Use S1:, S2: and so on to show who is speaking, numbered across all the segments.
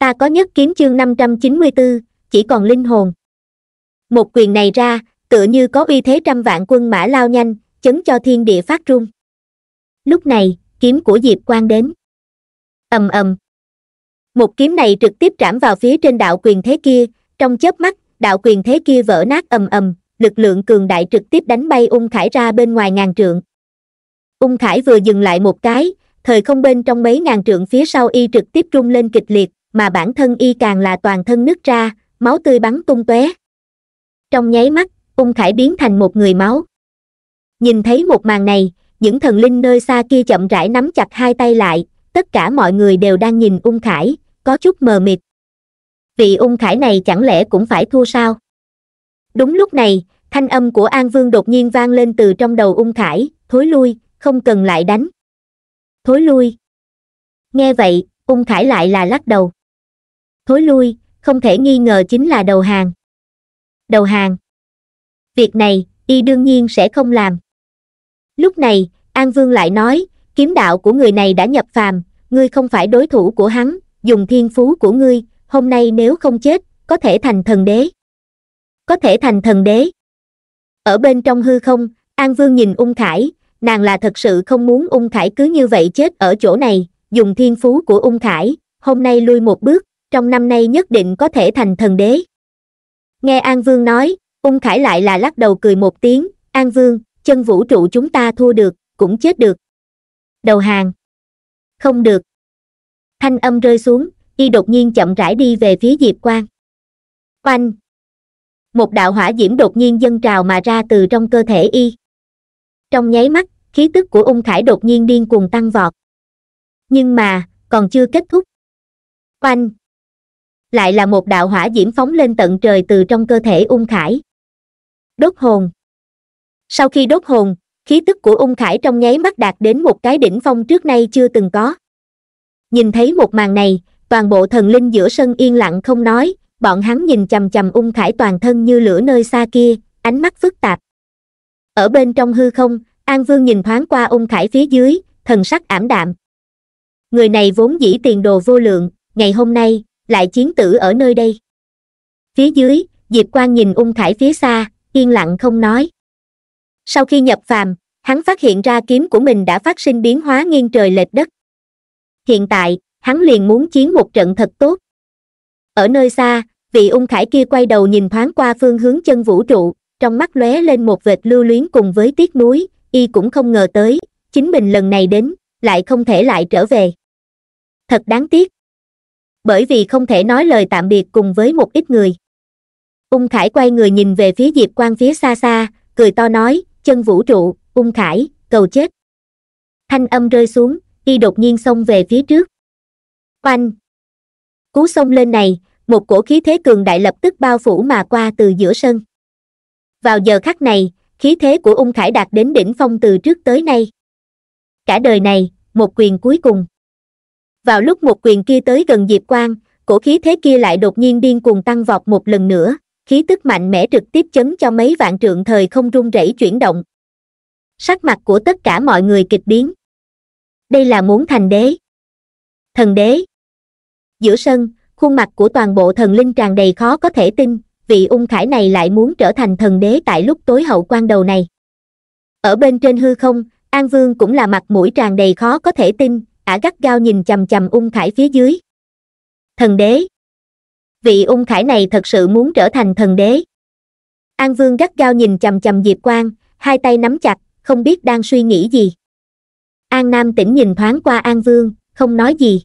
S1: ta có nhất kiếm chương 594, chỉ còn linh hồn. Một quyền này ra, tựa như có uy thế trăm vạn quân mã lao nhanh, chấn cho thiên địa phát rung. Lúc này, kiếm của Diệp Quang đến. ầm ầm. Một kiếm này trực tiếp trảm vào phía trên đạo quyền thế kia, trong chớp mắt, đạo quyền thế kia vỡ nát ầm ầm, lực lượng cường đại trực tiếp đánh bay Ung Khải ra bên ngoài ngàn trượng. Ung Khải vừa dừng lại một cái, thời không bên trong mấy ngàn trượng phía sau y trực tiếp rung lên kịch liệt, mà bản thân y càng là toàn thân nứt ra máu tươi bắn tung tóe trong nháy mắt ung khải biến thành một người máu nhìn thấy một màn này những thần linh nơi xa kia chậm rãi nắm chặt hai tay lại tất cả mọi người đều đang nhìn ung khải có chút mờ mịt vị ung khải này chẳng lẽ cũng phải thua sao đúng lúc này thanh âm của an vương đột nhiên vang lên từ trong đầu ung khải thối lui không cần lại đánh thối lui nghe vậy ung khải lại là lắc đầu thối lui không thể nghi ngờ chính là đầu hàng đầu hàng việc này y đương nhiên sẽ không làm lúc này an vương lại nói kiếm đạo của người này đã nhập phàm ngươi không phải đối thủ của hắn dùng thiên phú của ngươi hôm nay nếu không chết có thể thành thần đế có thể thành thần đế ở bên trong hư không an vương nhìn ung khải nàng là thật sự không muốn ung khải cứ như vậy chết ở chỗ này dùng thiên phú của ung khải hôm nay lui một bước trong năm nay nhất định có thể thành thần đế nghe an vương nói ung khải lại là lắc đầu cười một tiếng an vương chân vũ trụ chúng ta thua được cũng chết được đầu hàng không được thanh âm rơi xuống y đột nhiên chậm rãi đi về phía diệp quang oanh một đạo hỏa diễm đột nhiên dâng trào mà ra từ trong cơ thể y trong nháy mắt khí tức của ung khải đột nhiên điên cuồng tăng vọt nhưng mà còn chưa kết thúc oanh lại là một đạo hỏa diễm phóng lên tận trời từ trong cơ thể ung khải đốt hồn sau khi đốt hồn khí tức của ung khải trong nháy mắt đạt đến một cái đỉnh phong trước nay chưa từng có nhìn thấy một màn này toàn bộ thần linh giữa sân yên lặng không nói bọn hắn nhìn chầm chầm ung khải toàn thân như lửa nơi xa kia ánh mắt phức tạp ở bên trong hư không an vương nhìn thoáng qua ung khải phía dưới thần sắc ảm đạm người này vốn dĩ tiền đồ vô lượng ngày hôm nay lại chiến tử ở nơi đây phía dưới diệp quang nhìn ung thải phía xa yên lặng không nói sau khi nhập phàm hắn phát hiện ra kiếm của mình đã phát sinh biến hóa nghiêng trời lệch đất hiện tại hắn liền muốn chiến một trận thật tốt ở nơi xa vị ung thải kia quay đầu nhìn thoáng qua phương hướng chân vũ trụ trong mắt lóe lên một vệt lưu luyến cùng với tiếc núi y cũng không ngờ tới chính mình lần này đến lại không thể lại trở về thật đáng tiếc bởi vì không thể nói lời tạm biệt cùng với một ít người ung khải quay người nhìn về phía diệp quang phía xa xa cười to nói chân vũ trụ ung khải cầu chết thanh âm rơi xuống y đột nhiên xông về phía trước oanh cú xông lên này một cổ khí thế cường đại lập tức bao phủ mà qua từ giữa sân vào giờ khắc này khí thế của ung khải đạt đến đỉnh phong từ trước tới nay cả đời này một quyền cuối cùng vào lúc một quyền kia tới gần diệp quang cổ khí thế kia lại đột nhiên điên cuồng tăng vọt một lần nữa khí tức mạnh mẽ trực tiếp chấn cho mấy vạn trượng thời không rung rẩy chuyển động sắc mặt của tất cả mọi người kịch biến đây là muốn thành đế thần đế giữa sân khuôn mặt của toàn bộ thần linh tràn đầy khó có thể tin vị ung khải này lại muốn trở thành thần đế tại lúc tối hậu quan đầu này ở bên trên hư không an vương cũng là mặt mũi tràn đầy khó có thể tin ả gắt gao nhìn chằm chằm ung khải phía dưới thần đế vị ung khải này thật sự muốn trở thành thần đế an vương gắt gao nhìn chằm chằm diệp quang hai tay nắm chặt không biết đang suy nghĩ gì an nam tỉnh nhìn thoáng qua an vương không nói gì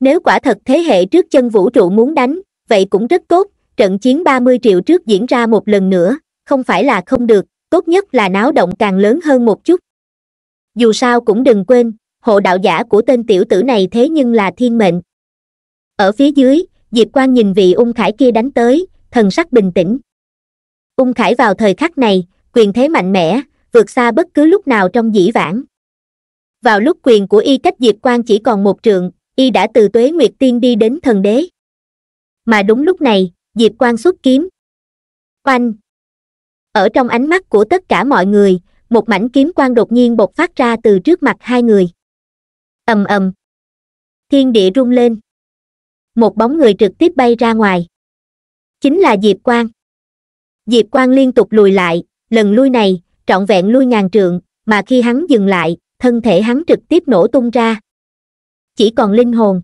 S1: nếu quả thật thế hệ trước chân vũ trụ muốn đánh vậy cũng rất tốt trận chiến 30 triệu trước diễn ra một lần nữa không phải là không được tốt nhất là náo động càng lớn hơn một chút dù sao cũng đừng quên hộ đạo giả của tên tiểu tử này thế nhưng là thiên mệnh ở phía dưới diệp Quang nhìn vị ung khải kia đánh tới thần sắc bình tĩnh ung khải vào thời khắc này quyền thế mạnh mẽ vượt xa bất cứ lúc nào trong dĩ vãng vào lúc quyền của y cách diệp Quang chỉ còn một trường, y đã từ tuế nguyệt tiên đi đến thần đế mà đúng lúc này diệp Quang xuất kiếm oanh ở trong ánh mắt của tất cả mọi người một mảnh kiếm quang đột nhiên bộc phát ra từ trước mặt hai người ầm ầm thiên địa rung lên một bóng người trực tiếp bay ra ngoài chính là diệp quang diệp quang liên tục lùi lại lần lui này trọn vẹn lui ngàn trượng mà khi hắn dừng lại thân thể hắn trực tiếp nổ tung ra chỉ còn linh hồn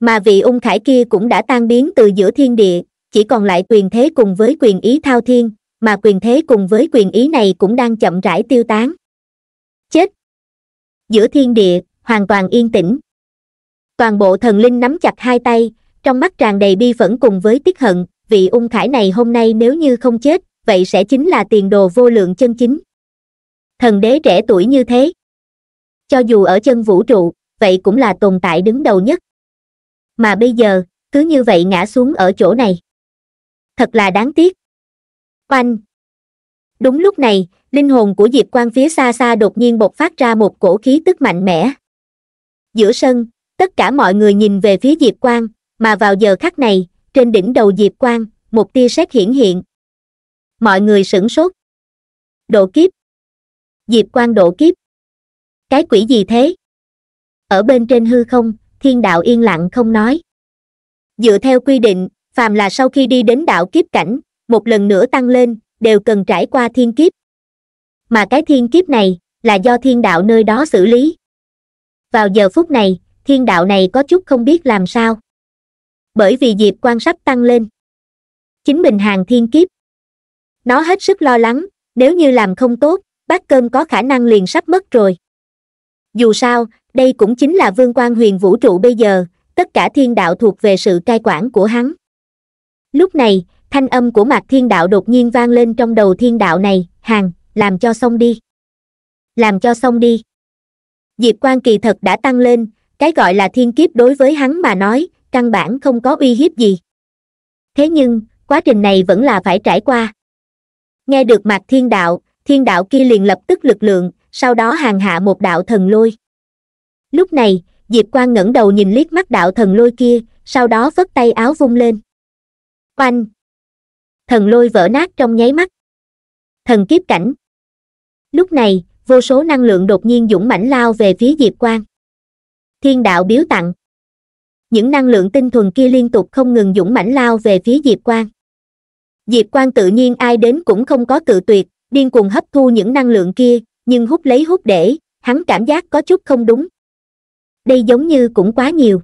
S1: mà vị ung khải kia cũng đã tan biến từ giữa thiên địa chỉ còn lại quyền thế cùng với quyền ý thao thiên mà quyền thế cùng với quyền ý này cũng đang chậm rãi tiêu tán chết giữa thiên địa hoàn toàn yên tĩnh toàn bộ thần linh nắm chặt hai tay trong mắt tràn đầy bi phẫn cùng với tiếc hận vị ung khải này hôm nay nếu như không chết vậy sẽ chính là tiền đồ vô lượng chân chính thần đế trẻ tuổi như thế cho dù ở chân vũ trụ vậy cũng là tồn tại đứng đầu nhất mà bây giờ cứ như vậy ngã xuống ở chỗ này thật là đáng tiếc oanh đúng lúc này linh hồn của diệp quang phía xa xa đột nhiên bộc phát ra một cổ khí tức mạnh mẽ giữa sân tất cả mọi người nhìn về phía diệp quang mà vào giờ khắc này trên đỉnh đầu diệp quang một tia sét hiển hiện mọi người sửng sốt độ kiếp diệp quang độ kiếp cái quỷ gì thế ở bên trên hư không thiên đạo yên lặng không nói dựa theo quy định phàm là sau khi đi đến đạo kiếp cảnh một lần nữa tăng lên đều cần trải qua thiên kiếp mà cái thiên kiếp này là do thiên đạo nơi đó xử lý vào giờ phút này thiên đạo này có chút không biết làm sao bởi vì dịp quan sắp tăng lên chính bình hàng thiên kiếp nó hết sức lo lắng nếu như làm không tốt bát cơm có khả năng liền sắp mất rồi dù sao đây cũng chính là vương quan huyền vũ trụ bây giờ tất cả thiên đạo thuộc về sự cai quản của hắn lúc này thanh âm của mạc thiên đạo đột nhiên vang lên trong đầu thiên đạo này hàng làm cho xong đi làm cho xong đi diệp Quang kỳ thật đã tăng lên cái gọi là thiên kiếp đối với hắn mà nói căn bản không có uy hiếp gì thế nhưng quá trình này vẫn là phải trải qua nghe được mặt thiên đạo thiên đạo kia liền lập tức lực lượng sau đó hàng hạ một đạo thần lôi lúc này diệp Quang ngẩng đầu nhìn liếc mắt đạo thần lôi kia sau đó vất tay áo vung lên oanh thần lôi vỡ nát trong nháy mắt thần kiếp cảnh lúc này vô số năng lượng đột nhiên dũng mãnh lao về phía diệp quang thiên đạo biếu tặng những năng lượng tinh thuần kia liên tục không ngừng dũng mãnh lao về phía diệp quang diệp quang tự nhiên ai đến cũng không có cự tuyệt điên cuồng hấp thu những năng lượng kia nhưng hút lấy hút để hắn cảm giác có chút không đúng đây giống như cũng quá nhiều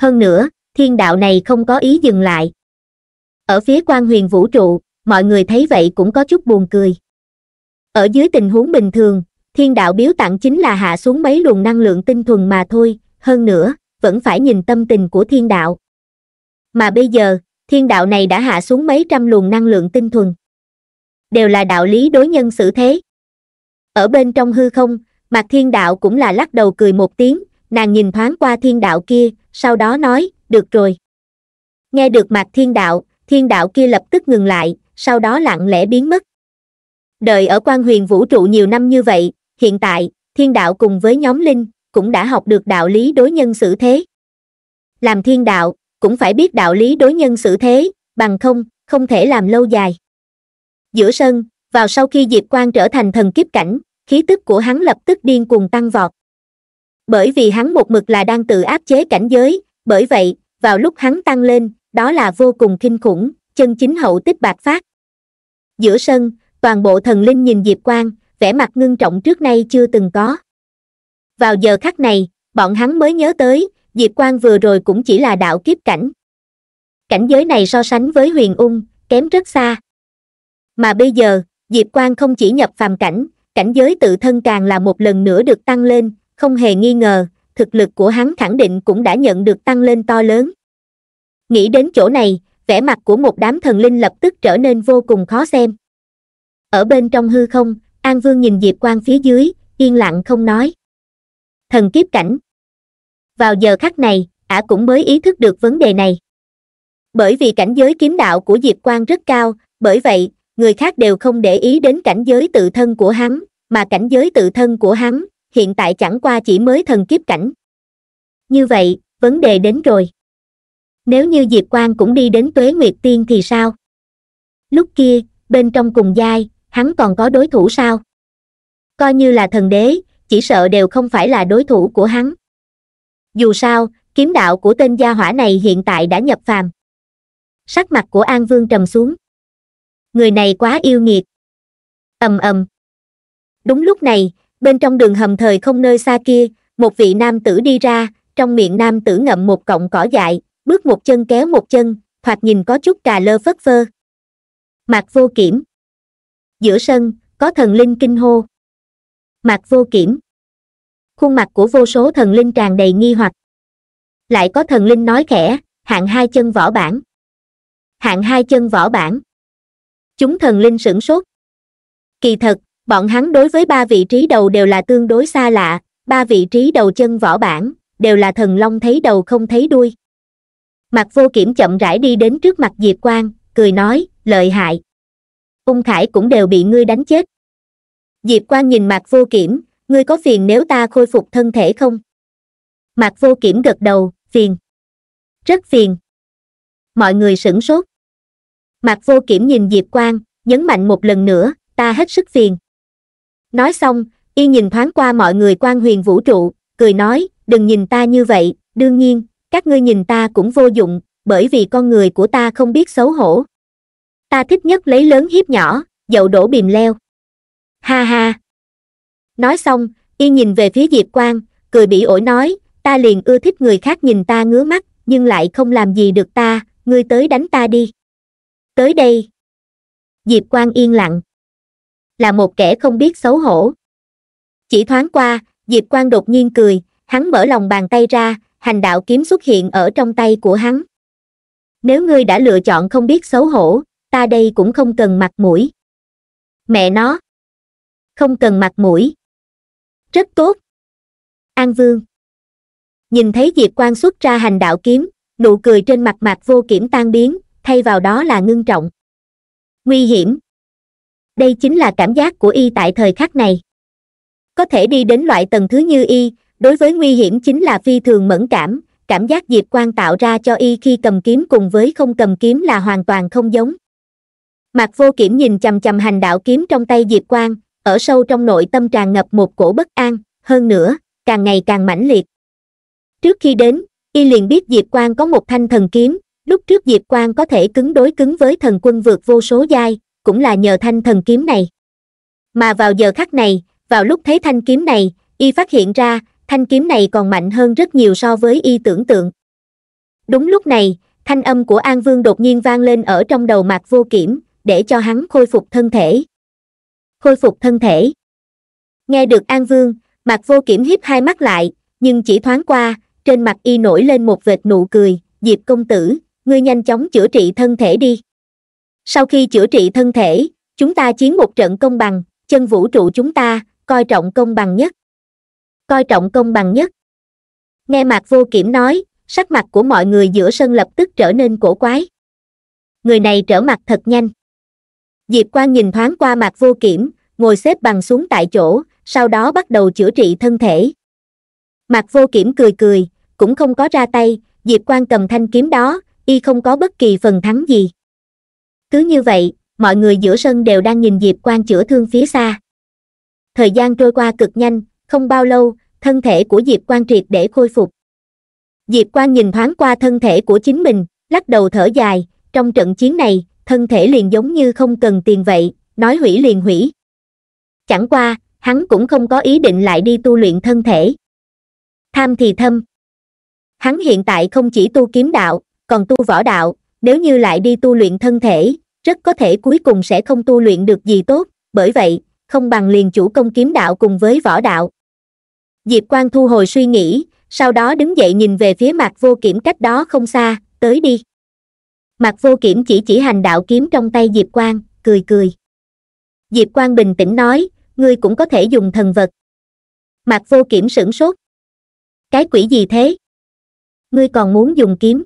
S1: hơn nữa thiên đạo này không có ý dừng lại ở phía quan huyền vũ trụ mọi người thấy vậy cũng có chút buồn cười ở dưới tình huống bình thường thiên đạo biếu tặng chính là hạ xuống mấy luồng năng lượng tinh thuần mà thôi hơn nữa vẫn phải nhìn tâm tình của thiên đạo mà bây giờ thiên đạo này đã hạ xuống mấy trăm luồng năng lượng tinh thuần đều là đạo lý đối nhân xử thế ở bên trong hư không mặt thiên đạo cũng là lắc đầu cười một tiếng nàng nhìn thoáng qua thiên đạo kia sau đó nói được rồi nghe được mặt thiên đạo thiên đạo kia lập tức ngừng lại sau đó lặng lẽ biến mất Đợi ở quan huyền vũ trụ nhiều năm như vậy, hiện tại, thiên đạo cùng với nhóm linh, cũng đã học được đạo lý đối nhân xử thế. Làm thiên đạo, cũng phải biết đạo lý đối nhân xử thế, bằng không, không thể làm lâu dài. Giữa sân, vào sau khi Diệp Quan trở thành thần kiếp cảnh, khí tức của hắn lập tức điên cuồng tăng vọt. Bởi vì hắn một mực là đang tự áp chế cảnh giới, bởi vậy, vào lúc hắn tăng lên, đó là vô cùng kinh khủng, chân chính hậu tích bạc phát. Giữa sân, toàn bộ thần linh nhìn Diệp Quang, vẻ mặt ngưng trọng trước nay chưa từng có. Vào giờ khắc này, bọn hắn mới nhớ tới, Diệp Quang vừa rồi cũng chỉ là đạo kiếp cảnh. Cảnh giới này so sánh với huyền ung, kém rất xa. Mà bây giờ, Diệp Quang không chỉ nhập phàm cảnh, cảnh giới tự thân càng là một lần nữa được tăng lên, không hề nghi ngờ, thực lực của hắn khẳng định cũng đã nhận được tăng lên to lớn. Nghĩ đến chỗ này, vẻ mặt của một đám thần linh lập tức trở nên vô cùng khó xem. Ở bên trong hư không, An Vương nhìn Diệp Quang phía dưới, yên lặng không nói. Thần kiếp cảnh. Vào giờ khắc này, ả cũng mới ý thức được vấn đề này. Bởi vì cảnh giới kiếm đạo của Diệp Quang rất cao, bởi vậy, người khác đều không để ý đến cảnh giới tự thân của hắn, mà cảnh giới tự thân của hắn, hiện tại chẳng qua chỉ mới thần kiếp cảnh. Như vậy, vấn đề đến rồi. Nếu như Diệp Quang cũng đi đến tuế nguyệt tiên thì sao? Lúc kia, bên trong cùng giai, hắn còn có đối thủ sao coi như là thần đế chỉ sợ đều không phải là đối thủ của hắn dù sao kiếm đạo của tên gia hỏa này hiện tại đã nhập phàm sắc mặt của an vương trầm xuống người này quá yêu nghiệt ầm ầm đúng lúc này bên trong đường hầm thời không nơi xa kia một vị nam tử đi ra trong miệng nam tử ngậm một cọng cỏ dại bước một chân kéo một chân thoạt nhìn có chút cà lơ phất phơ mặt vô kiểm giữa sân có thần linh kinh hô mặt vô kiểm khuôn mặt của vô số thần linh tràn đầy nghi hoặc lại có thần linh nói khẽ hạng hai chân võ bản hạng hai chân võ bản chúng thần linh sửng sốt kỳ thật bọn hắn đối với ba vị trí đầu đều là tương đối xa lạ ba vị trí đầu chân võ bản đều là thần long thấy đầu không thấy đuôi mặt vô kiểm chậm rãi đi đến trước mặt diệp quang cười nói lợi hại ung khải cũng đều bị ngươi đánh chết diệp quan nhìn mạc vô kiểm ngươi có phiền nếu ta khôi phục thân thể không mạc vô kiểm gật đầu phiền rất phiền mọi người sửng sốt mạc vô kiểm nhìn diệp quan nhấn mạnh một lần nữa ta hết sức phiền nói xong y nhìn thoáng qua mọi người quan huyền vũ trụ cười nói đừng nhìn ta như vậy đương nhiên các ngươi nhìn ta cũng vô dụng bởi vì con người của ta không biết xấu hổ ta thích nhất lấy lớn hiếp nhỏ dậu đổ bìm leo ha ha nói xong y nhìn về phía diệp quang cười bỉ ổi nói ta liền ưa thích người khác nhìn ta ngứa mắt nhưng lại không làm gì được ta ngươi tới đánh ta đi tới đây diệp quang yên lặng là một kẻ không biết xấu hổ chỉ thoáng qua diệp quang đột nhiên cười hắn mở lòng bàn tay ra hành đạo kiếm xuất hiện ở trong tay của hắn nếu ngươi đã lựa chọn không biết xấu hổ ta đây cũng không cần mặt mũi mẹ nó không cần mặt mũi rất tốt an vương nhìn thấy diệp quang xuất ra hành đạo kiếm nụ cười trên mặt mặt vô kiểm tan biến thay vào đó là ngưng trọng nguy hiểm đây chính là cảm giác của y tại thời khắc này có thể đi đến loại tầng thứ như y đối với nguy hiểm chính là phi thường mẫn cảm cảm giác diệp quang tạo ra cho y khi cầm kiếm cùng với không cầm kiếm là hoàn toàn không giống mạc vô kiểm nhìn chầm chầm hành đạo kiếm trong tay diệp quang ở sâu trong nội tâm tràn ngập một cổ bất an hơn nữa càng ngày càng mãnh liệt trước khi đến y liền biết diệp quang có một thanh thần kiếm lúc trước diệp quang có thể cứng đối cứng với thần quân vượt vô số giai cũng là nhờ thanh thần kiếm này mà vào giờ khắc này vào lúc thấy thanh kiếm này y phát hiện ra thanh kiếm này còn mạnh hơn rất nhiều so với y tưởng tượng đúng lúc này thanh âm của an vương đột nhiên vang lên ở trong đầu mạc vô kiểm để cho hắn khôi phục thân thể khôi phục thân thể nghe được an vương mặt vô kiểm hiếp hai mắt lại nhưng chỉ thoáng qua trên mặt y nổi lên một vệt nụ cười diệp công tử ngươi nhanh chóng chữa trị thân thể đi sau khi chữa trị thân thể chúng ta chiến một trận công bằng chân vũ trụ chúng ta coi trọng công bằng nhất coi trọng công bằng nhất nghe mặt vô kiểm nói sắc mặt của mọi người giữa sân lập tức trở nên cổ quái người này trở mặt thật nhanh diệp Quang nhìn thoáng qua mạc vô kiểm ngồi xếp bằng xuống tại chỗ sau đó bắt đầu chữa trị thân thể mạc vô kiểm cười cười cũng không có ra tay diệp Quang cầm thanh kiếm đó y không có bất kỳ phần thắng gì cứ như vậy mọi người giữa sân đều đang nhìn diệp Quang chữa thương phía xa thời gian trôi qua cực nhanh không bao lâu thân thể của diệp Quang triệt để khôi phục diệp Quang nhìn thoáng qua thân thể của chính mình lắc đầu thở dài trong trận chiến này thân thể liền giống như không cần tiền vậy nói hủy liền hủy chẳng qua hắn cũng không có ý định lại đi tu luyện thân thể tham thì thâm hắn hiện tại không chỉ tu kiếm đạo còn tu võ đạo nếu như lại đi tu luyện thân thể rất có thể cuối cùng sẽ không tu luyện được gì tốt bởi vậy không bằng liền chủ công kiếm đạo cùng với võ đạo diệp Quang thu hồi suy nghĩ sau đó đứng dậy nhìn về phía mặt vô kiểm cách đó không xa tới đi mặt vô kiểm chỉ chỉ hành đạo kiếm trong tay diệp quang cười cười diệp quang bình tĩnh nói ngươi cũng có thể dùng thần vật mặt vô kiểm sửng sốt cái quỷ gì thế ngươi còn muốn dùng kiếm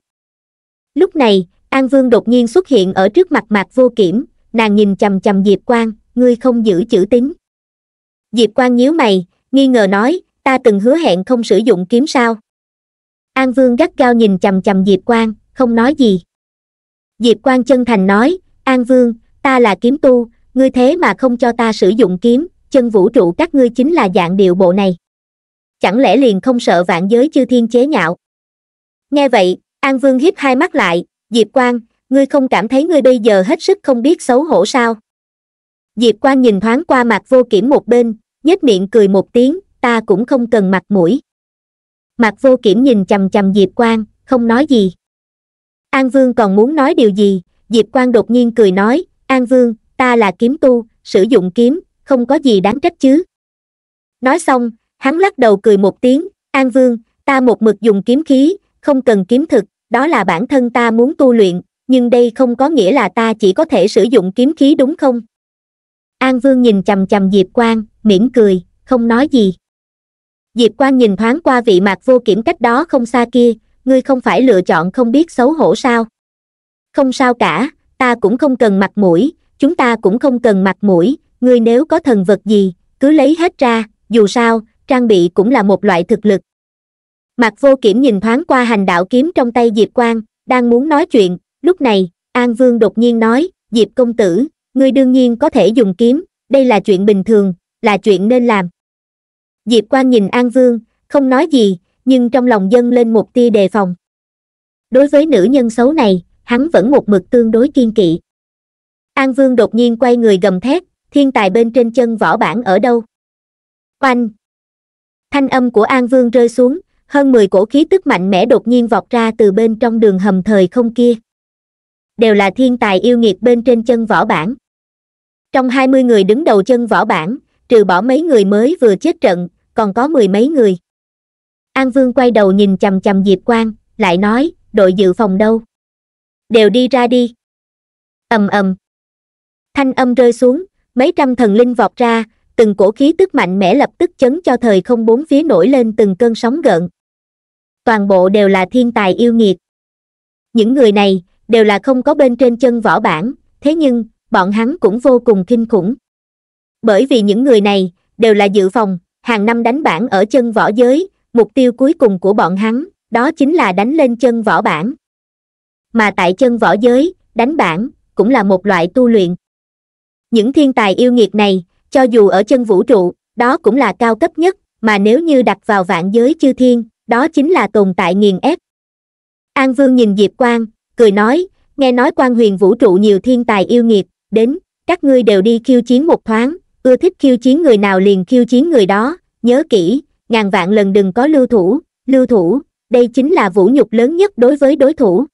S1: lúc này an vương đột nhiên xuất hiện ở trước mặt mặt vô kiểm nàng nhìn chằm chằm diệp quang ngươi không giữ chữ tính diệp quang nhíu mày nghi ngờ nói ta từng hứa hẹn không sử dụng kiếm sao an vương gắt gao nhìn chằm chằm diệp quang không nói gì diệp Quang chân thành nói an vương ta là kiếm tu ngươi thế mà không cho ta sử dụng kiếm chân vũ trụ các ngươi chính là dạng điệu bộ này chẳng lẽ liền không sợ vạn giới chư thiên chế nhạo nghe vậy an vương hiếp hai mắt lại diệp Quang, ngươi không cảm thấy ngươi bây giờ hết sức không biết xấu hổ sao diệp Quang nhìn thoáng qua mặt vô kiểm một bên nhếch miệng cười một tiếng ta cũng không cần mặt mũi mặt vô kiểm nhìn chằm chằm diệp Quang, không nói gì An Vương còn muốn nói điều gì, Diệp Quang đột nhiên cười nói, An Vương, ta là kiếm tu, sử dụng kiếm, không có gì đáng trách chứ. Nói xong, hắn lắc đầu cười một tiếng, An Vương, ta một mực dùng kiếm khí, không cần kiếm thực, đó là bản thân ta muốn tu luyện, nhưng đây không có nghĩa là ta chỉ có thể sử dụng kiếm khí đúng không? An Vương nhìn chầm chầm Diệp Quang, mỉm cười, không nói gì. Diệp Quang nhìn thoáng qua vị mạc vô kiểm cách đó không xa kia, ngươi không phải lựa chọn không biết xấu hổ sao không sao cả ta cũng không cần mặt mũi chúng ta cũng không cần mặt mũi ngươi nếu có thần vật gì cứ lấy hết ra dù sao trang bị cũng là một loại thực lực mặt vô kiểm nhìn thoáng qua hành đạo kiếm trong tay diệp quang đang muốn nói chuyện lúc này an vương đột nhiên nói diệp công tử ngươi đương nhiên có thể dùng kiếm đây là chuyện bình thường là chuyện nên làm diệp quang nhìn an vương không nói gì nhưng trong lòng dân lên một tia đề phòng đối với nữ nhân xấu này hắn vẫn một mực tương đối kiên kỵ an vương đột nhiên quay người gầm thét thiên tài bên trên chân võ bản ở đâu oanh thanh âm của an vương rơi xuống hơn mười cổ khí tức mạnh mẽ đột nhiên vọt ra từ bên trong đường hầm thời không kia đều là thiên tài yêu nghiệt bên trên chân võ bản trong hai mươi người đứng đầu chân võ bản trừ bỏ mấy người mới vừa chết trận còn có mười mấy người An Vương quay đầu nhìn chầm chầm Diệp Quang, lại nói, đội dự phòng đâu? Đều đi ra đi. ầm ầm. Thanh âm rơi xuống, mấy trăm thần linh vọt ra, từng cổ khí tức mạnh mẽ lập tức chấn cho thời không bốn phía nổi lên từng cơn sóng gợn. Toàn bộ đều là thiên tài yêu nghiệt. Những người này, đều là không có bên trên chân võ bản, thế nhưng, bọn hắn cũng vô cùng kinh khủng. Bởi vì những người này, đều là dự phòng, hàng năm đánh bản ở chân võ giới, mục tiêu cuối cùng của bọn hắn đó chính là đánh lên chân võ bản mà tại chân võ giới đánh bản cũng là một loại tu luyện những thiên tài yêu nghiệt này cho dù ở chân vũ trụ đó cũng là cao cấp nhất mà nếu như đặt vào vạn giới chư thiên đó chính là tồn tại nghiền ép an vương nhìn diệp quang cười nói nghe nói quan huyền vũ trụ nhiều thiên tài yêu nghiệt đến các ngươi đều đi khiêu chiến một thoáng ưa thích khiêu chiến người nào liền khiêu chiến người đó nhớ kỹ ngàn vạn lần đừng có lưu thủ lưu thủ đây chính là vũ nhục lớn nhất đối với đối thủ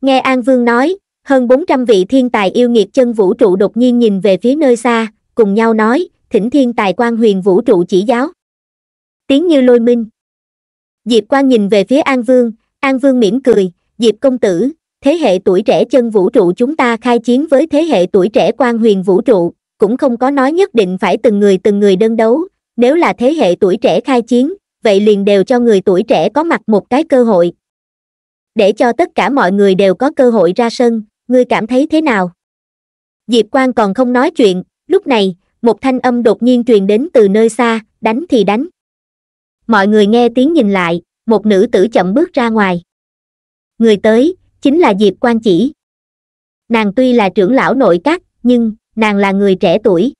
S1: nghe an vương nói hơn bốn trăm vị thiên tài yêu nghiệt chân vũ trụ đột nhiên nhìn về phía nơi xa cùng nhau nói thỉnh thiên tài quan huyền vũ trụ chỉ giáo tiếng như lôi minh diệp quan nhìn về phía an vương an vương mỉm cười diệp công tử thế hệ tuổi trẻ chân vũ trụ chúng ta khai chiến với thế hệ tuổi trẻ quan huyền vũ trụ cũng không có nói nhất định phải từng người từng người đơn đấu nếu là thế hệ tuổi trẻ khai chiến vậy liền đều cho người tuổi trẻ có mặt một cái cơ hội để cho tất cả mọi người đều có cơ hội ra sân ngươi cảm thấy thế nào diệp quang còn không nói chuyện lúc này một thanh âm đột nhiên truyền đến từ nơi xa đánh thì đánh mọi người nghe tiếng nhìn lại một nữ tử chậm bước ra ngoài người tới chính là diệp quang chỉ nàng tuy là trưởng lão nội các nhưng nàng là người trẻ tuổi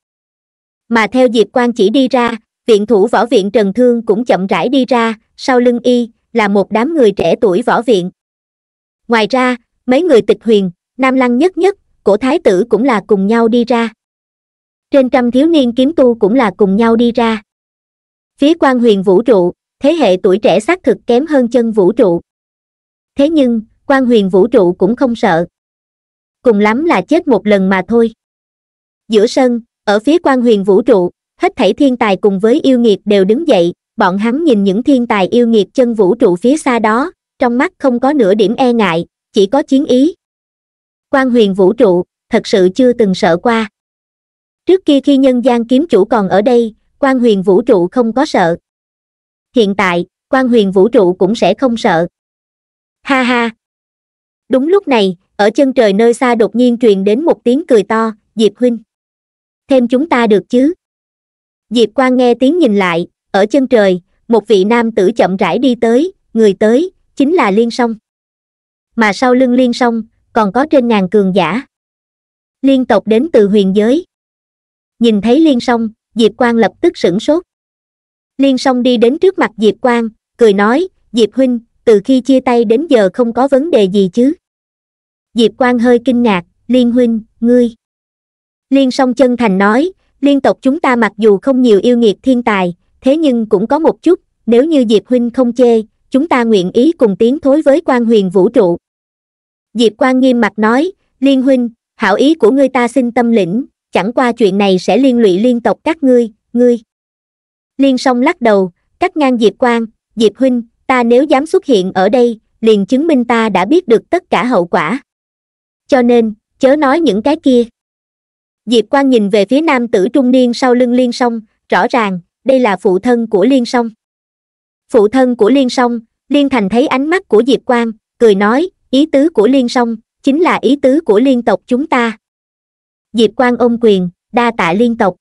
S1: mà theo diệp quang chỉ đi ra viện thủ võ viện trần thương cũng chậm rãi đi ra sau lưng y là một đám người trẻ tuổi võ viện ngoài ra mấy người tịch huyền nam lăng nhất nhất cổ thái tử cũng là cùng nhau đi ra trên trăm thiếu niên kiếm tu cũng là cùng nhau đi ra phía quan huyền vũ trụ thế hệ tuổi trẻ xác thực kém hơn chân vũ trụ thế nhưng quan huyền vũ trụ cũng không sợ cùng lắm là chết một lần mà thôi giữa sân ở phía quan huyền vũ trụ hết thảy thiên tài cùng với yêu nghiệt đều đứng dậy bọn hắn nhìn những thiên tài yêu nghiệt chân vũ trụ phía xa đó trong mắt không có nửa điểm e ngại chỉ có chiến ý quan huyền vũ trụ thật sự chưa từng sợ qua trước kia khi nhân gian kiếm chủ còn ở đây quan huyền vũ trụ không có sợ hiện tại quan huyền vũ trụ cũng sẽ không sợ ha ha đúng lúc này ở chân trời nơi xa đột nhiên truyền đến một tiếng cười to diệp huynh thêm chúng ta được chứ diệp Quang nghe tiếng nhìn lại ở chân trời một vị nam tử chậm rãi đi tới người tới chính là liên song mà sau lưng liên song còn có trên ngàn cường giả liên tộc đến từ huyền giới nhìn thấy liên song diệp Quang lập tức sửng sốt liên song đi đến trước mặt diệp Quang cười nói diệp huynh từ khi chia tay đến giờ không có vấn đề gì chứ diệp Quang hơi kinh ngạc liên huynh ngươi Liên song chân thành nói, liên tộc chúng ta mặc dù không nhiều yêu nghiệt thiên tài, thế nhưng cũng có một chút, nếu như Diệp Huynh không chê, chúng ta nguyện ý cùng tiến thối với quan huyền vũ trụ. Diệp Quang nghiêm mặt nói, Liên Huynh, hảo ý của ngươi ta xin tâm lĩnh, chẳng qua chuyện này sẽ liên lụy liên tộc các ngươi, ngươi. Liên song lắc đầu, cắt ngang Diệp Quang, Diệp Huynh, ta nếu dám xuất hiện ở đây, liền chứng minh ta đã biết được tất cả hậu quả. Cho nên, chớ nói những cái kia diệp Quang nhìn về phía nam tử trung niên sau lưng liên song rõ ràng đây là phụ thân của liên song phụ thân của liên song liên thành thấy ánh mắt của diệp Quang, cười nói ý tứ của liên song chính là ý tứ của liên tộc chúng ta diệp Quang ôm quyền đa tạ liên tộc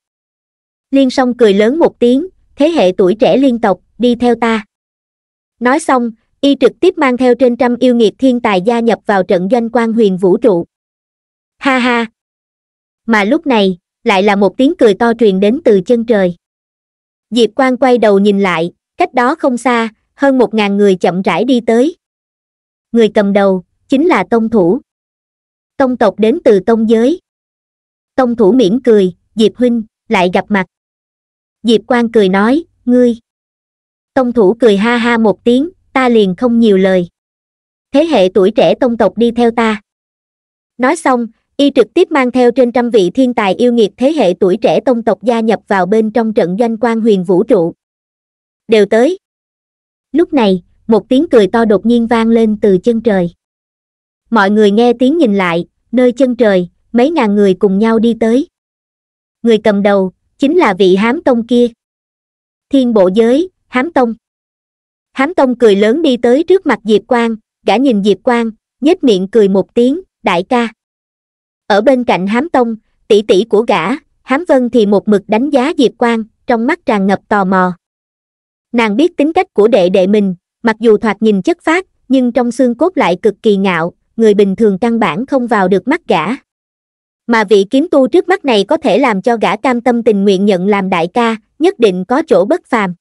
S1: liên song cười lớn một tiếng thế hệ tuổi trẻ liên tộc đi theo ta nói xong y trực tiếp mang theo trên trăm yêu nghiệt thiên tài gia nhập vào trận doanh quan huyền vũ trụ ha ha mà lúc này lại là một tiếng cười to truyền đến từ chân trời diệp Quang quay đầu nhìn lại cách đó không xa hơn một ngàn người chậm rãi đi tới người cầm đầu chính là tông thủ tông tộc đến từ tông giới tông thủ mỉm cười diệp huynh lại gặp mặt diệp Quang cười nói ngươi tông thủ cười ha ha một tiếng ta liền không nhiều lời thế hệ tuổi trẻ tông tộc đi theo ta nói xong y trực tiếp mang theo trên trăm vị thiên tài yêu nghiệt thế hệ tuổi trẻ tông tộc gia nhập vào bên trong trận doanh quan huyền vũ trụ đều tới lúc này một tiếng cười to đột nhiên vang lên từ chân trời mọi người nghe tiếng nhìn lại nơi chân trời mấy ngàn người cùng nhau đi tới người cầm đầu chính là vị hám tông kia thiên bộ giới hám tông hám tông cười lớn đi tới trước mặt diệp quang gã nhìn diệp quang nhếch miệng cười một tiếng đại ca ở bên cạnh hám tông tỷ tỷ của gã hám vân thì một mực đánh giá diệp quang trong mắt tràn ngập tò mò nàng biết tính cách của đệ đệ mình mặc dù thoạt nhìn chất phát nhưng trong xương cốt lại cực kỳ ngạo người bình thường căn bản không vào được mắt gã mà vị kiếm tu trước mắt này có thể làm cho gã cam tâm tình nguyện nhận làm đại ca nhất định có chỗ bất phàm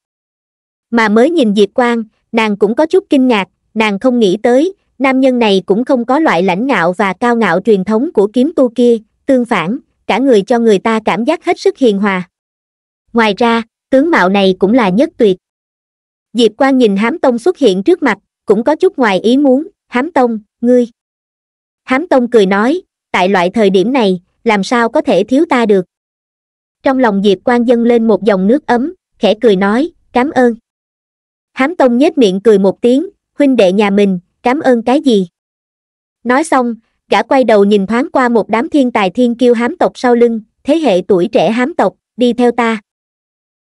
S1: mà mới nhìn diệp quang nàng cũng có chút kinh ngạc nàng không nghĩ tới nam nhân này cũng không có loại lãnh ngạo và cao ngạo truyền thống của kiếm tu kia tương phản cả người cho người ta cảm giác hết sức hiền hòa ngoài ra tướng mạo này cũng là nhất tuyệt diệp Quang nhìn hám tông xuất hiện trước mặt cũng có chút ngoài ý muốn hám tông ngươi hám tông cười nói tại loại thời điểm này làm sao có thể thiếu ta được trong lòng diệp Quang dâng lên một dòng nước ấm khẽ cười nói cảm ơn hám tông nhếch miệng cười một tiếng huynh đệ nhà mình cảm ơn cái gì? Nói xong, gã quay đầu nhìn thoáng qua một đám thiên tài thiên kiêu hám tộc sau lưng, thế hệ tuổi trẻ hám tộc, đi theo ta.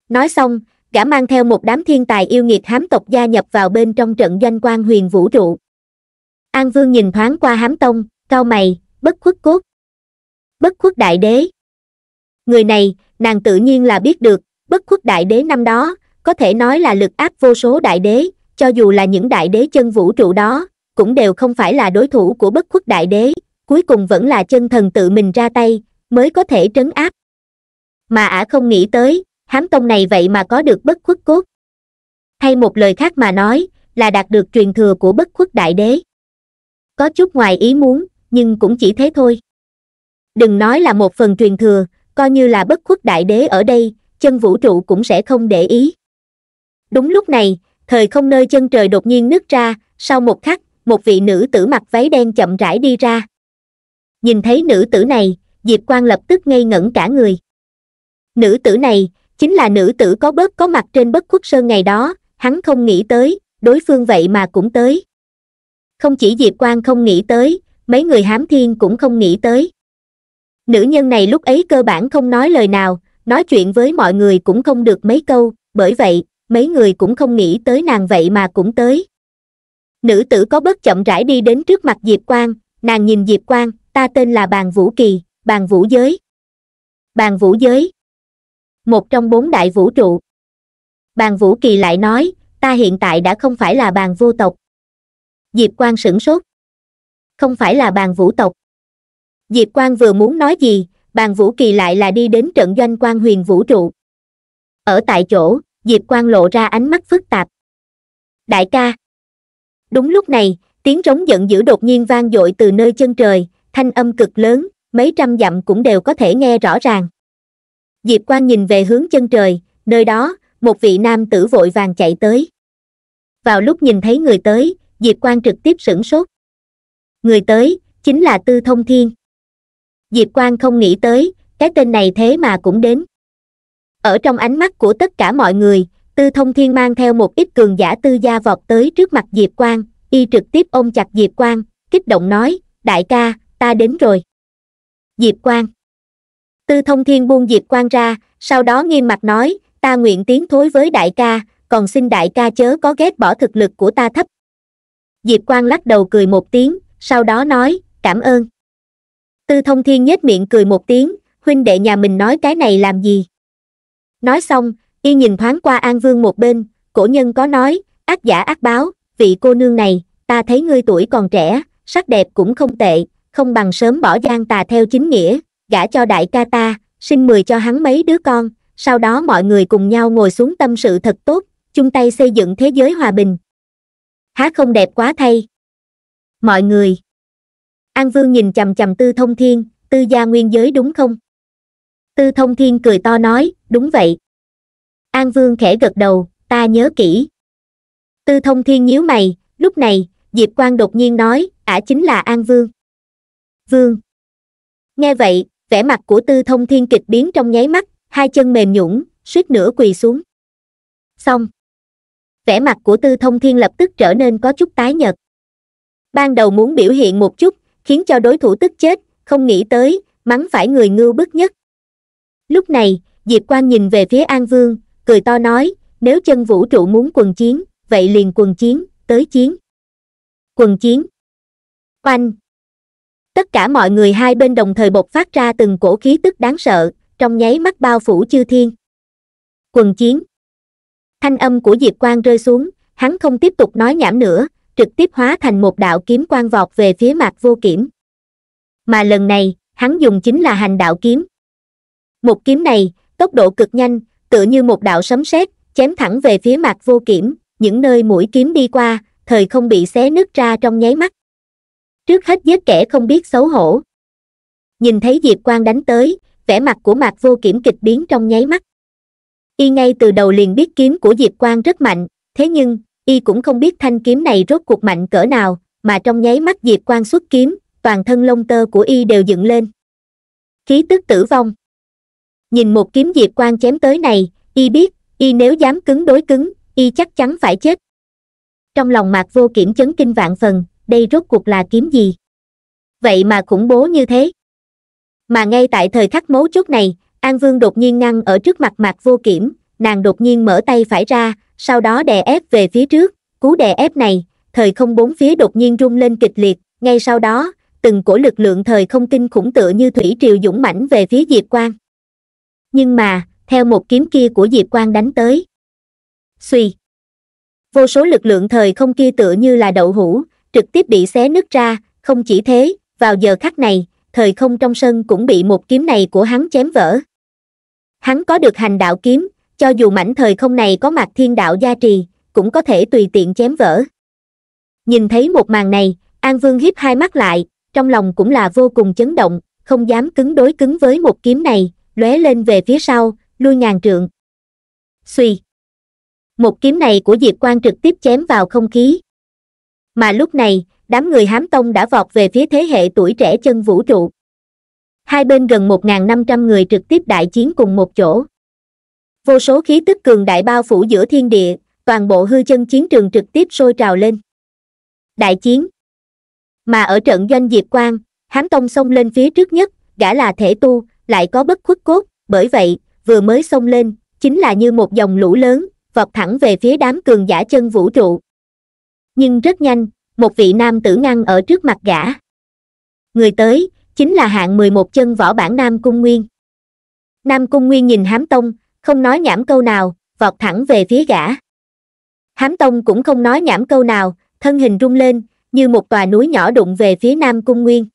S1: Nói xong, gã mang theo một đám thiên tài yêu nghiệt hám tộc gia nhập vào bên trong trận doanh quan huyền vũ trụ. An Vương nhìn thoáng qua hám tông, cao mày, bất khuất cốt. Bất khuất đại đế. Người này, nàng tự nhiên là biết được, bất khuất đại đế năm đó, có thể nói là lực áp vô số đại đế, cho dù là những đại đế chân vũ trụ đó cũng đều không phải là đối thủ của bất khuất đại đế cuối cùng vẫn là chân thần tự mình ra tay mới có thể trấn áp mà ả không nghĩ tới hám tông này vậy mà có được bất khuất cốt hay một lời khác mà nói là đạt được truyền thừa của bất khuất đại đế có chút ngoài ý muốn nhưng cũng chỉ thế thôi đừng nói là một phần truyền thừa coi như là bất khuất đại đế ở đây chân vũ trụ cũng sẽ không để ý đúng lúc này thời không nơi chân trời đột nhiên nứt ra sau một khắc một vị nữ tử mặc váy đen chậm rãi đi ra nhìn thấy nữ tử này diệp quan lập tức ngây ngẩn cả người nữ tử này chính là nữ tử có bớt có mặt trên bất khuất sơn ngày đó hắn không nghĩ tới đối phương vậy mà cũng tới không chỉ diệp quan không nghĩ tới mấy người hám thiên cũng không nghĩ tới nữ nhân này lúc ấy cơ bản không nói lời nào nói chuyện với mọi người cũng không được mấy câu bởi vậy mấy người cũng không nghĩ tới nàng vậy mà cũng tới nữ tử có bớt chậm rãi đi đến trước mặt diệp quang nàng nhìn diệp quang ta tên là bàn vũ kỳ bàn vũ giới bàn vũ giới một trong bốn đại vũ trụ bàn vũ kỳ lại nói ta hiện tại đã không phải là bàn vô tộc diệp quang sửng sốt không phải là bàn vũ tộc diệp quang vừa muốn nói gì bàn vũ kỳ lại là đi đến trận doanh quan huyền vũ trụ ở tại chỗ diệp quang lộ ra ánh mắt phức tạp đại ca đúng lúc này tiếng rống giận dữ đột nhiên vang dội từ nơi chân trời thanh âm cực lớn mấy trăm dặm cũng đều có thể nghe rõ ràng diệp quang nhìn về hướng chân trời nơi đó một vị nam tử vội vàng chạy tới vào lúc nhìn thấy người tới diệp quang trực tiếp sửng sốt người tới chính là tư thông thiên diệp quang không nghĩ tới cái tên này thế mà cũng đến ở trong ánh mắt của tất cả mọi người tư thông thiên mang theo một ít cường giả tư gia vọt tới trước mặt diệp quang y trực tiếp ôm chặt diệp quang kích động nói đại ca ta đến rồi diệp quang tư thông thiên buông diệp quang ra sau đó nghiêm mặt nói ta nguyện tiến thối với đại ca còn xin đại ca chớ có ghét bỏ thực lực của ta thấp diệp quang lắc đầu cười một tiếng sau đó nói cảm ơn tư thông thiên nhếch miệng cười một tiếng huynh đệ nhà mình nói cái này làm gì Nói xong, y nhìn thoáng qua An Vương một bên, cổ nhân có nói, ác giả ác báo, vị cô nương này, ta thấy ngươi tuổi còn trẻ, sắc đẹp cũng không tệ, không bằng sớm bỏ gian tà theo chính nghĩa, gả cho đại ca ta, sinh mười cho hắn mấy đứa con, sau đó mọi người cùng nhau ngồi xuống tâm sự thật tốt, chung tay xây dựng thế giới hòa bình. Há không đẹp quá thay. Mọi người. An Vương nhìn chầm chầm tư thông thiên, tư gia nguyên giới đúng không? tư thông thiên cười to nói đúng vậy an vương khẽ gật đầu ta nhớ kỹ tư thông thiên nhíu mày lúc này diệp Quang đột nhiên nói ả chính là an vương vương nghe vậy vẻ mặt của tư thông thiên kịch biến trong nháy mắt hai chân mềm nhũn suýt nửa quỳ xuống xong vẻ mặt của tư thông thiên lập tức trở nên có chút tái nhợt ban đầu muốn biểu hiện một chút khiến cho đối thủ tức chết không nghĩ tới mắng phải người ngưu bức nhất lúc này diệp quang nhìn về phía an vương cười to nói nếu chân vũ trụ muốn quần chiến vậy liền quần chiến tới chiến quần chiến quanh tất cả mọi người hai bên đồng thời bộc phát ra từng cổ khí tức đáng sợ trong nháy mắt bao phủ chư thiên quần chiến thanh âm của diệp quang rơi xuống hắn không tiếp tục nói nhảm nữa trực tiếp hóa thành một đạo kiếm quang vọt về phía mặt vô kiểm mà lần này hắn dùng chính là hành đạo kiếm một kiếm này tốc độ cực nhanh tựa như một đạo sấm sét chém thẳng về phía mặt vô kiểm những nơi mũi kiếm đi qua thời không bị xé nứt ra trong nháy mắt trước hết giết kẻ không biết xấu hổ nhìn thấy diệp quang đánh tới vẻ mặt của mặt vô kiểm kịch biến trong nháy mắt y ngay từ đầu liền biết kiếm của diệp quang rất mạnh thế nhưng y cũng không biết thanh kiếm này rốt cuộc mạnh cỡ nào mà trong nháy mắt diệp quang xuất kiếm toàn thân lông tơ của y đều dựng lên khí tức tử vong nhìn một kiếm diệp quan chém tới này y biết y nếu dám cứng đối cứng y chắc chắn phải chết trong lòng mạc vô kiểm chấn kinh vạn phần đây rốt cuộc là kiếm gì vậy mà khủng bố như thế mà ngay tại thời khắc mấu chốt này an vương đột nhiên ngăn ở trước mặt mạc vô kiểm nàng đột nhiên mở tay phải ra sau đó đè ép về phía trước cú đè ép này thời không bốn phía đột nhiên rung lên kịch liệt ngay sau đó từng cổ lực lượng thời không kinh khủng tựa như thủy triều dũng mãnh về phía diệp quang nhưng mà theo một kiếm kia của diệp quang đánh tới suy vô số lực lượng thời không kia tựa như là đậu hũ trực tiếp bị xé nứt ra không chỉ thế vào giờ khắc này thời không trong sân cũng bị một kiếm này của hắn chém vỡ hắn có được hành đạo kiếm cho dù mảnh thời không này có mặt thiên đạo gia trì cũng có thể tùy tiện chém vỡ nhìn thấy một màn này an vương hiếp hai mắt lại trong lòng cũng là vô cùng chấn động không dám cứng đối cứng với một kiếm này lóe lên về phía sau lui ngàn trượng suy một kiếm này của diệp Quang trực tiếp chém vào không khí mà lúc này đám người hám tông đã vọt về phía thế hệ tuổi trẻ chân vũ trụ hai bên gần một năm trăm người trực tiếp đại chiến cùng một chỗ vô số khí tức cường đại bao phủ giữa thiên địa toàn bộ hư chân chiến trường trực tiếp sôi trào lên đại chiến mà ở trận doanh diệp quang hám tông xông lên phía trước nhất gã là thể tu lại có bất khuất cốt bởi vậy vừa mới xông lên chính là như một dòng lũ lớn vọt thẳng về phía đám cường giả chân vũ trụ nhưng rất nhanh một vị nam tử ngăn ở trước mặt gã người tới chính là hạng mười một chân võ bản nam cung nguyên nam cung nguyên nhìn hám tông không nói nhảm câu nào vọt thẳng về phía gã hám tông cũng không nói nhảm câu nào thân hình rung lên như một tòa núi nhỏ đụng về phía nam cung nguyên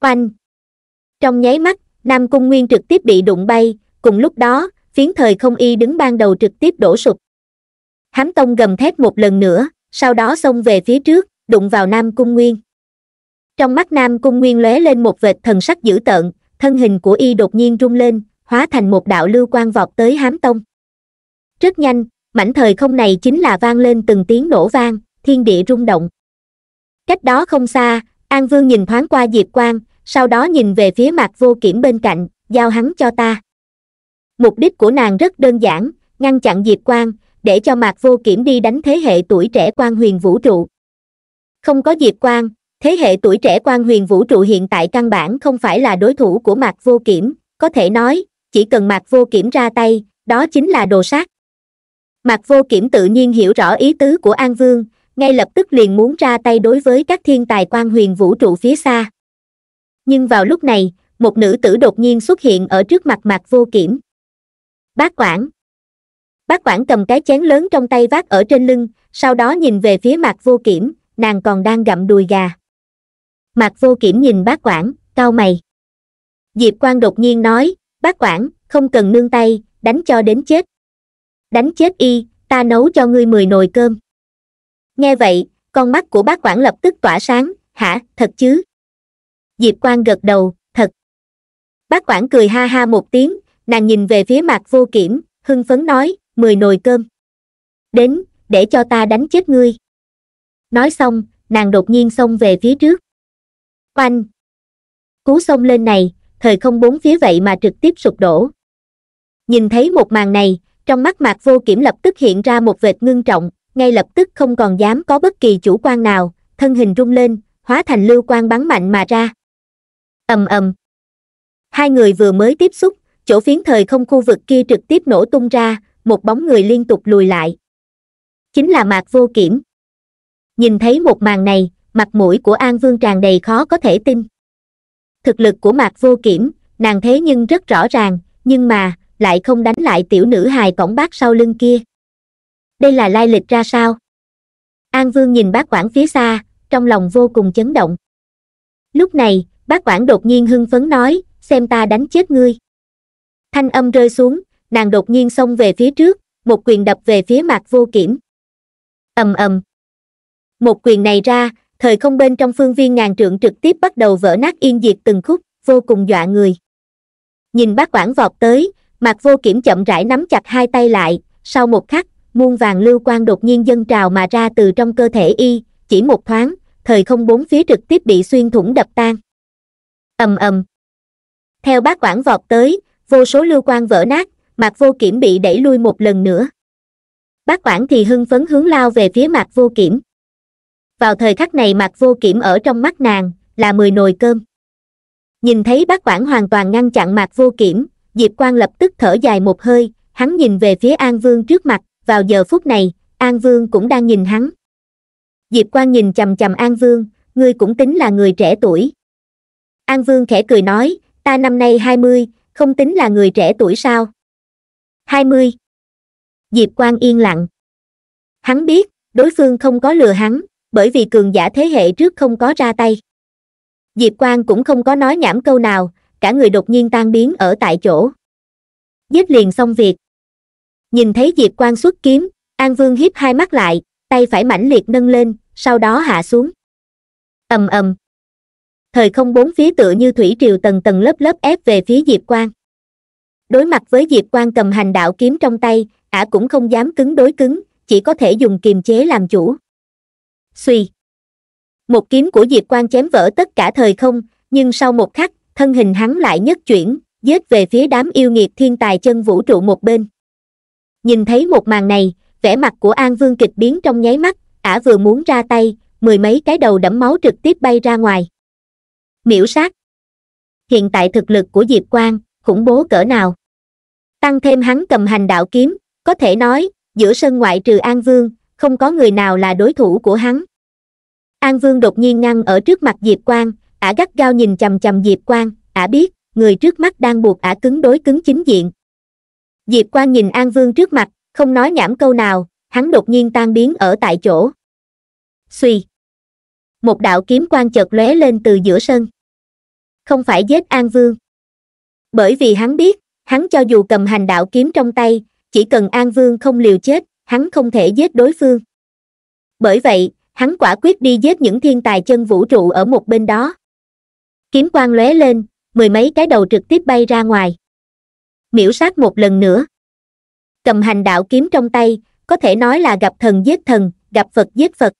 S1: oanh trong nháy mắt Nam Cung Nguyên trực tiếp bị đụng bay, cùng lúc đó, phiến thời không y đứng ban đầu trực tiếp đổ sụp. Hám Tông gầm thét một lần nữa, sau đó xông về phía trước, đụng vào Nam Cung Nguyên. Trong mắt Nam Cung Nguyên lóe lên một vệt thần sắc dữ tợn, thân hình của y đột nhiên rung lên, hóa thành một đạo lưu quan vọt tới Hám Tông. Rất nhanh, mảnh thời không này chính là vang lên từng tiếng nổ vang, thiên địa rung động. Cách đó không xa, An Vương nhìn thoáng qua Diệp Quang, sau đó nhìn về phía mặt vô kiểm bên cạnh giao hắn cho ta mục đích của nàng rất đơn giản ngăn chặn diệp quang để cho mặt vô kiểm đi đánh thế hệ tuổi trẻ quan huyền vũ trụ không có diệp quang thế hệ tuổi trẻ quan huyền vũ trụ hiện tại căn bản không phải là đối thủ của mặt vô kiểm có thể nói chỉ cần mặt vô kiểm ra tay đó chính là đồ sát mặt vô kiểm tự nhiên hiểu rõ ý tứ của an vương ngay lập tức liền muốn ra tay đối với các thiên tài quan huyền vũ trụ phía xa nhưng vào lúc này một nữ tử đột nhiên xuất hiện ở trước mặt mạc vô kiểm bác quản bác quản cầm cái chén lớn trong tay vác ở trên lưng sau đó nhìn về phía mạc vô kiểm nàng còn đang gặm đùi gà mạc vô kiểm nhìn bác quản cao mày diệp Quang đột nhiên nói bác quản không cần nương tay đánh cho đến chết đánh chết y ta nấu cho ngươi mười nồi cơm nghe vậy con mắt của bác quản lập tức tỏa sáng hả thật chứ diệp Quang gật đầu thật bác quản cười ha ha một tiếng nàng nhìn về phía mặt vô kiểm hưng phấn nói mười nồi cơm đến để cho ta đánh chết ngươi nói xong nàng đột nhiên xông về phía trước oanh cú xông lên này thời không bốn phía vậy mà trực tiếp sụp đổ nhìn thấy một màn này trong mắt mặt vô kiểm lập tức hiện ra một vệt ngưng trọng ngay lập tức không còn dám có bất kỳ chủ quan nào thân hình rung lên hóa thành lưu quan bắn mạnh mà ra ầm ầm hai người vừa mới tiếp xúc chỗ phiến thời không khu vực kia trực tiếp nổ tung ra một bóng người liên tục lùi lại chính là mạc vô kiểm nhìn thấy một màn này mặt mũi của an vương tràn đầy khó có thể tin thực lực của mạc vô kiểm nàng thế nhưng rất rõ ràng nhưng mà lại không đánh lại tiểu nữ hài cổng bác sau lưng kia đây là lai lịch ra sao an vương nhìn bác quản phía xa trong lòng vô cùng chấn động lúc này bác quản đột nhiên hưng phấn nói, xem ta đánh chết ngươi. Thanh âm rơi xuống, nàng đột nhiên xông về phía trước, một quyền đập về phía mặt vô kiểm. ầm ầm Một quyền này ra, thời không bên trong phương viên ngàn trượng trực tiếp bắt đầu vỡ nát yên diệt từng khúc, vô cùng dọa người. Nhìn bác quản vọt tới, mặt vô kiểm chậm rãi nắm chặt hai tay lại, sau một khắc, muôn vàng lưu quang đột nhiên dâng trào mà ra từ trong cơ thể y, chỉ một thoáng, thời không bốn phía trực tiếp bị xuyên thủng đập tan ầm ầm theo bác quản vọt tới vô số lưu quan vỡ nát mạc vô kiểm bị đẩy lui một lần nữa bác quản thì hưng phấn hướng lao về phía mạc vô kiểm vào thời khắc này mạc vô kiểm ở trong mắt nàng là mười nồi cơm nhìn thấy bác quản hoàn toàn ngăn chặn mạc vô kiểm diệp quan lập tức thở dài một hơi hắn nhìn về phía an vương trước mặt vào giờ phút này an vương cũng đang nhìn hắn diệp quan nhìn chằm chằm an vương ngươi cũng tính là người trẻ tuổi An Vương khẽ cười nói, ta năm nay 20, không tính là người trẻ tuổi sao? 20. Diệp Quang yên lặng. Hắn biết, đối phương không có lừa hắn, bởi vì cường giả thế hệ trước không có ra tay. Diệp Quang cũng không có nói nhảm câu nào, cả người đột nhiên tan biến ở tại chỗ. Giết liền xong việc. Nhìn thấy Diệp Quang xuất kiếm, An Vương hiếp hai mắt lại, tay phải mãnh liệt nâng lên, sau đó hạ xuống. ầm ầm thời không bốn phía tựa như thủy triều tầng tầng lớp lớp ép về phía diệp quang đối mặt với diệp quang cầm hành đạo kiếm trong tay ả cũng không dám cứng đối cứng chỉ có thể dùng kiềm chế làm chủ suy một kiếm của diệp quang chém vỡ tất cả thời không nhưng sau một khắc thân hình hắn lại nhất chuyển dết về phía đám yêu nghiệt thiên tài chân vũ trụ một bên nhìn thấy một màn này vẻ mặt của an vương kịch biến trong nháy mắt ả vừa muốn ra tay mười mấy cái đầu đẫm máu trực tiếp bay ra ngoài miễu sát hiện tại thực lực của diệp quang khủng bố cỡ nào tăng thêm hắn cầm hành đạo kiếm có thể nói giữa sân ngoại trừ an vương không có người nào là đối thủ của hắn an vương đột nhiên ngăn ở trước mặt diệp quang ả gắt gao nhìn chằm chằm diệp quang ả biết người trước mắt đang buộc ả cứng đối cứng chính diện diệp quang nhìn an vương trước mặt không nói nhảm câu nào hắn đột nhiên tan biến ở tại chỗ suy một đạo kiếm quang chợt lóe lên từ giữa sân không phải giết an vương bởi vì hắn biết hắn cho dù cầm hành đạo kiếm trong tay chỉ cần an vương không liều chết hắn không thể giết đối phương bởi vậy hắn quả quyết đi giết những thiên tài chân vũ trụ ở một bên đó kiếm quang lóe lên mười mấy cái đầu trực tiếp bay ra ngoài miễu sát một lần nữa cầm hành đạo kiếm trong tay có thể nói là gặp thần giết thần gặp phật giết phật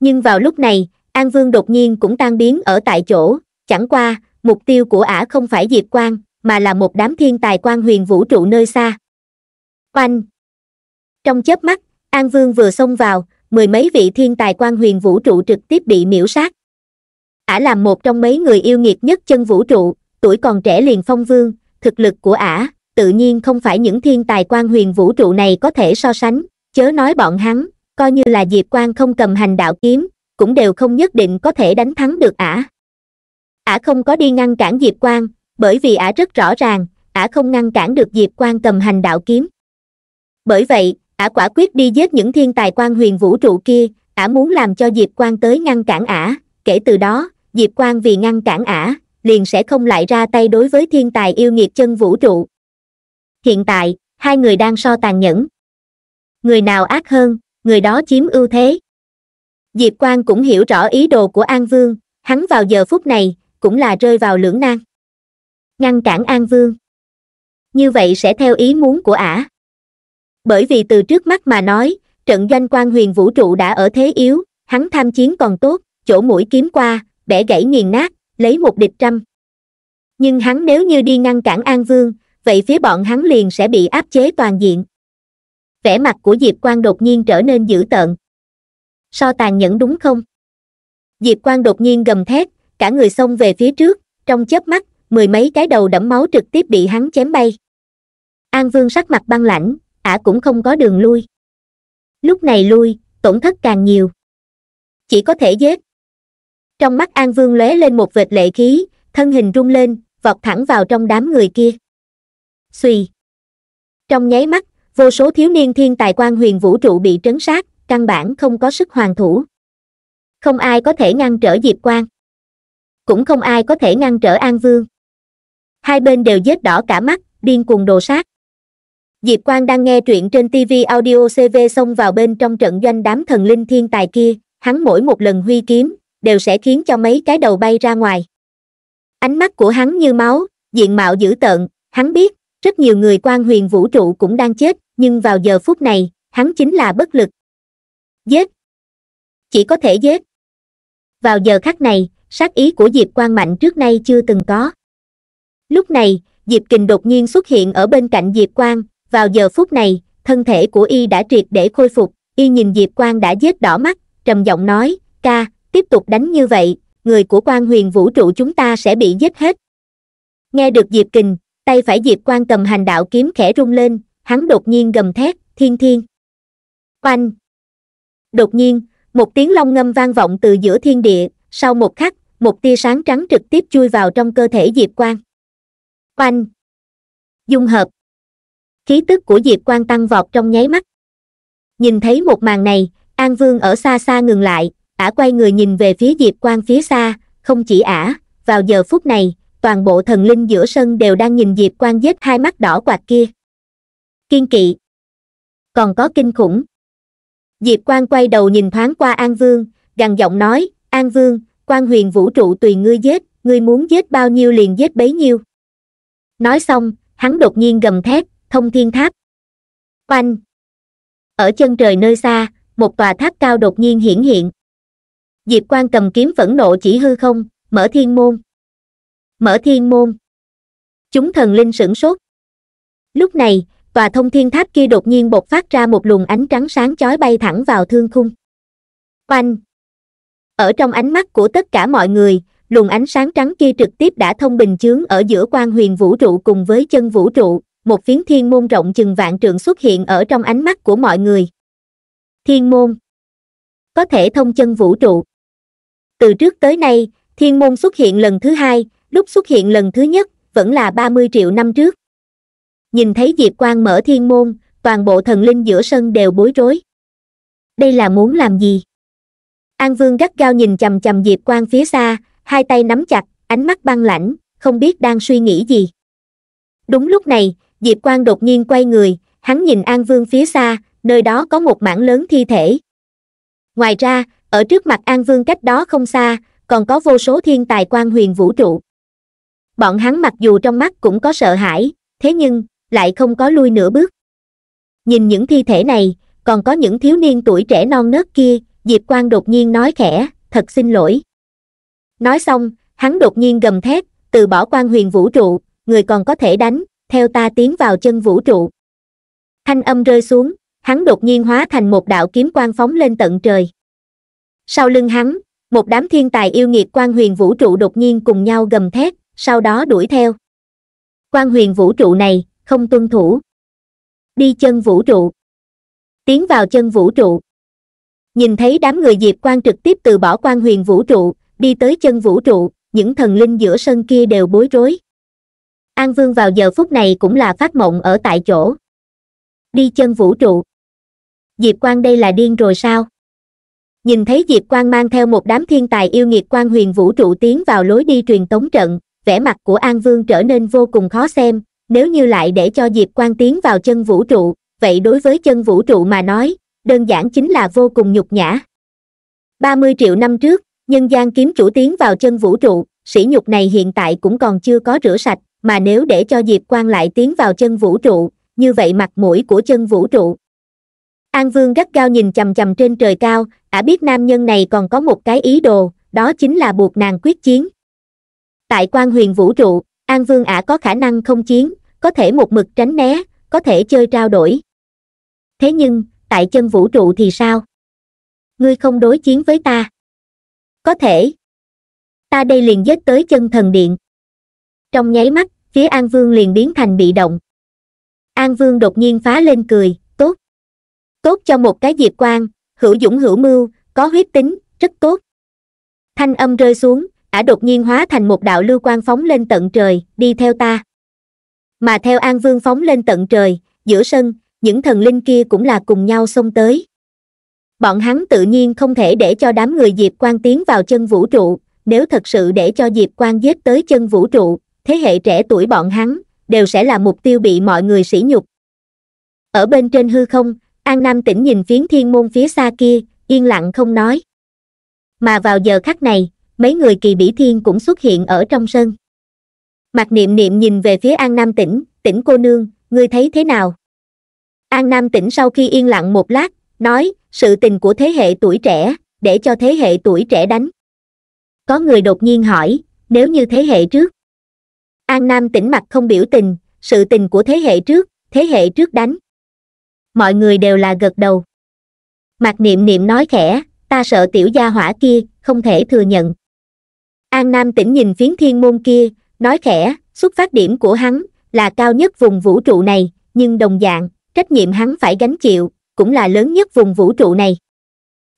S1: nhưng vào lúc này an vương đột nhiên cũng tan biến ở tại chỗ chẳng qua mục tiêu của ả không phải diệp quan mà là một đám thiên tài quan huyền vũ trụ nơi xa oanh trong chớp mắt an vương vừa xông vào mười mấy vị thiên tài quan huyền vũ trụ trực tiếp bị miễu sát ả làm một trong mấy người yêu nghiệt nhất chân vũ trụ tuổi còn trẻ liền phong vương thực lực của ả tự nhiên không phải những thiên tài quan huyền vũ trụ này có thể so sánh chớ nói bọn hắn coi như là diệp quan không cầm hành đạo kiếm cũng đều không nhất định có thể đánh thắng được ả ả không có đi ngăn cản diệp Quang, bởi vì ả rất rõ ràng ả không ngăn cản được diệp Quang cầm hành đạo kiếm bởi vậy ả quả quyết đi giết những thiên tài quan huyền vũ trụ kia ả muốn làm cho diệp Quang tới ngăn cản ả kể từ đó diệp Quang vì ngăn cản ả liền sẽ không lại ra tay đối với thiên tài yêu nghiệt chân vũ trụ hiện tại hai người đang so tàn nhẫn người nào ác hơn người đó chiếm ưu thế diệp Quang cũng hiểu rõ ý đồ của an vương hắn vào giờ phút này cũng là rơi vào lưỡng nan ngăn cản an vương như vậy sẽ theo ý muốn của ả bởi vì từ trước mắt mà nói trận doanh quan huyền vũ trụ đã ở thế yếu hắn tham chiến còn tốt chỗ mũi kiếm qua bẻ gãy nghiền nát lấy một địch trăm nhưng hắn nếu như đi ngăn cản an vương vậy phía bọn hắn liền sẽ bị áp chế toàn diện vẻ mặt của diệp quan đột nhiên trở nên dữ tợn so tàn nhẫn đúng không diệp quan đột nhiên gầm thét cả người xông về phía trước trong chớp mắt mười mấy cái đầu đẫm máu trực tiếp bị hắn chém bay an vương sắc mặt băng lãnh ả cũng không có đường lui lúc này lui tổn thất càng nhiều chỉ có thể giết trong mắt an vương lóe lên một vệt lệ khí thân hình rung lên vọt thẳng vào trong đám người kia suy trong nháy mắt vô số thiếu niên thiên tài quan huyền vũ trụ bị trấn sát căn bản không có sức hoàn thủ không ai có thể ngăn trở diệp quang cũng không ai có thể ngăn trở an vương hai bên đều vết đỏ cả mắt điên cuồng đồ sát diệp quang đang nghe truyện trên tv audio cv xông vào bên trong trận doanh đám thần linh thiên tài kia hắn mỗi một lần huy kiếm đều sẽ khiến cho mấy cái đầu bay ra ngoài ánh mắt của hắn như máu diện mạo dữ tợn hắn biết rất nhiều người quan huyền vũ trụ cũng đang chết nhưng vào giờ phút này hắn chính là bất lực giết chỉ có thể giết vào giờ khắc này sát ý của Diệp Quang mạnh trước nay chưa từng có. Lúc này, Diệp Kình đột nhiên xuất hiện ở bên cạnh Diệp Quang, vào giờ phút này, thân thể của y đã triệt để khôi phục, y nhìn Diệp Quang đã vết đỏ mắt, trầm giọng nói, ca, tiếp tục đánh như vậy, người của Quang huyền vũ trụ chúng ta sẽ bị giết hết. Nghe được Diệp Kình, tay phải Diệp Quang cầm hành đạo kiếm khẽ rung lên, hắn đột nhiên gầm thét, thiên thiên. Oanh! Đột nhiên, một tiếng long ngâm vang vọng từ giữa thiên địa, sau một khắc, một tia sáng trắng trực tiếp chui vào trong cơ thể diệp quang oanh dung hợp khí tức của diệp quang tăng vọt trong nháy mắt nhìn thấy một màn này an vương ở xa xa ngừng lại ả quay người nhìn về phía diệp quang phía xa không chỉ ả vào giờ phút này toàn bộ thần linh giữa sân đều đang nhìn diệp quang giết hai mắt đỏ quạt kia kiên kỵ còn có kinh khủng diệp quang quay đầu nhìn thoáng qua an vương gằn giọng nói an vương quan huyền vũ trụ tùy ngươi giết, ngươi muốn giết bao nhiêu liền giết bấy nhiêu. Nói xong, hắn đột nhiên gầm thét, thông thiên tháp. Oanh! Ở chân trời nơi xa, một tòa tháp cao đột nhiên hiển hiện. Diệp Quan cầm kiếm phẫn nộ chỉ hư không, mở thiên môn. Mở thiên môn. Chúng thần linh sửng sốt. Lúc này, tòa thông thiên tháp kia đột nhiên bộc phát ra một luồng ánh trắng sáng chói bay thẳng vào thương khung. Oanh! ở trong ánh mắt của tất cả mọi người luồng ánh sáng trắng kia trực tiếp đã thông bình chướng ở giữa quan huyền vũ trụ cùng với chân vũ trụ một phiến thiên môn rộng chừng vạn trượng xuất hiện ở trong ánh mắt của mọi người thiên môn có thể thông chân vũ trụ từ trước tới nay thiên môn xuất hiện lần thứ hai lúc xuất hiện lần thứ nhất vẫn là ba mươi triệu năm trước nhìn thấy diệp quang mở thiên môn toàn bộ thần linh giữa sân đều bối rối đây là muốn làm gì an vương gắt gao nhìn chầm chầm diệp Quang phía xa hai tay nắm chặt ánh mắt băng lãnh không biết đang suy nghĩ gì đúng lúc này diệp Quang đột nhiên quay người hắn nhìn an vương phía xa nơi đó có một mảng lớn thi thể ngoài ra ở trước mặt an vương cách đó không xa còn có vô số thiên tài quan huyền vũ trụ bọn hắn mặc dù trong mắt cũng có sợ hãi thế nhưng lại không có lui nửa bước nhìn những thi thể này còn có những thiếu niên tuổi trẻ non nớt kia Diệp Quang đột nhiên nói khẽ, thật xin lỗi. Nói xong, hắn đột nhiên gầm thét, từ bỏ quan huyền vũ trụ, người còn có thể đánh, theo ta tiến vào chân vũ trụ. Thanh âm rơi xuống, hắn đột nhiên hóa thành một đạo kiếm quang phóng lên tận trời. Sau lưng hắn, một đám thiên tài yêu nghiệt quan huyền vũ trụ đột nhiên cùng nhau gầm thét, sau đó đuổi theo. Quan huyền vũ trụ này, không tuân thủ. Đi chân vũ trụ. Tiến vào chân vũ trụ nhìn thấy đám người diệp quang trực tiếp từ bỏ quan huyền vũ trụ đi tới chân vũ trụ những thần linh giữa sân kia đều bối rối an vương vào giờ phút này cũng là phát mộng ở tại chỗ đi chân vũ trụ diệp quang đây là điên rồi sao nhìn thấy diệp quang mang theo một đám thiên tài yêu nghiệt quan huyền vũ trụ tiến vào lối đi truyền tống trận vẻ mặt của an vương trở nên vô cùng khó xem nếu như lại để cho diệp quang tiến vào chân vũ trụ vậy đối với chân vũ trụ mà nói đơn giản chính là vô cùng nhục nhã. 30 triệu năm trước, nhân gian kiếm chủ tiến vào chân vũ trụ, sỉ nhục này hiện tại cũng còn chưa có rửa sạch, mà nếu để cho Diệp quan lại tiến vào chân vũ trụ, như vậy mặt mũi của chân vũ trụ. An Vương gắt cao nhìn chầm chầm trên trời cao, ả biết nam nhân này còn có một cái ý đồ, đó chính là buộc nàng quyết chiến. Tại quan huyền vũ trụ, An Vương ả có khả năng không chiến, có thể một mực tránh né, có thể chơi trao đổi. Thế nhưng, tại chân vũ trụ thì sao ngươi không đối chiến với ta có thể ta đây liền giết tới chân thần điện trong nháy mắt phía an vương liền biến thành bị động an vương đột nhiên phá lên cười tốt tốt cho một cái diệp quan hữu dũng hữu mưu có huyết tính rất tốt thanh âm rơi xuống ả đột nhiên hóa thành một đạo lưu quan phóng lên tận trời đi theo ta mà theo an vương phóng lên tận trời giữa sân những thần linh kia cũng là cùng nhau xông tới bọn hắn tự nhiên không thể để cho đám người diệp quan tiến vào chân vũ trụ nếu thật sự để cho diệp quan giết tới chân vũ trụ thế hệ trẻ tuổi bọn hắn đều sẽ là mục tiêu bị mọi người sỉ nhục ở bên trên hư không an nam tỉnh nhìn phiến thiên môn phía xa kia yên lặng không nói mà vào giờ khắc này mấy người kỳ bỉ thiên cũng xuất hiện ở trong sân mặt niệm niệm nhìn về phía an nam tỉnh tỉnh cô nương ngươi thấy thế nào An Nam tỉnh sau khi yên lặng một lát, nói, sự tình của thế hệ tuổi trẻ, để cho thế hệ tuổi trẻ đánh. Có người đột nhiên hỏi, nếu như thế hệ trước. An Nam tỉnh mặt không biểu tình, sự tình của thế hệ trước, thế hệ trước đánh. Mọi người đều là gật đầu. Mạc niệm niệm nói khẽ, ta sợ tiểu gia hỏa kia, không thể thừa nhận. An Nam tỉnh nhìn phiến thiên môn kia, nói khẽ, xuất phát điểm của hắn, là cao nhất vùng vũ trụ này, nhưng đồng dạng, trách nhiệm hắn phải gánh chịu cũng là lớn nhất vùng vũ trụ này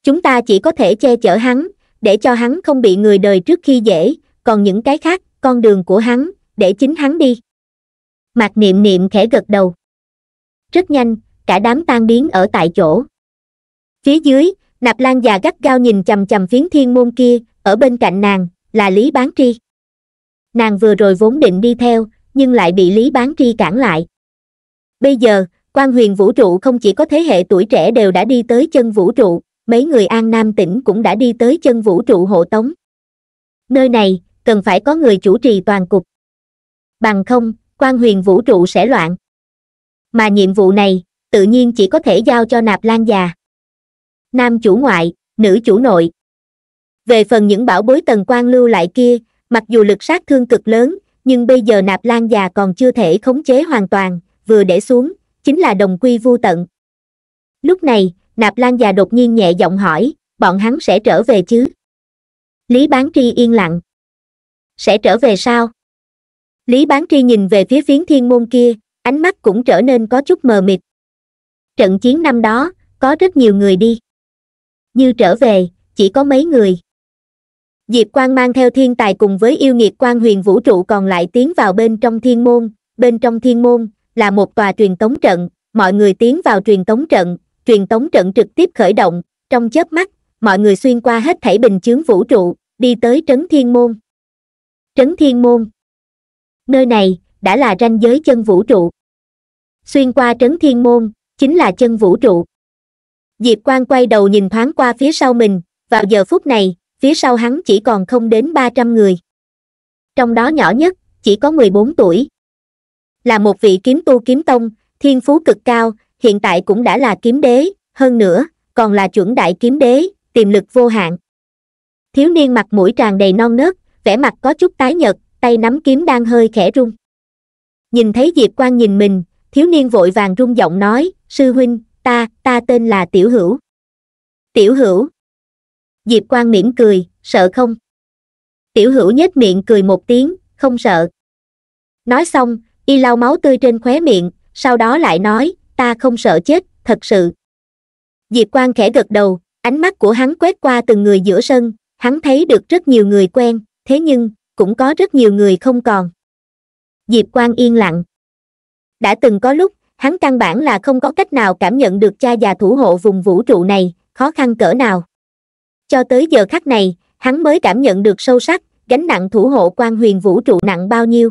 S1: chúng ta chỉ có thể che chở hắn để cho hắn không bị người đời trước khi dễ còn những cái khác con đường của hắn để chính hắn đi mạc niệm niệm khẽ gật đầu rất nhanh cả đám tan biến ở tại chỗ phía dưới nạp lan già gắt gao nhìn chằm chằm phiến thiên môn kia ở bên cạnh nàng là lý bán tri nàng vừa rồi vốn định đi theo nhưng lại bị lý bán tri cản lại bây giờ quan huyền vũ trụ không chỉ có thế hệ tuổi trẻ đều đã đi tới chân vũ trụ mấy người an nam tỉnh cũng đã đi tới chân vũ trụ hộ tống nơi này cần phải có người chủ trì toàn cục bằng không quan huyền vũ trụ sẽ loạn mà nhiệm vụ này tự nhiên chỉ có thể giao cho nạp lan già nam chủ ngoại nữ chủ nội về phần những bảo bối tần quan lưu lại kia mặc dù lực sát thương cực lớn nhưng bây giờ nạp lan già còn chưa thể khống chế hoàn toàn vừa để xuống chính là đồng quy vu tận lúc này nạp lan già đột nhiên nhẹ giọng hỏi bọn hắn sẽ trở về chứ lý bán tri yên lặng sẽ trở về sao lý bán tri nhìn về phía phiến thiên môn kia ánh mắt cũng trở nên có chút mờ mịt trận chiến năm đó có rất nhiều người đi như trở về chỉ có mấy người diệp quang mang theo thiên tài cùng với yêu nghiệt quan huyền vũ trụ còn lại tiến vào bên trong thiên môn bên trong thiên môn là một tòa truyền tống trận mọi người tiến vào truyền tống trận truyền tống trận trực tiếp khởi động trong chớp mắt mọi người xuyên qua hết thảy bình chướng vũ trụ đi tới trấn thiên môn trấn thiên môn nơi này đã là ranh giới chân vũ trụ xuyên qua trấn thiên môn chính là chân vũ trụ diệp Quang quay đầu nhìn thoáng qua phía sau mình vào giờ phút này phía sau hắn chỉ còn không đến ba trăm người trong đó nhỏ nhất chỉ có mười bốn tuổi là một vị kiếm tu kiếm tông thiên phú cực cao hiện tại cũng đã là kiếm đế hơn nữa còn là chuẩn đại kiếm đế tiềm lực vô hạn thiếu niên mặt mũi tràn đầy non nớt vẻ mặt có chút tái nhợt tay nắm kiếm đang hơi khẽ rung nhìn thấy diệp quang nhìn mình thiếu niên vội vàng rung giọng nói sư huynh ta ta tên là tiểu hữu tiểu hữu diệp quang mỉm cười sợ không tiểu hữu nhếch miệng cười một tiếng không sợ nói xong y lau máu tươi trên khóe miệng sau đó lại nói ta không sợ chết thật sự diệp Quan khẽ gật đầu ánh mắt của hắn quét qua từng người giữa sân hắn thấy được rất nhiều người quen thế nhưng cũng có rất nhiều người không còn diệp Quan yên lặng đã từng có lúc hắn căn bản là không có cách nào cảm nhận được cha già thủ hộ vùng vũ trụ này khó khăn cỡ nào cho tới giờ khắc này hắn mới cảm nhận được sâu sắc gánh nặng thủ hộ quan huyền vũ trụ nặng bao nhiêu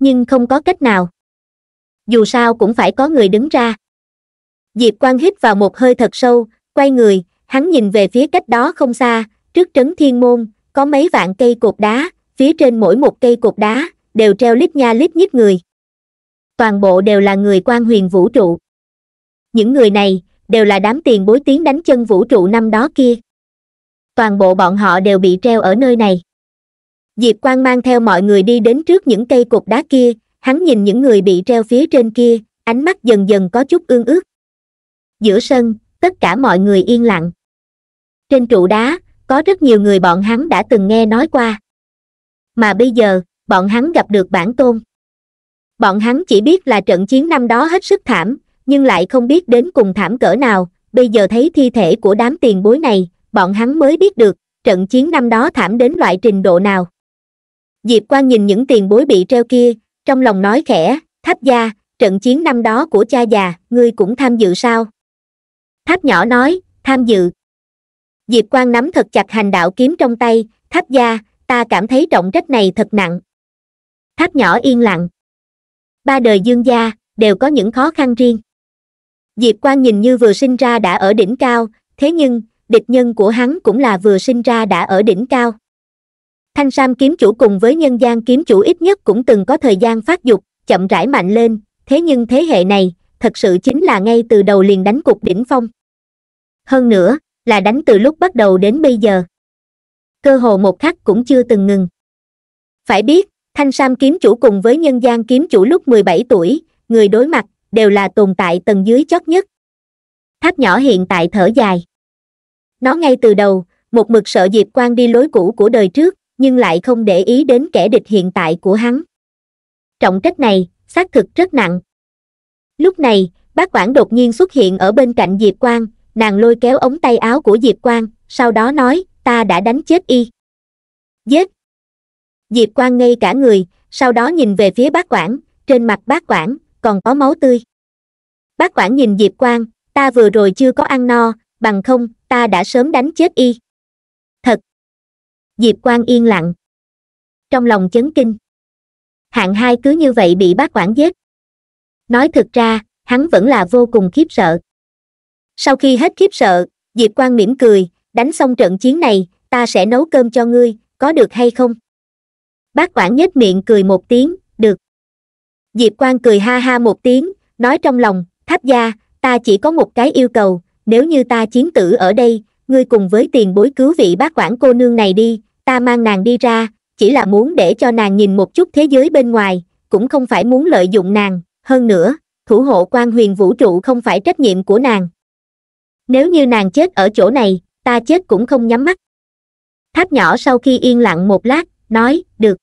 S1: nhưng không có cách nào dù sao cũng phải có người đứng ra diệp quang hít vào một hơi thật sâu quay người hắn nhìn về phía cách đó không xa trước trấn thiên môn có mấy vạn cây cột đá phía trên mỗi một cây cột đá đều treo lít nha lít nhít người toàn bộ đều là người quan huyền vũ trụ những người này đều là đám tiền bối tiến đánh chân vũ trụ năm đó kia toàn bộ bọn họ đều bị treo ở nơi này diệp quang mang theo mọi người đi đến trước những cây cột đá kia hắn nhìn những người bị treo phía trên kia ánh mắt dần dần có chút ương ước giữa sân tất cả mọi người yên lặng trên trụ đá có rất nhiều người bọn hắn đã từng nghe nói qua mà bây giờ bọn hắn gặp được bản tôn bọn hắn chỉ biết là trận chiến năm đó hết sức thảm nhưng lại không biết đến cùng thảm cỡ nào bây giờ thấy thi thể của đám tiền bối này bọn hắn mới biết được trận chiến năm đó thảm đến loại trình độ nào diệp Quang nhìn những tiền bối bị treo kia trong lòng nói khẽ tháp gia trận chiến năm đó của cha già ngươi cũng tham dự sao tháp nhỏ nói tham dự diệp Quang nắm thật chặt hành đạo kiếm trong tay tháp gia ta cảm thấy trọng trách này thật nặng tháp nhỏ yên lặng ba đời dương gia đều có những khó khăn riêng diệp Quang nhìn như vừa sinh ra đã ở đỉnh cao thế nhưng địch nhân của hắn cũng là vừa sinh ra đã ở đỉnh cao thanh sam kiếm chủ cùng với nhân gian kiếm chủ ít nhất cũng từng có thời gian phát dục chậm rãi mạnh lên thế nhưng thế hệ này thật sự chính là ngay từ đầu liền đánh cục đỉnh phong hơn nữa là đánh từ lúc bắt đầu đến bây giờ cơ hồ một khắc cũng chưa từng ngừng phải biết thanh sam kiếm chủ cùng với nhân gian kiếm chủ lúc mười bảy tuổi người đối mặt đều là tồn tại tầng dưới chót nhất tháp nhỏ hiện tại thở dài nó ngay từ đầu một mực sợ diệp quan đi lối cũ của đời trước nhưng lại không để ý đến kẻ địch hiện tại của hắn trọng trách này xác thực rất nặng lúc này bác quản đột nhiên xuất hiện ở bên cạnh diệp quang nàng lôi kéo ống tay áo của diệp quang sau đó nói ta đã đánh chết y giết diệp quang ngây cả người sau đó nhìn về phía bác quản trên mặt bác quản còn có máu tươi bác quản nhìn diệp quang ta vừa rồi chưa có ăn no bằng không ta đã sớm đánh chết y diệp Quang yên lặng trong lòng chấn kinh hạng hai cứ như vậy bị bác quản giết nói thực ra hắn vẫn là vô cùng khiếp sợ sau khi hết khiếp sợ diệp Quang mỉm cười đánh xong trận chiến này ta sẽ nấu cơm cho ngươi có được hay không bác quản nhếch miệng cười một tiếng được diệp Quang cười ha ha một tiếng nói trong lòng tháp gia ta chỉ có một cái yêu cầu nếu như ta chiến tử ở đây ngươi cùng với tiền bối cứu vị bác quản cô nương này đi ta mang nàng đi ra chỉ là muốn để cho nàng nhìn một chút thế giới bên ngoài cũng không phải muốn lợi dụng nàng hơn nữa thủ hộ quan huyền vũ trụ không phải trách nhiệm của nàng nếu như nàng chết ở chỗ này ta chết cũng không nhắm mắt tháp nhỏ sau khi yên lặng một lát nói được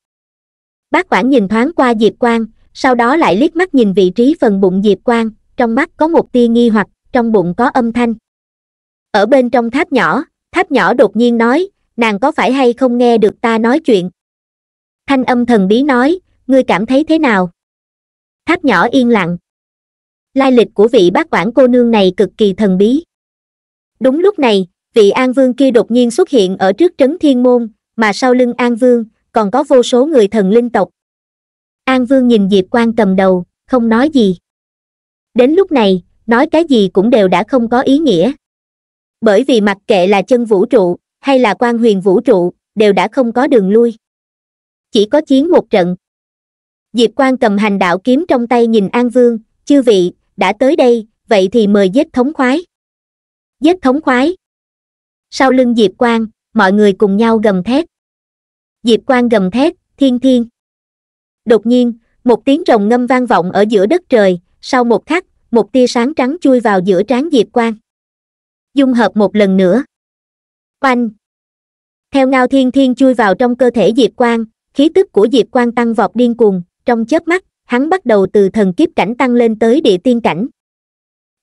S1: bác quản nhìn thoáng qua diệp quang sau đó lại liếc mắt nhìn vị trí phần bụng diệp quang trong mắt có một tia nghi hoặc trong bụng có âm thanh ở bên trong tháp nhỏ tháp nhỏ đột nhiên nói nàng có phải hay không nghe được ta nói chuyện thanh âm thần bí nói ngươi cảm thấy thế nào tháp nhỏ yên lặng lai lịch của vị bác quản cô nương này cực kỳ thần bí đúng lúc này vị an vương kia đột nhiên xuất hiện ở trước trấn thiên môn mà sau lưng an vương còn có vô số người thần linh tộc an vương nhìn diệp quan cầm đầu không nói gì đến lúc này nói cái gì cũng đều đã không có ý nghĩa bởi vì mặc kệ là chân vũ trụ hay là quan huyền vũ trụ đều đã không có đường lui chỉ có chiến một trận diệp quan cầm hành đạo kiếm trong tay nhìn an vương chư vị đã tới đây vậy thì mời giết thống khoái giết thống khoái sau lưng diệp quan mọi người cùng nhau gầm thét diệp quan gầm thét thiên thiên đột nhiên một tiếng rồng ngâm vang vọng ở giữa đất trời sau một khắc một tia sáng trắng chui vào giữa trán diệp quan dung hợp một lần nữa Oanh! Theo Ngao Thiên Thiên chui vào trong cơ thể Diệp Quang, khí tức của Diệp Quang tăng vọt điên cuồng, trong chớp mắt, hắn bắt đầu từ thần kiếp cảnh tăng lên tới địa tiên cảnh.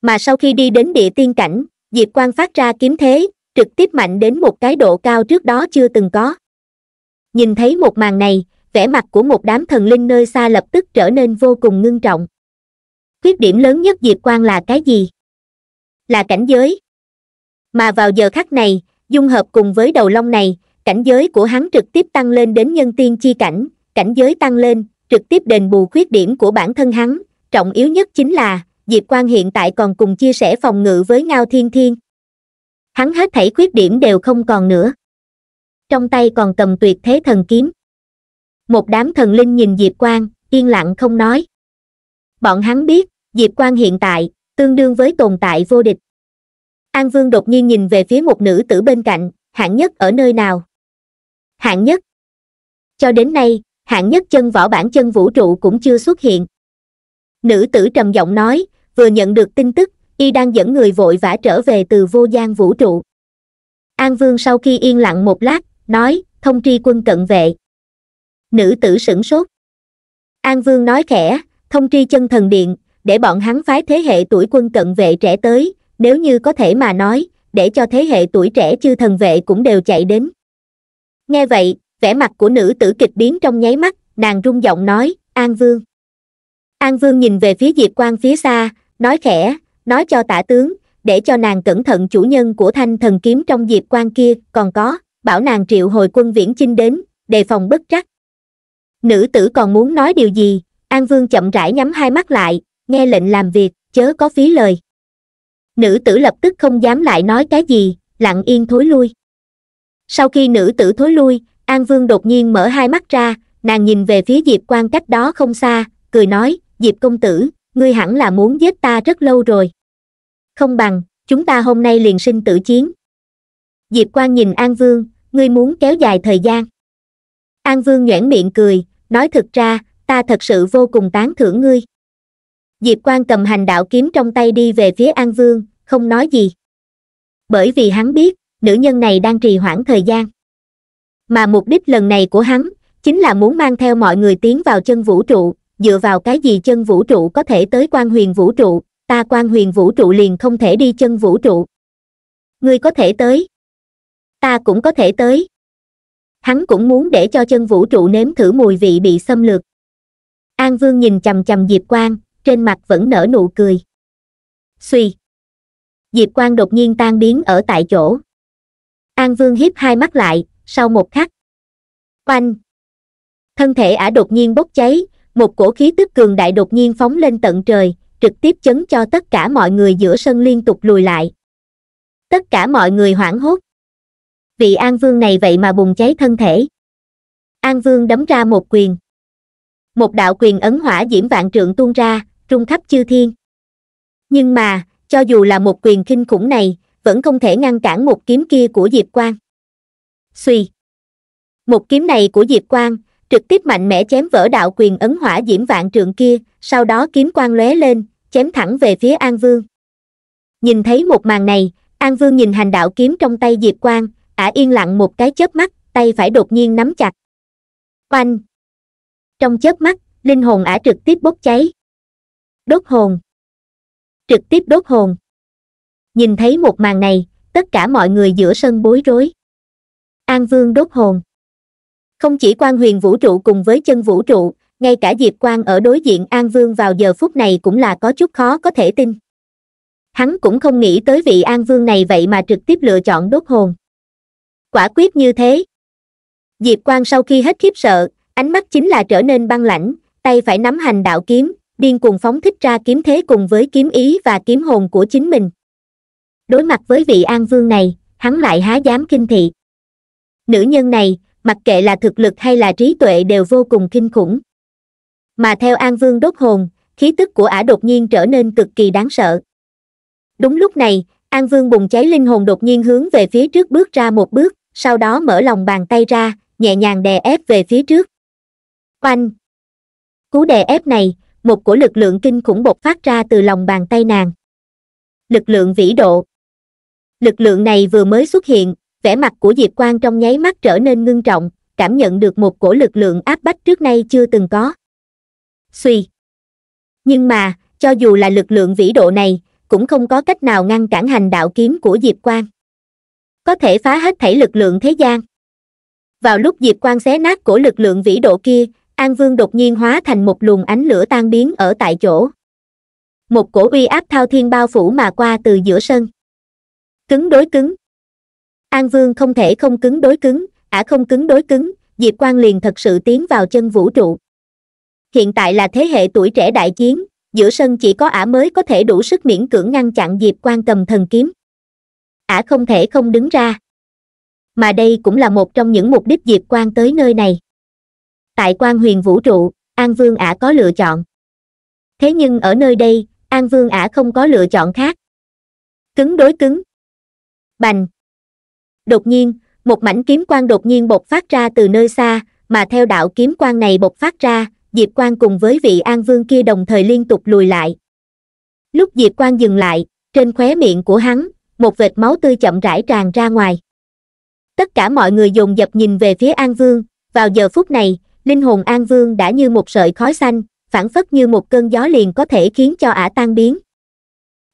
S1: Mà sau khi đi đến địa tiên cảnh, Diệp Quang phát ra kiếm thế, trực tiếp mạnh đến một cái độ cao trước đó chưa từng có. Nhìn thấy một màn này, vẻ mặt của một đám thần linh nơi xa lập tức trở nên vô cùng ngưng trọng. Khuyết điểm lớn nhất Diệp Quang là cái gì? Là cảnh giới. Mà vào giờ khắc này, dung hợp cùng với đầu long này cảnh giới của hắn trực tiếp tăng lên đến nhân tiên chi cảnh cảnh giới tăng lên trực tiếp đền bù khuyết điểm của bản thân hắn trọng yếu nhất chính là diệp quang hiện tại còn cùng chia sẻ phòng ngự với ngao thiên thiên hắn hết thảy khuyết điểm đều không còn nữa trong tay còn cầm tuyệt thế thần kiếm một đám thần linh nhìn diệp quang yên lặng không nói bọn hắn biết diệp quang hiện tại tương đương với tồn tại vô địch an vương đột nhiên nhìn về phía một nữ tử bên cạnh hạng nhất ở nơi nào hạng nhất cho đến nay hạng nhất chân võ bản chân vũ trụ cũng chưa xuất hiện nữ tử trầm giọng nói vừa nhận được tin tức y đang dẫn người vội vã trở về từ vô gian vũ trụ an vương sau khi yên lặng một lát nói thông tri quân cận vệ nữ tử sửng sốt an vương nói khẽ thông tri chân thần điện để bọn hắn phái thế hệ tuổi quân cận vệ trẻ tới nếu như có thể mà nói để cho thế hệ tuổi trẻ chư thần vệ cũng đều chạy đến nghe vậy vẻ mặt của nữ tử kịch biến trong nháy mắt nàng rung giọng nói an vương an vương nhìn về phía diệp quan phía xa nói khẽ nói cho tả tướng để cho nàng cẩn thận chủ nhân của thanh thần kiếm trong diệp quan kia còn có bảo nàng triệu hồi quân viễn chinh đến đề phòng bất trắc nữ tử còn muốn nói điều gì an vương chậm rãi nhắm hai mắt lại nghe lệnh làm việc chớ có phí lời nữ tử lập tức không dám lại nói cái gì lặng yên thối lui sau khi nữ tử thối lui an vương đột nhiên mở hai mắt ra nàng nhìn về phía diệp quan cách đó không xa cười nói diệp công tử ngươi hẳn là muốn giết ta rất lâu rồi không bằng chúng ta hôm nay liền sinh tử chiến diệp quan nhìn an vương ngươi muốn kéo dài thời gian an vương nhoẻn miệng cười nói thực ra ta thật sự vô cùng tán thưởng ngươi diệp quan cầm hành đạo kiếm trong tay đi về phía an vương không nói gì bởi vì hắn biết nữ nhân này đang trì hoãn thời gian mà mục đích lần này của hắn chính là muốn mang theo mọi người tiến vào chân vũ trụ dựa vào cái gì chân vũ trụ có thể tới quan huyền vũ trụ ta quan huyền vũ trụ liền không thể đi chân vũ trụ ngươi có thể tới ta cũng có thể tới hắn cũng muốn để cho chân vũ trụ nếm thử mùi vị bị xâm lược an vương nhìn chằm chằm diệp quan trên mặt vẫn nở nụ cười suy diệp quan đột nhiên tan biến ở tại chỗ an vương hiếp hai mắt lại sau một khắc oanh thân thể ả đột nhiên bốc cháy một cổ khí tức cường đại đột nhiên phóng lên tận trời trực tiếp chấn cho tất cả mọi người giữa sân liên tục lùi lại tất cả mọi người hoảng hốt vị an vương này vậy mà bùng cháy thân thể an vương đấm ra một quyền một đạo quyền ấn hỏa diễm vạn trượng tuôn ra trung khắp chư thiên nhưng mà cho dù là một quyền kinh khủng này vẫn không thể ngăn cản một kiếm kia của diệp quang suy một kiếm này của diệp quang trực tiếp mạnh mẽ chém vỡ đạo quyền ấn hỏa diễm vạn trượng kia sau đó kiếm quang lóe lên chém thẳng về phía an vương nhìn thấy một màn này an vương nhìn hành đạo kiếm trong tay diệp quang ả yên lặng một cái chớp mắt tay phải đột nhiên nắm chặt oanh trong chớp mắt linh hồn ả trực tiếp bốc cháy đốt hồn trực tiếp đốt hồn nhìn thấy một màn này tất cả mọi người giữa sân bối rối an vương đốt hồn không chỉ quan huyền vũ trụ cùng với chân vũ trụ ngay cả diệp quan ở đối diện an vương vào giờ phút này cũng là có chút khó có thể tin hắn cũng không nghĩ tới vị an vương này vậy mà trực tiếp lựa chọn đốt hồn quả quyết như thế diệp quan sau khi hết khiếp sợ ánh mắt chính là trở nên băng lãnh tay phải nắm hành đạo kiếm điên cuồng phóng thích ra kiếm thế cùng với kiếm ý và kiếm hồn của chính mình đối mặt với vị an vương này hắn lại há dám kinh thị nữ nhân này mặc kệ là thực lực hay là trí tuệ đều vô cùng kinh khủng mà theo an vương đốt hồn khí tức của ả đột nhiên trở nên cực kỳ đáng sợ đúng lúc này an vương bùng cháy linh hồn đột nhiên hướng về phía trước bước ra một bước sau đó mở lòng bàn tay ra nhẹ nhàng đè ép về phía trước oanh cú đè ép này một cổ lực lượng kinh khủng bộc phát ra từ lòng bàn tay nàng lực lượng vĩ độ lực lượng này vừa mới xuất hiện vẻ mặt của diệp Quang trong nháy mắt trở nên ngưng trọng cảm nhận được một cổ lực lượng áp bách trước nay chưa từng có suy nhưng mà cho dù là lực lượng vĩ độ này cũng không có cách nào ngăn cản hành đạo kiếm của diệp Quang. có thể phá hết thảy lực lượng thế gian vào lúc diệp Quang xé nát cổ lực lượng vĩ độ kia An Vương đột nhiên hóa thành một luồng ánh lửa tan biến ở tại chỗ. Một cổ uy áp thao thiên bao phủ mà qua từ giữa sân. Cứng đối cứng. An Vương không thể không cứng đối cứng, ả không cứng đối cứng, Diệp Quang liền thật sự tiến vào chân vũ trụ. Hiện tại là thế hệ tuổi trẻ đại chiến, giữa sân chỉ có ả mới có thể đủ sức miễn cưỡng ngăn chặn Diệp Quang cầm thần kiếm. Ả không thể không đứng ra. Mà đây cũng là một trong những mục đích Diệp Quang tới nơi này tại quan huyền vũ trụ an vương ả có lựa chọn thế nhưng ở nơi đây an vương ả không có lựa chọn khác cứng đối cứng bành đột nhiên một mảnh kiếm quan đột nhiên bộc phát ra từ nơi xa mà theo đạo kiếm quan này bộc phát ra diệp quan cùng với vị an vương kia đồng thời liên tục lùi lại lúc diệp quan dừng lại trên khóe miệng của hắn một vệt máu tươi chậm rãi tràn ra ngoài tất cả mọi người dồn dập nhìn về phía an vương vào giờ phút này linh hồn An Vương đã như một sợi khói xanh, phản phất như một cơn gió liền có thể khiến cho ả tan biến.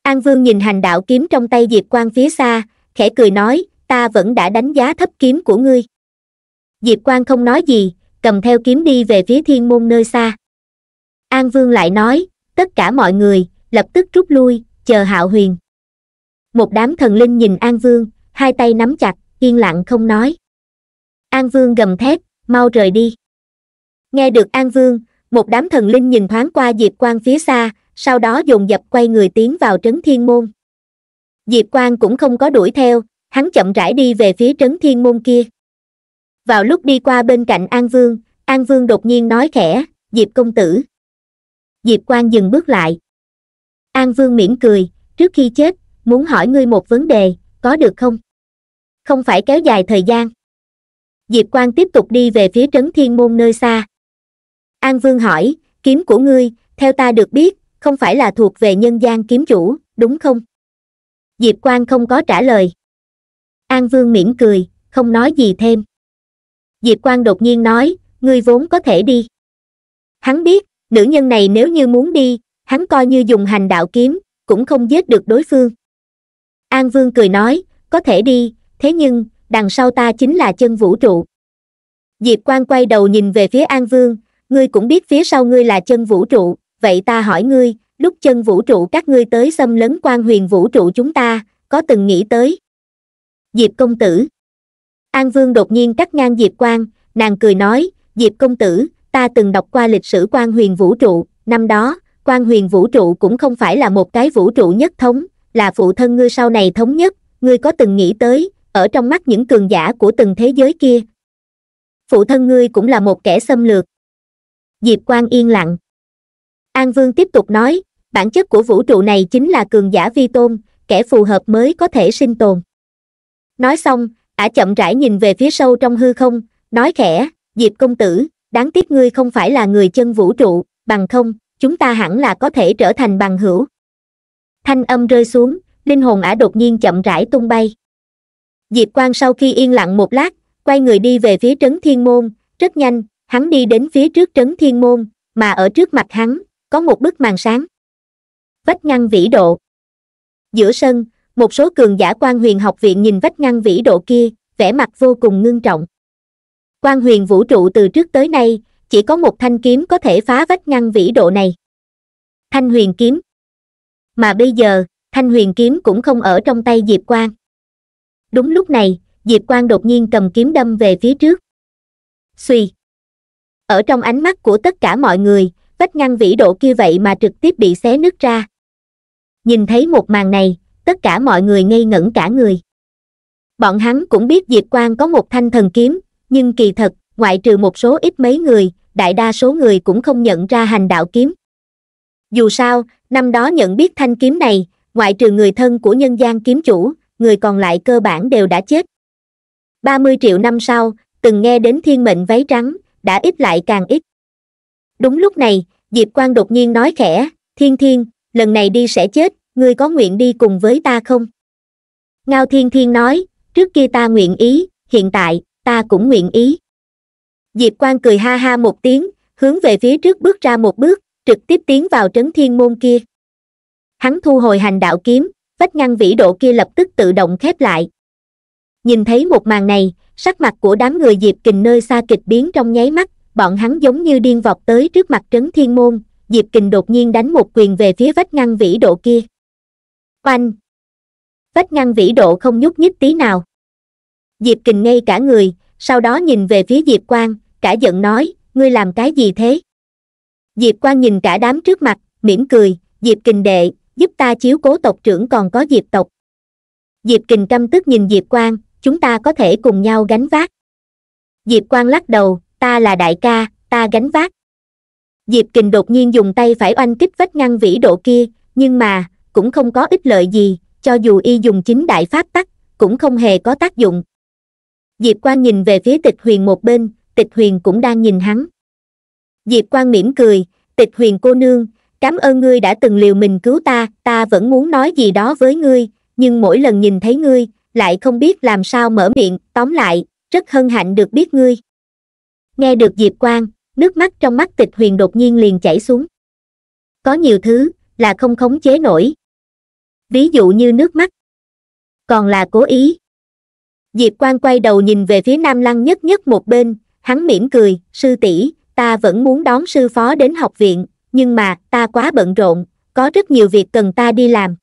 S1: An Vương nhìn hành đạo kiếm trong tay Diệp Quang phía xa, khẽ cười nói, ta vẫn đã đánh giá thấp kiếm của ngươi. Diệp Quang không nói gì, cầm theo kiếm đi về phía thiên môn nơi xa. An Vương lại nói, tất cả mọi người, lập tức rút lui, chờ hạo huyền. Một đám thần linh nhìn An Vương, hai tay nắm chặt, yên lặng không nói. An Vương gầm thét, mau rời đi. Nghe được An Vương, một đám thần linh nhìn thoáng qua Diệp Quang phía xa, sau đó dồn dập quay người tiến vào trấn thiên môn. Diệp Quang cũng không có đuổi theo, hắn chậm rãi đi về phía trấn thiên môn kia. Vào lúc đi qua bên cạnh An Vương, An Vương đột nhiên nói khẽ, Diệp công tử. Diệp Quang dừng bước lại. An Vương mỉm cười, trước khi chết, muốn hỏi ngươi một vấn đề, có được không? Không phải kéo dài thời gian. Diệp Quang tiếp tục đi về phía trấn thiên môn nơi xa, An Vương hỏi, kiếm của ngươi, theo ta được biết, không phải là thuộc về nhân gian kiếm chủ, đúng không? Diệp Quang không có trả lời. An Vương mỉm cười, không nói gì thêm. Diệp Quang đột nhiên nói, ngươi vốn có thể đi. Hắn biết, nữ nhân này nếu như muốn đi, hắn coi như dùng hành đạo kiếm, cũng không giết được đối phương. An Vương cười nói, có thể đi, thế nhưng, đằng sau ta chính là chân vũ trụ. Diệp Quang quay đầu nhìn về phía An Vương, ngươi cũng biết phía sau ngươi là chân vũ trụ vậy ta hỏi ngươi lúc chân vũ trụ các ngươi tới xâm lấn quan huyền vũ trụ chúng ta có từng nghĩ tới diệp công tử an vương đột nhiên cắt ngang diệp Quang, nàng cười nói diệp công tử ta từng đọc qua lịch sử quan huyền vũ trụ năm đó quan huyền vũ trụ cũng không phải là một cái vũ trụ nhất thống là phụ thân ngươi sau này thống nhất ngươi có từng nghĩ tới ở trong mắt những cường giả của từng thế giới kia phụ thân ngươi cũng là một kẻ xâm lược diệp Quang yên lặng an vương tiếp tục nói bản chất của vũ trụ này chính là cường giả vi tôn kẻ phù hợp mới có thể sinh tồn nói xong ả chậm rãi nhìn về phía sâu trong hư không nói khẽ diệp công tử đáng tiếc ngươi không phải là người chân vũ trụ bằng không chúng ta hẳn là có thể trở thành bằng hữu thanh âm rơi xuống linh hồn ả đột nhiên chậm rãi tung bay diệp Quang sau khi yên lặng một lát quay người đi về phía trấn thiên môn rất nhanh hắn đi đến phía trước trấn thiên môn mà ở trước mặt hắn có một bức màn sáng vách ngăn vĩ độ giữa sân một số cường giả quan huyền học viện nhìn vách ngăn vĩ độ kia vẻ mặt vô cùng ngưng trọng quan huyền vũ trụ từ trước tới nay chỉ có một thanh kiếm có thể phá vách ngăn vĩ độ này thanh huyền kiếm mà bây giờ thanh huyền kiếm cũng không ở trong tay diệp quang đúng lúc này diệp quang đột nhiên cầm kiếm đâm về phía trước suy ở trong ánh mắt của tất cả mọi người vách ngăn vĩ độ kia vậy mà trực tiếp bị xé nứt ra nhìn thấy một màn này tất cả mọi người ngây ngẩn cả người bọn hắn cũng biết diệp quang có một thanh thần kiếm nhưng kỳ thật ngoại trừ một số ít mấy người đại đa số người cũng không nhận ra hành đạo kiếm dù sao năm đó nhận biết thanh kiếm này ngoại trừ người thân của nhân gian kiếm chủ người còn lại cơ bản đều đã chết ba mươi triệu năm sau từng nghe đến thiên mệnh váy trắng đã ít lại càng ít đúng lúc này diệp quang đột nhiên nói khẽ thiên thiên lần này đi sẽ chết ngươi có nguyện đi cùng với ta không ngao thiên thiên nói trước kia ta nguyện ý hiện tại ta cũng nguyện ý diệp quang cười ha ha một tiếng hướng về phía trước bước ra một bước trực tiếp tiến vào trấn thiên môn kia hắn thu hồi hành đạo kiếm vách ngăn vĩ độ kia lập tức tự động khép lại nhìn thấy một màn này sắc mặt của đám người diệp kình nơi xa kịch biến trong nháy mắt bọn hắn giống như điên vọt tới trước mặt trấn thiên môn diệp kình đột nhiên đánh một quyền về phía vách ngăn vĩ độ kia oanh vách ngăn vĩ độ không nhúc nhích tí nào diệp kình ngay cả người sau đó nhìn về phía diệp quang cả giận nói ngươi làm cái gì thế diệp quang nhìn cả đám trước mặt mỉm cười diệp kình đệ giúp ta chiếu cố tộc trưởng còn có diệp tộc diệp kình căm tức nhìn diệp quang chúng ta có thể cùng nhau gánh vác diệp Quang lắc đầu ta là đại ca ta gánh vác diệp kình đột nhiên dùng tay phải oanh kích vách ngăn vĩ độ kia nhưng mà cũng không có ích lợi gì cho dù y dùng chính đại pháp tắc cũng không hề có tác dụng diệp Quang nhìn về phía tịch huyền một bên tịch huyền cũng đang nhìn hắn diệp Quang mỉm cười tịch huyền cô nương cảm ơn ngươi đã từng liều mình cứu ta ta vẫn muốn nói gì đó với ngươi nhưng mỗi lần nhìn thấy ngươi lại không biết làm sao mở miệng tóm lại rất hân hạnh được biết ngươi nghe được diệp quang nước mắt trong mắt tịch huyền đột nhiên liền chảy xuống có nhiều thứ là không khống chế nổi ví dụ như nước mắt còn là cố ý diệp quang quay đầu nhìn về phía nam lăng nhất nhất một bên hắn mỉm cười sư tỷ ta vẫn muốn đón sư phó đến học viện nhưng mà ta quá bận rộn có rất nhiều việc cần ta đi làm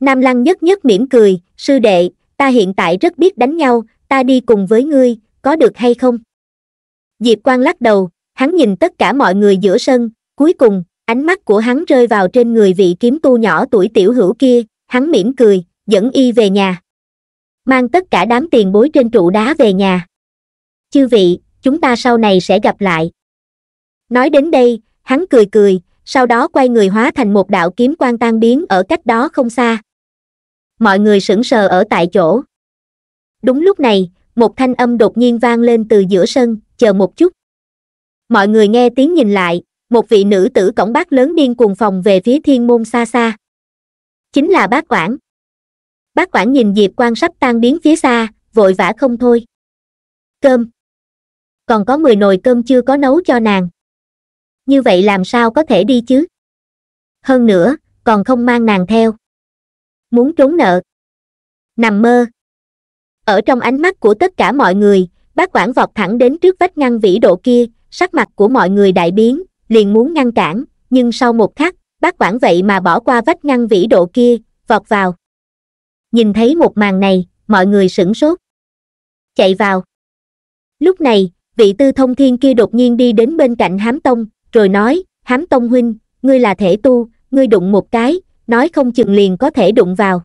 S1: nam lăng nhất nhất mỉm cười sư đệ, ta hiện tại rất biết đánh nhau, ta đi cùng với ngươi, có được hay không? Diệp Quang lắc đầu, hắn nhìn tất cả mọi người giữa sân, cuối cùng, ánh mắt của hắn rơi vào trên người vị kiếm tu nhỏ tuổi tiểu hữu kia, hắn mỉm cười, dẫn y về nhà. Mang tất cả đám tiền bối trên trụ đá về nhà. Chư vị, chúng ta sau này sẽ gặp lại. Nói đến đây, hắn cười cười, sau đó quay người hóa thành một đạo kiếm quang tan biến ở cách đó không xa mọi người sững sờ ở tại chỗ đúng lúc này một thanh âm đột nhiên vang lên từ giữa sân chờ một chút mọi người nghe tiếng nhìn lại một vị nữ tử cổng bác lớn điên cuồng phòng về phía thiên môn xa xa chính là bác quản bác quản nhìn diệp quan sắp tan biến phía xa vội vã không thôi cơm còn có mười nồi cơm chưa có nấu cho nàng như vậy làm sao có thể đi chứ hơn nữa còn không mang nàng theo muốn trốn nợ nằm mơ ở trong ánh mắt của tất cả mọi người bác quản vọt thẳng đến trước vách ngăn vĩ độ kia sắc mặt của mọi người đại biến liền muốn ngăn cản nhưng sau một khắc bác quản vậy mà bỏ qua vách ngăn vĩ độ kia vọt vào nhìn thấy một màn này mọi người sửng sốt chạy vào lúc này vị tư thông thiên kia đột nhiên đi đến bên cạnh hám tông rồi nói hám tông huynh ngươi là thể tu ngươi đụng một cái nói không chừng liền có thể đụng vào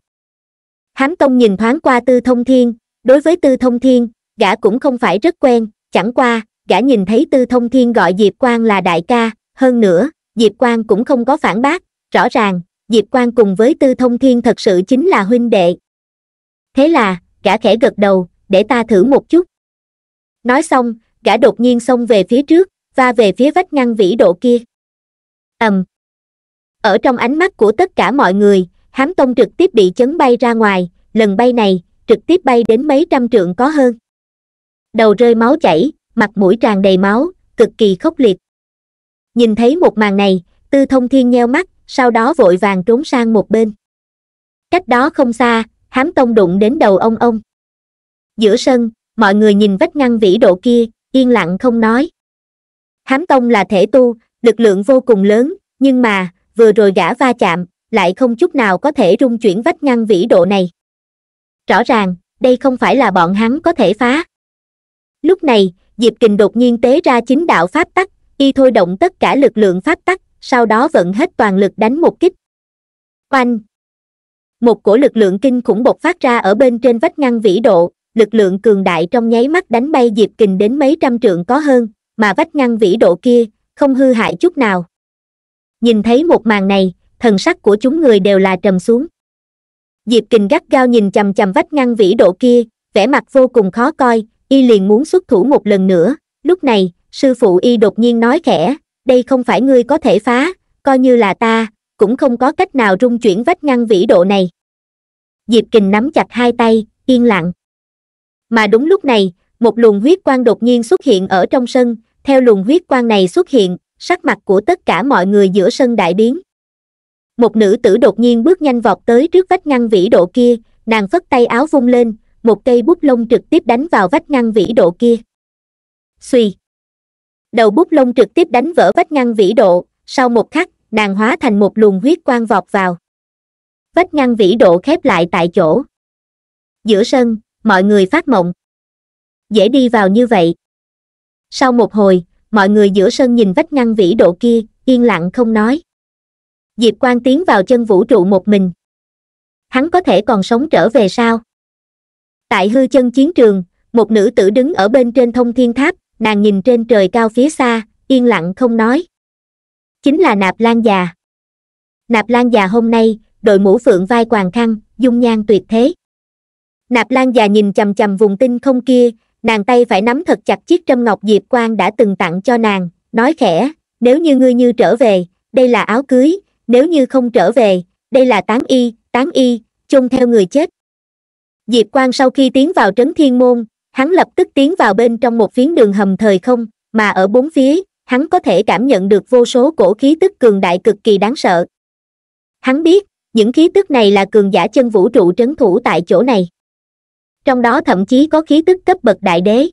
S1: hám tông nhìn thoáng qua tư thông thiên đối với tư thông thiên gã cũng không phải rất quen chẳng qua gã nhìn thấy tư thông thiên gọi diệp Quang là đại ca hơn nữa diệp Quang cũng không có phản bác rõ ràng diệp Quang cùng với tư thông thiên thật sự chính là huynh đệ thế là gã khẽ gật đầu để ta thử một chút nói xong gã đột nhiên xông về phía trước và về phía vách ngăn vĩ độ kia ầm um, ở trong ánh mắt của tất cả mọi người hám tông trực tiếp bị chấn bay ra ngoài lần bay này trực tiếp bay đến mấy trăm trượng có hơn đầu rơi máu chảy mặt mũi tràn đầy máu cực kỳ khốc liệt nhìn thấy một màn này tư thông thiên nheo mắt sau đó vội vàng trốn sang một bên cách đó không xa hám tông đụng đến đầu ông ông giữa sân mọi người nhìn vách ngăn vĩ độ kia yên lặng không nói hám tông là thể tu lực lượng vô cùng lớn nhưng mà vừa rồi gã va chạm lại không chút nào có thể rung chuyển vách ngăn vĩ độ này rõ ràng đây không phải là bọn hắn có thể phá lúc này diệp kình đột nhiên tế ra chính đạo pháp tắc y thôi động tất cả lực lượng pháp tắc sau đó vận hết toàn lực đánh một kích oanh một cổ lực lượng kinh khủng bộc phát ra ở bên trên vách ngăn vĩ độ lực lượng cường đại trong nháy mắt đánh bay diệp kình đến mấy trăm trượng có hơn mà vách ngăn vĩ độ kia không hư hại chút nào nhìn thấy một màn này thần sắc của chúng người đều là trầm xuống diệp kình gắt gao nhìn chầm chầm vách ngăn vĩ độ kia vẻ mặt vô cùng khó coi y liền muốn xuất thủ một lần nữa lúc này sư phụ y đột nhiên nói khẽ đây không phải ngươi có thể phá coi như là ta cũng không có cách nào rung chuyển vách ngăn vĩ độ này diệp kình nắm chặt hai tay yên lặng mà đúng lúc này một luồng huyết quang đột nhiên xuất hiện ở trong sân theo luồng huyết quang này xuất hiện sắc mặt của tất cả mọi người giữa sân đại biến một nữ tử đột nhiên bước nhanh vọt tới trước vách ngăn vĩ độ kia nàng phất tay áo vung lên một cây bút lông trực tiếp đánh vào vách ngăn vĩ độ kia suy đầu bút lông trực tiếp đánh vỡ vách ngăn vĩ độ sau một khắc nàng hóa thành một luồng huyết quang vọt vào vách ngăn vĩ độ khép lại tại chỗ giữa sân mọi người phát mộng dễ đi vào như vậy sau một hồi mọi người giữa sân nhìn vách ngăn vĩ độ kia yên lặng không nói diệp quang tiến vào chân vũ trụ một mình hắn có thể còn sống trở về sao tại hư chân chiến trường một nữ tử đứng ở bên trên thông thiên tháp nàng nhìn trên trời cao phía xa yên lặng không nói chính là nạp lan già nạp lan già hôm nay đội mũ phượng vai quàng khăn dung nhan tuyệt thế nạp lan già nhìn chằm chằm vùng tinh không kia nàng tay phải nắm thật chặt chiếc trâm ngọc diệp quan đã từng tặng cho nàng nói khẽ nếu như ngươi như trở về đây là áo cưới nếu như không trở về đây là tán y tán y chung theo người chết diệp quan sau khi tiến vào trấn thiên môn hắn lập tức tiến vào bên trong một phiến đường hầm thời không mà ở bốn phía hắn có thể cảm nhận được vô số cổ khí tức cường đại cực kỳ đáng sợ hắn biết những khí tức này là cường giả chân vũ trụ trấn thủ tại chỗ này trong đó thậm chí có khí tức cấp bậc đại đế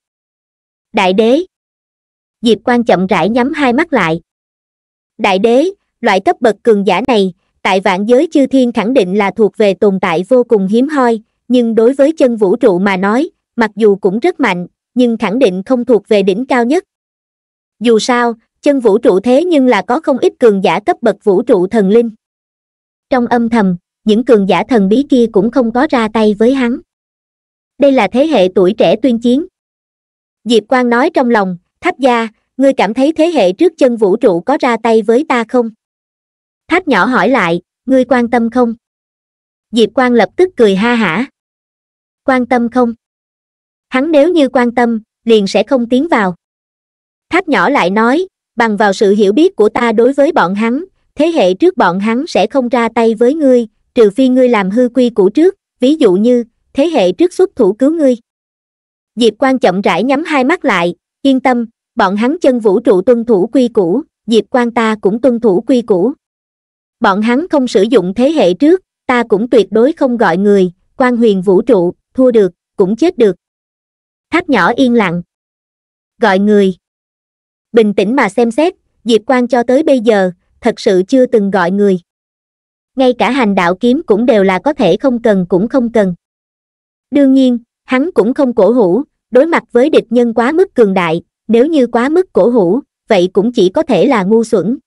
S1: đại đế diệp quan chậm rãi nhắm hai mắt lại đại đế loại cấp bậc cường giả này tại vạn giới chư thiên khẳng định là thuộc về tồn tại vô cùng hiếm hoi nhưng đối với chân vũ trụ mà nói mặc dù cũng rất mạnh nhưng khẳng định không thuộc về đỉnh cao nhất dù sao chân vũ trụ thế nhưng là có không ít cường giả cấp bậc vũ trụ thần linh trong âm thầm những cường giả thần bí kia cũng không có ra tay với hắn đây là thế hệ tuổi trẻ tuyên chiến diệp quang nói trong lòng tháp gia ngươi cảm thấy thế hệ trước chân vũ trụ có ra tay với ta không tháp nhỏ hỏi lại ngươi quan tâm không diệp quang lập tức cười ha hả quan tâm không hắn nếu như quan tâm liền sẽ không tiến vào tháp nhỏ lại nói bằng vào sự hiểu biết của ta đối với bọn hắn thế hệ trước bọn hắn sẽ không ra tay với ngươi trừ phi ngươi làm hư quy cũ trước ví dụ như thế hệ trước xuất thủ cứu ngươi. Diệp Quan chậm rãi nhắm hai mắt lại, yên tâm, bọn hắn chân vũ trụ tuân thủ quy củ, Diệp Quan ta cũng tuân thủ quy củ. Bọn hắn không sử dụng thế hệ trước, ta cũng tuyệt đối không gọi người, quan huyền vũ trụ, thua được, cũng chết được. Tháp nhỏ yên lặng. Gọi người. Bình tĩnh mà xem xét, Diệp Quan cho tới bây giờ, thật sự chưa từng gọi người. Ngay cả hành đạo kiếm cũng đều là có thể không cần cũng không cần đương nhiên hắn cũng không cổ hủ đối mặt với địch nhân quá mức cường đại nếu như quá mức cổ hủ vậy cũng chỉ có thể là ngu xuẩn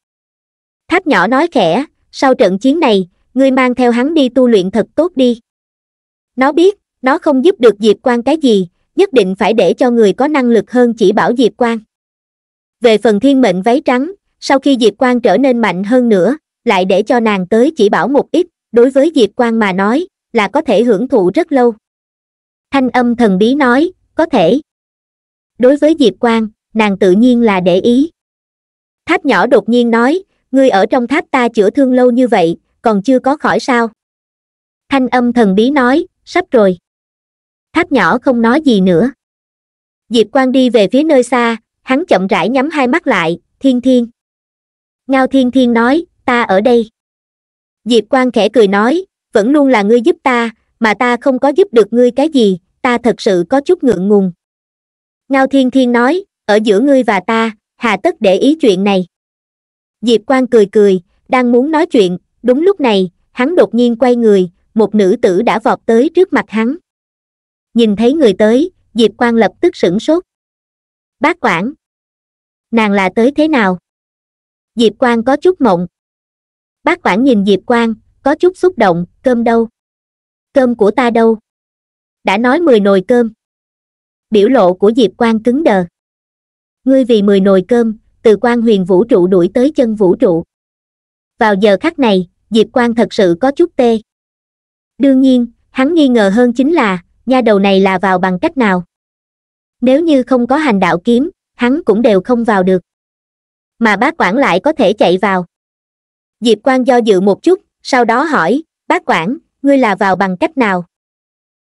S1: tháp nhỏ nói khẽ sau trận chiến này ngươi mang theo hắn đi tu luyện thật tốt đi nó biết nó không giúp được diệp quan cái gì nhất định phải để cho người có năng lực hơn chỉ bảo diệp quan về phần thiên mệnh váy trắng sau khi diệp quan trở nên mạnh hơn nữa lại để cho nàng tới chỉ bảo một ít đối với diệp quan mà nói là có thể hưởng thụ rất lâu thanh âm thần bí nói có thể đối với diệp quang nàng tự nhiên là để ý tháp nhỏ đột nhiên nói ngươi ở trong tháp ta chữa thương lâu như vậy còn chưa có khỏi sao thanh âm thần bí nói sắp rồi tháp nhỏ không nói gì nữa diệp quang đi về phía nơi xa hắn chậm rãi nhắm hai mắt lại thiên thiên ngao thiên thiên nói ta ở đây diệp quang khẽ cười nói vẫn luôn là ngươi giúp ta mà ta không có giúp được ngươi cái gì ta thật sự có chút ngượng ngùng ngao thiên thiên nói ở giữa ngươi và ta hà tất để ý chuyện này diệp Quang cười cười đang muốn nói chuyện đúng lúc này hắn đột nhiên quay người một nữ tử đã vọt tới trước mặt hắn nhìn thấy người tới diệp Quang lập tức sửng sốt bác quản nàng là tới thế nào diệp Quang có chút mộng bác quản nhìn diệp Quang, có chút xúc động cơm đâu cơm của ta đâu đã nói mười nồi cơm biểu lộ của diệp quang cứng đờ ngươi vì mười nồi cơm từ quan huyền vũ trụ đuổi tới chân vũ trụ vào giờ khắc này diệp quang thật sự có chút tê đương nhiên hắn nghi ngờ hơn chính là nha đầu này là vào bằng cách nào nếu như không có hành đạo kiếm hắn cũng đều không vào được mà bác quản lại có thể chạy vào diệp quang do dự một chút sau đó hỏi bác quản ngươi là vào bằng cách nào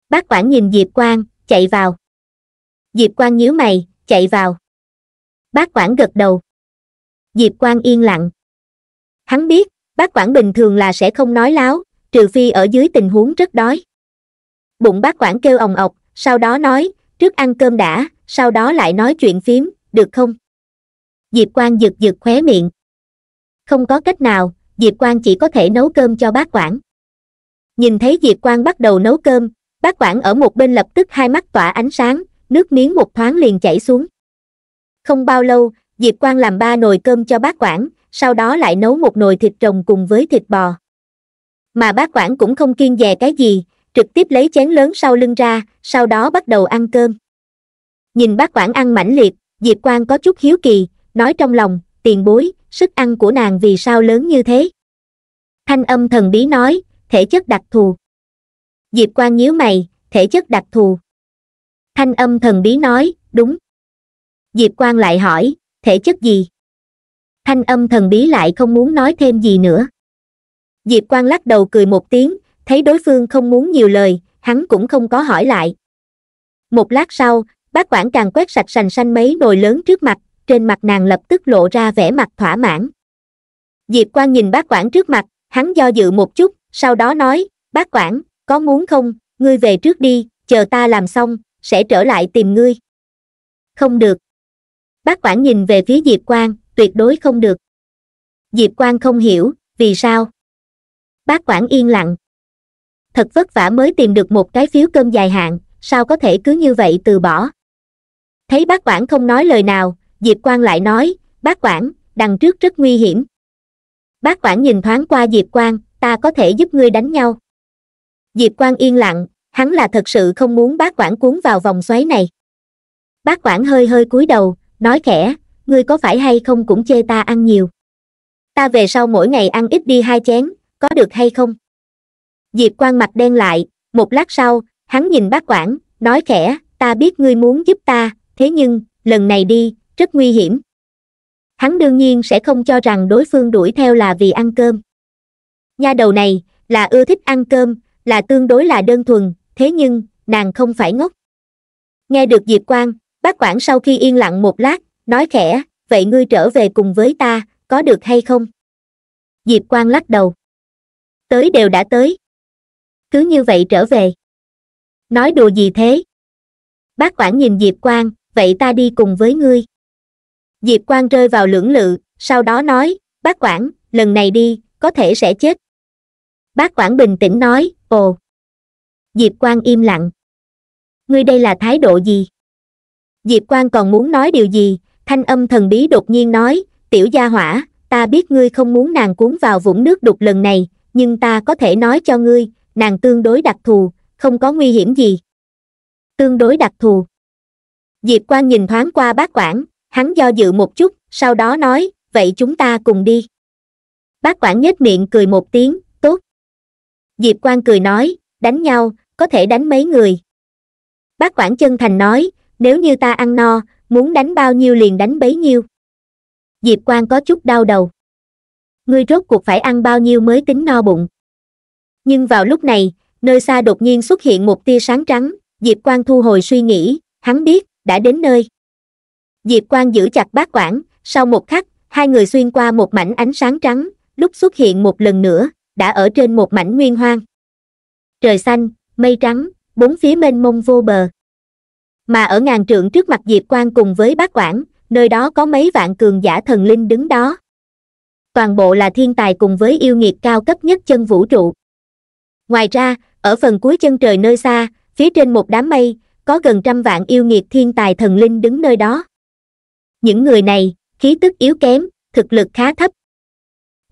S1: bác quản nhìn diệp quang chạy vào diệp quang nhíu mày chạy vào bác quản gật đầu diệp quang yên lặng hắn biết bác quản bình thường là sẽ không nói láo trừ phi ở dưới tình huống rất đói bụng bác quản kêu ồng ọc sau đó nói trước ăn cơm đã sau đó lại nói chuyện phím được không diệp quang giật giật khóe miệng không có cách nào diệp quang chỉ có thể nấu cơm cho bác quản nhìn thấy diệp quang bắt đầu nấu cơm bác quản ở một bên lập tức hai mắt tỏa ánh sáng nước miếng một thoáng liền chảy xuống không bao lâu diệp quang làm ba nồi cơm cho bác quản sau đó lại nấu một nồi thịt rồng cùng với thịt bò mà bác quản cũng không kiên dè cái gì trực tiếp lấy chén lớn sau lưng ra sau đó bắt đầu ăn cơm nhìn bác quản ăn mãnh liệt diệp quang có chút hiếu kỳ nói trong lòng tiền bối sức ăn của nàng vì sao lớn như thế thanh âm thần bí nói thể chất đặc thù diệp quang nhíu mày thể chất đặc thù thanh âm thần bí nói đúng diệp quang lại hỏi thể chất gì thanh âm thần bí lại không muốn nói thêm gì nữa diệp quang lắc đầu cười một tiếng thấy đối phương không muốn nhiều lời hắn cũng không có hỏi lại một lát sau bác quản càng quét sạch sành xanh mấy nồi lớn trước mặt trên mặt nàng lập tức lộ ra vẻ mặt thỏa mãn diệp quang nhìn bác quản trước mặt hắn do dự một chút sau đó nói, bác quản, có muốn không, ngươi về trước đi, chờ ta làm xong, sẽ trở lại tìm ngươi. Không được. Bác quản nhìn về phía Diệp Quang, tuyệt đối không được. Diệp Quang không hiểu, vì sao? Bác quản yên lặng. Thật vất vả mới tìm được một cái phiếu cơm dài hạn, sao có thể cứ như vậy từ bỏ? Thấy bác quản không nói lời nào, Diệp Quang lại nói, bác quản, đằng trước rất nguy hiểm. Bác quản nhìn thoáng qua Diệp Quang, ta có thể giúp ngươi đánh nhau diệp Quang yên lặng hắn là thật sự không muốn bác quản cuốn vào vòng xoáy này bác quản hơi hơi cúi đầu nói khẽ ngươi có phải hay không cũng chê ta ăn nhiều ta về sau mỗi ngày ăn ít đi hai chén có được hay không diệp Quang mặt đen lại một lát sau hắn nhìn bác quản nói khẽ ta biết ngươi muốn giúp ta thế nhưng lần này đi rất nguy hiểm hắn đương nhiên sẽ không cho rằng đối phương đuổi theo là vì ăn cơm nha đầu này là ưa thích ăn cơm là tương đối là đơn thuần thế nhưng nàng không phải ngốc nghe được diệp quan bác quản sau khi yên lặng một lát nói khẽ vậy ngươi trở về cùng với ta có được hay không diệp quan lắc đầu tới đều đã tới cứ như vậy trở về nói đùa gì thế bác quản nhìn diệp quan vậy ta đi cùng với ngươi diệp quan rơi vào lưỡng lự sau đó nói bác quản lần này đi có thể sẽ chết bác quản bình tĩnh nói ồ diệp Quang im lặng ngươi đây là thái độ gì diệp Quang còn muốn nói điều gì thanh âm thần bí đột nhiên nói tiểu gia hỏa ta biết ngươi không muốn nàng cuốn vào vũng nước đục lần này nhưng ta có thể nói cho ngươi nàng tương đối đặc thù không có nguy hiểm gì tương đối đặc thù diệp Quang nhìn thoáng qua bác quản hắn do dự một chút sau đó nói vậy chúng ta cùng đi bác quản nhếch miệng cười một tiếng diệp Quang cười nói đánh nhau có thể đánh mấy người bác quản chân thành nói nếu như ta ăn no muốn đánh bao nhiêu liền đánh bấy nhiêu diệp Quang có chút đau đầu ngươi rốt cuộc phải ăn bao nhiêu mới tính no bụng nhưng vào lúc này nơi xa đột nhiên xuất hiện một tia sáng trắng diệp Quang thu hồi suy nghĩ hắn biết đã đến nơi diệp Quang giữ chặt bác quản sau một khắc hai người xuyên qua một mảnh ánh sáng trắng lúc xuất hiện một lần nữa đã ở trên một mảnh nguyên hoang trời xanh mây trắng bốn phía mênh mông vô bờ mà ở ngàn trượng trước mặt diệp Quang cùng với bác quản nơi đó có mấy vạn cường giả thần linh đứng đó toàn bộ là thiên tài cùng với yêu nghiệt cao cấp nhất chân vũ trụ ngoài ra ở phần cuối chân trời nơi xa phía trên một đám mây có gần trăm vạn yêu nghiệt thiên tài thần linh đứng nơi đó những người này khí tức yếu kém thực lực khá thấp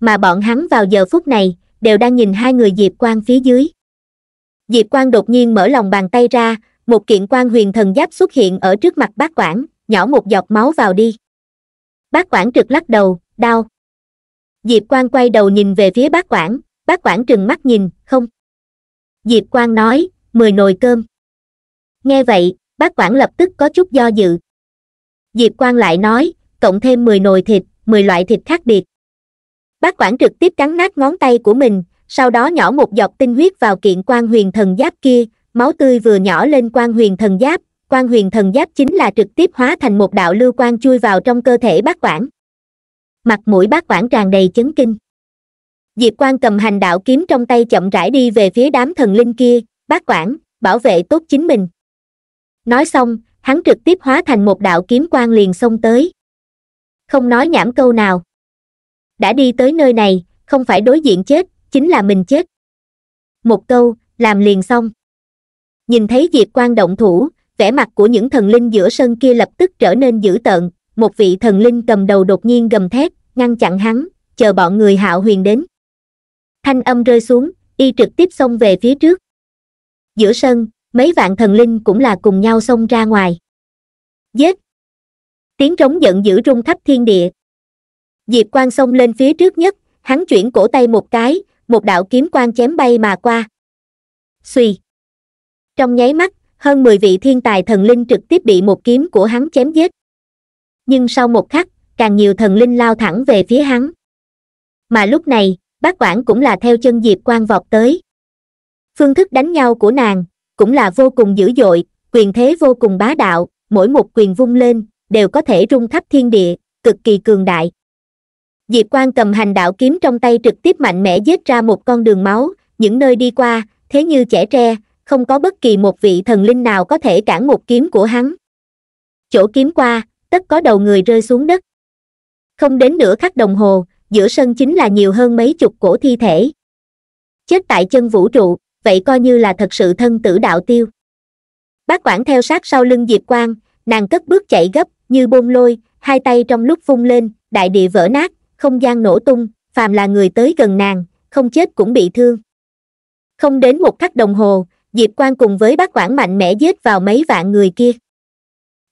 S1: mà bọn hắn vào giờ phút này đều đang nhìn hai người diệp quan phía dưới diệp quan đột nhiên mở lòng bàn tay ra một kiện quan huyền thần giáp xuất hiện ở trước mặt bác quản nhỏ một giọt máu vào đi bác quản trực lắc đầu đau diệp quan quay đầu nhìn về phía bác quản bác quản trừng mắt nhìn không diệp quan nói mười nồi cơm nghe vậy bác quản lập tức có chút do dự diệp quan lại nói cộng thêm mười nồi thịt mười loại thịt khác biệt bác quản trực tiếp cắn nát ngón tay của mình sau đó nhỏ một giọt tinh huyết vào kiện quan huyền thần giáp kia máu tươi vừa nhỏ lên quan huyền thần giáp quan huyền thần giáp chính là trực tiếp hóa thành một đạo lưu quan chui vào trong cơ thể bác quản mặt mũi bác quản tràn đầy chấn kinh diệp quan cầm hành đạo kiếm trong tay chậm rãi đi về phía đám thần linh kia bác quản bảo vệ tốt chính mình nói xong hắn trực tiếp hóa thành một đạo kiếm quan liền xông tới không nói nhảm câu nào đã đi tới nơi này không phải đối diện chết chính là mình chết một câu làm liền xong nhìn thấy diệp Quang động thủ vẻ mặt của những thần linh giữa sân kia lập tức trở nên dữ tợn một vị thần linh cầm đầu đột nhiên gầm thét ngăn chặn hắn chờ bọn người hạo huyền đến thanh âm rơi xuống y trực tiếp xông về phía trước giữa sân mấy vạn thần linh cũng là cùng nhau xông ra ngoài giết tiếng trống giận dữ rung khắp thiên địa Diệp Quang xông lên phía trước nhất, hắn chuyển cổ tay một cái, một đạo kiếm quang chém bay mà qua. Xùy. Trong nháy mắt, hơn 10 vị thiên tài thần linh trực tiếp bị một kiếm của hắn chém giết. Nhưng sau một khắc, càng nhiều thần linh lao thẳng về phía hắn. Mà lúc này, bác quản cũng là theo chân Diệp Quang vọt tới. Phương thức đánh nhau của nàng, cũng là vô cùng dữ dội, quyền thế vô cùng bá đạo, mỗi một quyền vung lên, đều có thể rung khắp thiên địa, cực kỳ cường đại diệp Quan cầm hành đạo kiếm trong tay trực tiếp mạnh mẽ giết ra một con đường máu những nơi đi qua thế như trẻ tre không có bất kỳ một vị thần linh nào có thể cản một kiếm của hắn chỗ kiếm qua tất có đầu người rơi xuống đất không đến nửa khắc đồng hồ giữa sân chính là nhiều hơn mấy chục cổ thi thể chết tại chân vũ trụ vậy coi như là thật sự thân tử đạo tiêu bác quản theo sát sau lưng diệp Quan, nàng cất bước chạy gấp như bông lôi hai tay trong lúc phun lên đại địa vỡ nát không gian nổ tung phàm là người tới gần nàng không chết cũng bị thương không đến một khắc đồng hồ diệp Quang cùng với bác quản mạnh mẽ giết vào mấy vạn người kia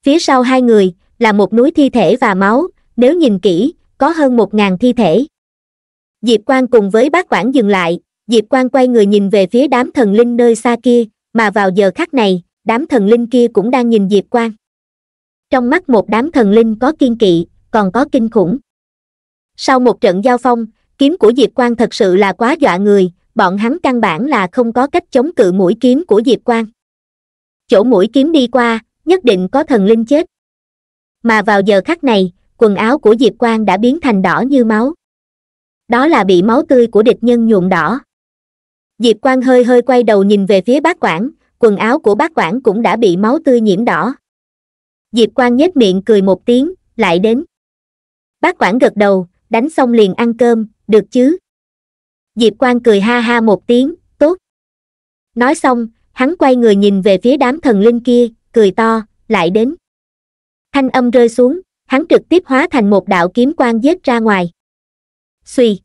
S1: phía sau hai người là một núi thi thể và máu nếu nhìn kỹ có hơn một ngàn thi thể diệp Quang cùng với bác quản dừng lại diệp Quang quay người nhìn về phía đám thần linh nơi xa kia mà vào giờ khắc này đám thần linh kia cũng đang nhìn diệp Quang. trong mắt một đám thần linh có kiên kỵ còn có kinh khủng sau một trận giao phong kiếm của diệp quang thật sự là quá dọa người bọn hắn căn bản là không có cách chống cự mũi kiếm của diệp quang chỗ mũi kiếm đi qua nhất định có thần linh chết mà vào giờ khắc này quần áo của diệp quang đã biến thành đỏ như máu đó là bị máu tươi của địch nhân nhuộm đỏ diệp quang hơi hơi quay đầu nhìn về phía bác quản quần áo của bác quản cũng đã bị máu tươi nhiễm đỏ diệp quang nhếch miệng cười một tiếng lại đến bác quản gật đầu đánh xong liền ăn cơm được chứ diệp Quang cười ha ha một tiếng tốt nói xong hắn quay người nhìn về phía đám thần linh kia cười to lại đến thanh âm rơi xuống hắn trực tiếp hóa thành một đạo kiếm quang giết ra ngoài suy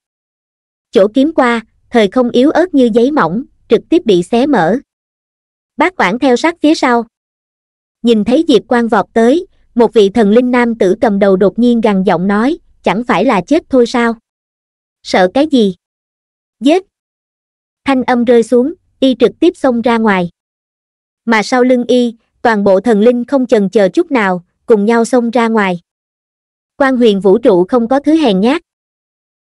S1: chỗ kiếm qua thời không yếu ớt như giấy mỏng trực tiếp bị xé mở bác quản theo sát phía sau nhìn thấy diệp Quang vọt tới một vị thần linh nam tử cầm đầu đột nhiên gằn giọng nói chẳng phải là chết thôi sao sợ cái gì giết thanh âm rơi xuống y trực tiếp xông ra ngoài mà sau lưng y toàn bộ thần linh không chần chờ chút nào cùng nhau xông ra ngoài quan huyền vũ trụ không có thứ hèn nhát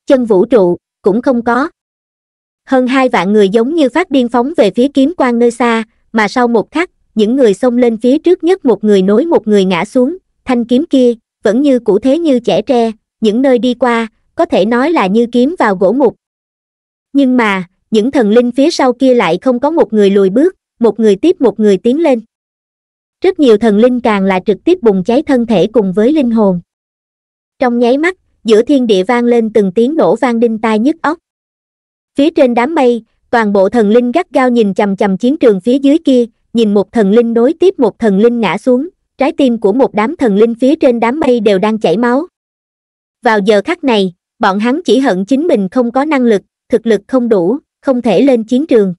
S1: chân vũ trụ cũng không có hơn hai vạn người giống như phát điên phóng về phía kiếm quan nơi xa mà sau một khắc những người xông lên phía trước nhất một người nối một người ngã xuống thanh kiếm kia vẫn như cũ thế như trẻ tre những nơi đi qua có thể nói là như kiếm vào gỗ mục nhưng mà những thần linh phía sau kia lại không có một người lùi bước một người tiếp một người tiến lên rất nhiều thần linh càng là trực tiếp bùng cháy thân thể cùng với linh hồn trong nháy mắt giữa thiên địa vang lên từng tiếng nổ vang đinh tai nhức óc phía trên đám mây toàn bộ thần linh gắt gao nhìn chầm chầm chiến trường phía dưới kia nhìn một thần linh đối tiếp một thần linh ngã xuống trái tim của một đám thần linh phía trên đám mây đều đang chảy máu vào giờ khắc này bọn hắn chỉ hận chính mình không có năng lực thực lực không đủ không thể lên chiến trường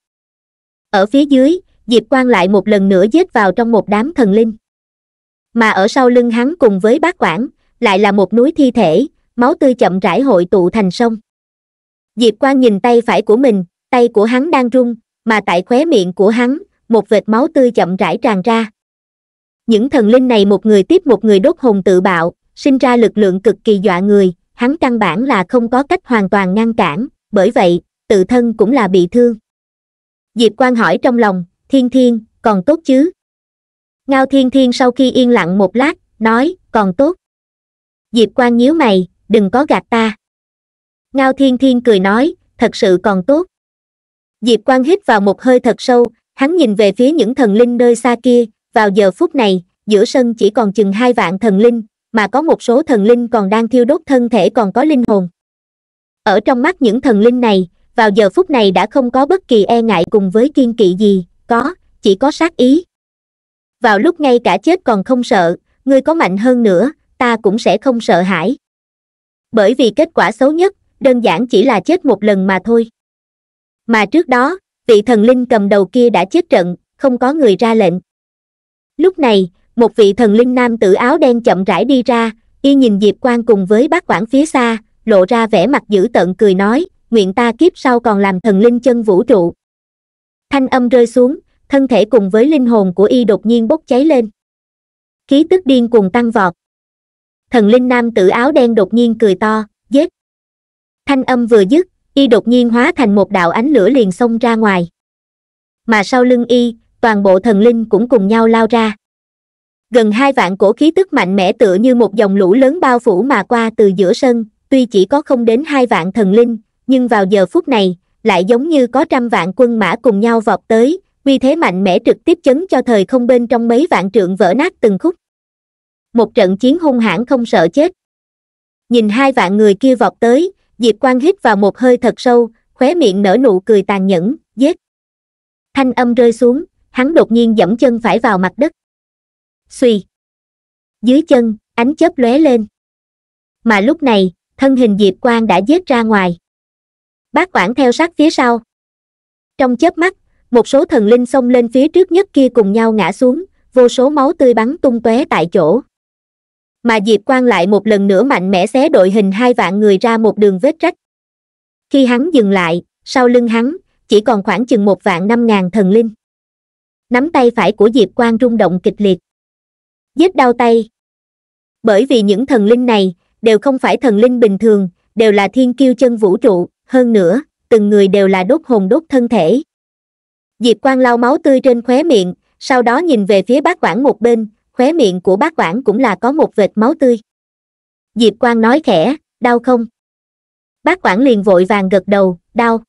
S1: ở phía dưới diệp quang lại một lần nữa dết vào trong một đám thần linh mà ở sau lưng hắn cùng với bác quản lại là một núi thi thể máu tươi chậm rãi hội tụ thành sông diệp quang nhìn tay phải của mình tay của hắn đang rung mà tại khóe miệng của hắn một vệt máu tươi chậm rãi tràn ra những thần linh này một người tiếp một người đốt hồn tự bạo sinh ra lực lượng cực kỳ dọa người hắn căn bản là không có cách hoàn toàn ngăn cản bởi vậy tự thân cũng là bị thương diệp quan hỏi trong lòng thiên thiên còn tốt chứ ngao thiên thiên sau khi yên lặng một lát nói còn tốt diệp quan nhíu mày đừng có gạt ta ngao thiên thiên cười nói thật sự còn tốt diệp quan hít vào một hơi thật sâu hắn nhìn về phía những thần linh nơi xa kia vào giờ phút này giữa sân chỉ còn chừng hai vạn thần linh mà có một số thần linh còn đang thiêu đốt thân thể còn có linh hồn ở trong mắt những thần linh này vào giờ phút này đã không có bất kỳ e ngại cùng với kiên kỵ gì có chỉ có sát ý vào lúc ngay cả chết còn không sợ ngươi có mạnh hơn nữa ta cũng sẽ không sợ hãi bởi vì kết quả xấu nhất đơn giản chỉ là chết một lần mà thôi mà trước đó vị thần linh cầm đầu kia đã chết trận không có người ra lệnh lúc này một vị thần linh nam tử áo đen chậm rãi đi ra y nhìn diệp quan cùng với bác quản phía xa lộ ra vẻ mặt dữ tợn cười nói nguyện ta kiếp sau còn làm thần linh chân vũ trụ thanh âm rơi xuống thân thể cùng với linh hồn của y đột nhiên bốc cháy lên khí tức điên cùng tăng vọt thần linh nam tử áo đen đột nhiên cười to giết thanh âm vừa dứt y đột nhiên hóa thành một đạo ánh lửa liền xông ra ngoài mà sau lưng y toàn bộ thần linh cũng cùng nhau lao ra gần hai vạn cổ khí tức mạnh mẽ tựa như một dòng lũ lớn bao phủ mà qua từ giữa sân tuy chỉ có không đến hai vạn thần linh nhưng vào giờ phút này lại giống như có trăm vạn quân mã cùng nhau vọt tới uy thế mạnh mẽ trực tiếp chấn cho thời không bên trong mấy vạn trượng vỡ nát từng khúc một trận chiến hung hãn không sợ chết nhìn hai vạn người kia vọt tới diệp quang hít vào một hơi thật sâu khóe miệng nở nụ cười tàn nhẫn giết thanh âm rơi xuống hắn đột nhiên dẫm chân phải vào mặt đất suy dưới chân ánh chớp lóe lên mà lúc này thân hình diệp quang đã dết ra ngoài bác quản theo sát phía sau trong chớp mắt một số thần linh xông lên phía trước nhất kia cùng nhau ngã xuống vô số máu tươi bắn tung tóe tại chỗ mà diệp quang lại một lần nữa mạnh mẽ xé đội hình hai vạn người ra một đường vết rách khi hắn dừng lại sau lưng hắn chỉ còn khoảng chừng một vạn năm ngàn thần linh nắm tay phải của diệp quang rung động kịch liệt giết đau tay bởi vì những thần linh này đều không phải thần linh bình thường đều là thiên kiêu chân vũ trụ hơn nữa từng người đều là đốt hồn đốt thân thể diệp Quang lau máu tươi trên khóe miệng sau đó nhìn về phía bác quản một bên khóe miệng của bác quản cũng là có một vệt máu tươi diệp Quang nói khẽ đau không bác quản liền vội vàng gật đầu đau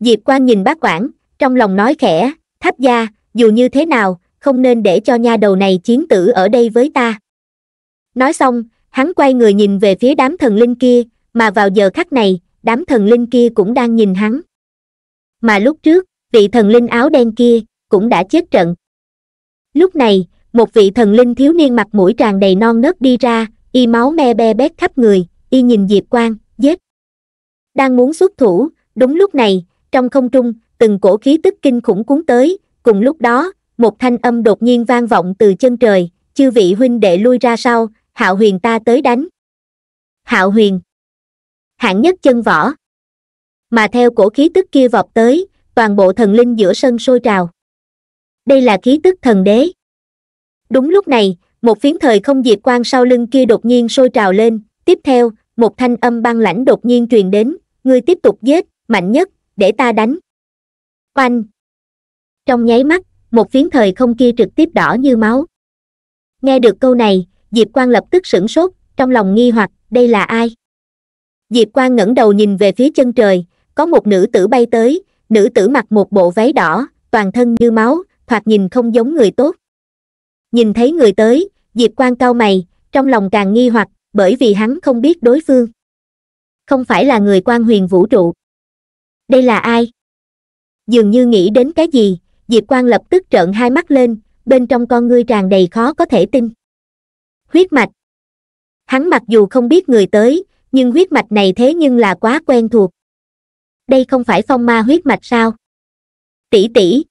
S1: diệp Quang nhìn bác quản trong lòng nói khẽ thấp gia dù như thế nào không nên để cho nha đầu này chiến tử ở đây với ta nói xong hắn quay người nhìn về phía đám thần linh kia mà vào giờ khắc này đám thần linh kia cũng đang nhìn hắn mà lúc trước vị thần linh áo đen kia cũng đã chết trận lúc này một vị thần linh thiếu niên mặt mũi tràn đầy non nớt đi ra y máu me be bét khắp người y nhìn diệp quang giết đang muốn xuất thủ đúng lúc này trong không trung từng cổ khí tức kinh khủng cuốn tới cùng lúc đó một thanh âm đột nhiên vang vọng từ chân trời chư vị huynh đệ lui ra sau hạo huyền ta tới đánh hạo huyền hạng nhất chân võ mà theo cổ khí tức kia vọt tới toàn bộ thần linh giữa sân sôi trào đây là khí tức thần đế đúng lúc này một phiến thời không diệt quan sau lưng kia đột nhiên sôi trào lên tiếp theo một thanh âm băng lãnh đột nhiên truyền đến ngươi tiếp tục giết mạnh nhất để ta đánh oanh trong nháy mắt một phiến thời không kia trực tiếp đỏ như máu nghe được câu này diệp Quang lập tức sửng sốt trong lòng nghi hoặc đây là ai diệp Quang ngẩng đầu nhìn về phía chân trời có một nữ tử bay tới nữ tử mặc một bộ váy đỏ toàn thân như máu thoạt nhìn không giống người tốt nhìn thấy người tới diệp Quang cau mày trong lòng càng nghi hoặc bởi vì hắn không biết đối phương không phải là người quan huyền vũ trụ đây là ai dường như nghĩ đến cái gì diệp quang lập tức trợn hai mắt lên bên trong con ngươi tràn đầy khó có thể tin huyết mạch hắn mặc dù không biết người tới nhưng huyết mạch này thế nhưng là quá quen thuộc đây không phải phong ma huyết mạch sao tỷ tỷ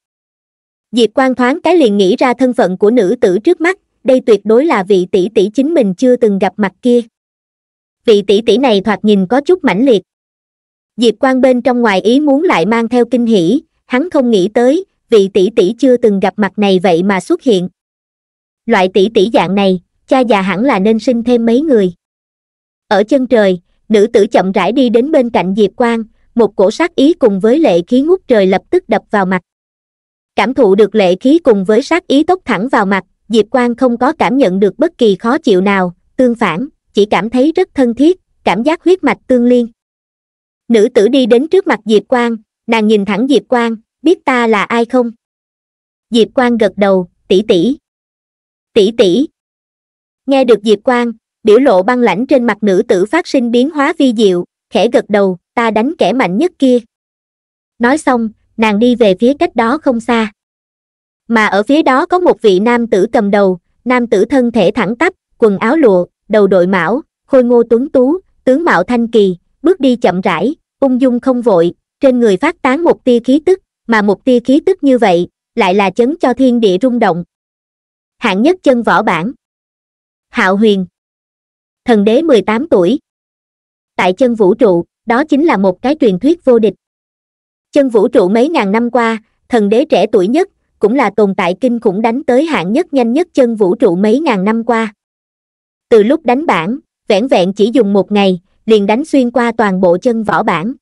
S1: diệp quang thoáng cái liền nghĩ ra thân phận của nữ tử trước mắt đây tuyệt đối là vị tỷ tỷ chính mình chưa từng gặp mặt kia vị tỷ tỷ này thoạt nhìn có chút mãnh liệt diệp quang bên trong ngoài ý muốn lại mang theo kinh hỉ hắn không nghĩ tới vị tỷ tỷ chưa từng gặp mặt này vậy mà xuất hiện loại tỷ tỷ dạng này cha già hẳn là nên sinh thêm mấy người ở chân trời nữ tử chậm rãi đi đến bên cạnh diệp quang một cổ sát ý cùng với lệ khí ngút trời lập tức đập vào mặt cảm thụ được lệ khí cùng với sát ý tốc thẳng vào mặt diệp quang không có cảm nhận được bất kỳ khó chịu nào tương phản chỉ cảm thấy rất thân thiết cảm giác huyết mạch tương liên nữ tử đi đến trước mặt diệp quang nàng nhìn thẳng diệp quang biết ta là ai không diệp Quang gật đầu tỷ tỷ tỷ tỷ nghe được diệp Quang, biểu lộ băng lãnh trên mặt nữ tử phát sinh biến hóa vi diệu khẽ gật đầu ta đánh kẻ mạnh nhất kia nói xong nàng đi về phía cách đó không xa mà ở phía đó có một vị nam tử cầm đầu nam tử thân thể thẳng tắp quần áo lụa đầu đội mão khôi ngô tuấn tú tướng mạo thanh kỳ bước đi chậm rãi ung dung không vội trên người phát tán một tia khí tức mà một tia khí tức như vậy lại là chấn cho thiên địa rung động hạng nhất chân võ bản hạo huyền thần đế mười tám tuổi tại chân vũ trụ đó chính là một cái truyền thuyết vô địch chân vũ trụ mấy ngàn năm qua thần đế trẻ tuổi nhất cũng là tồn tại kinh khủng đánh tới hạng nhất nhanh nhất chân vũ trụ mấy ngàn năm qua từ lúc đánh bản vẻn vẹn chỉ dùng một ngày liền đánh xuyên qua toàn bộ chân võ bản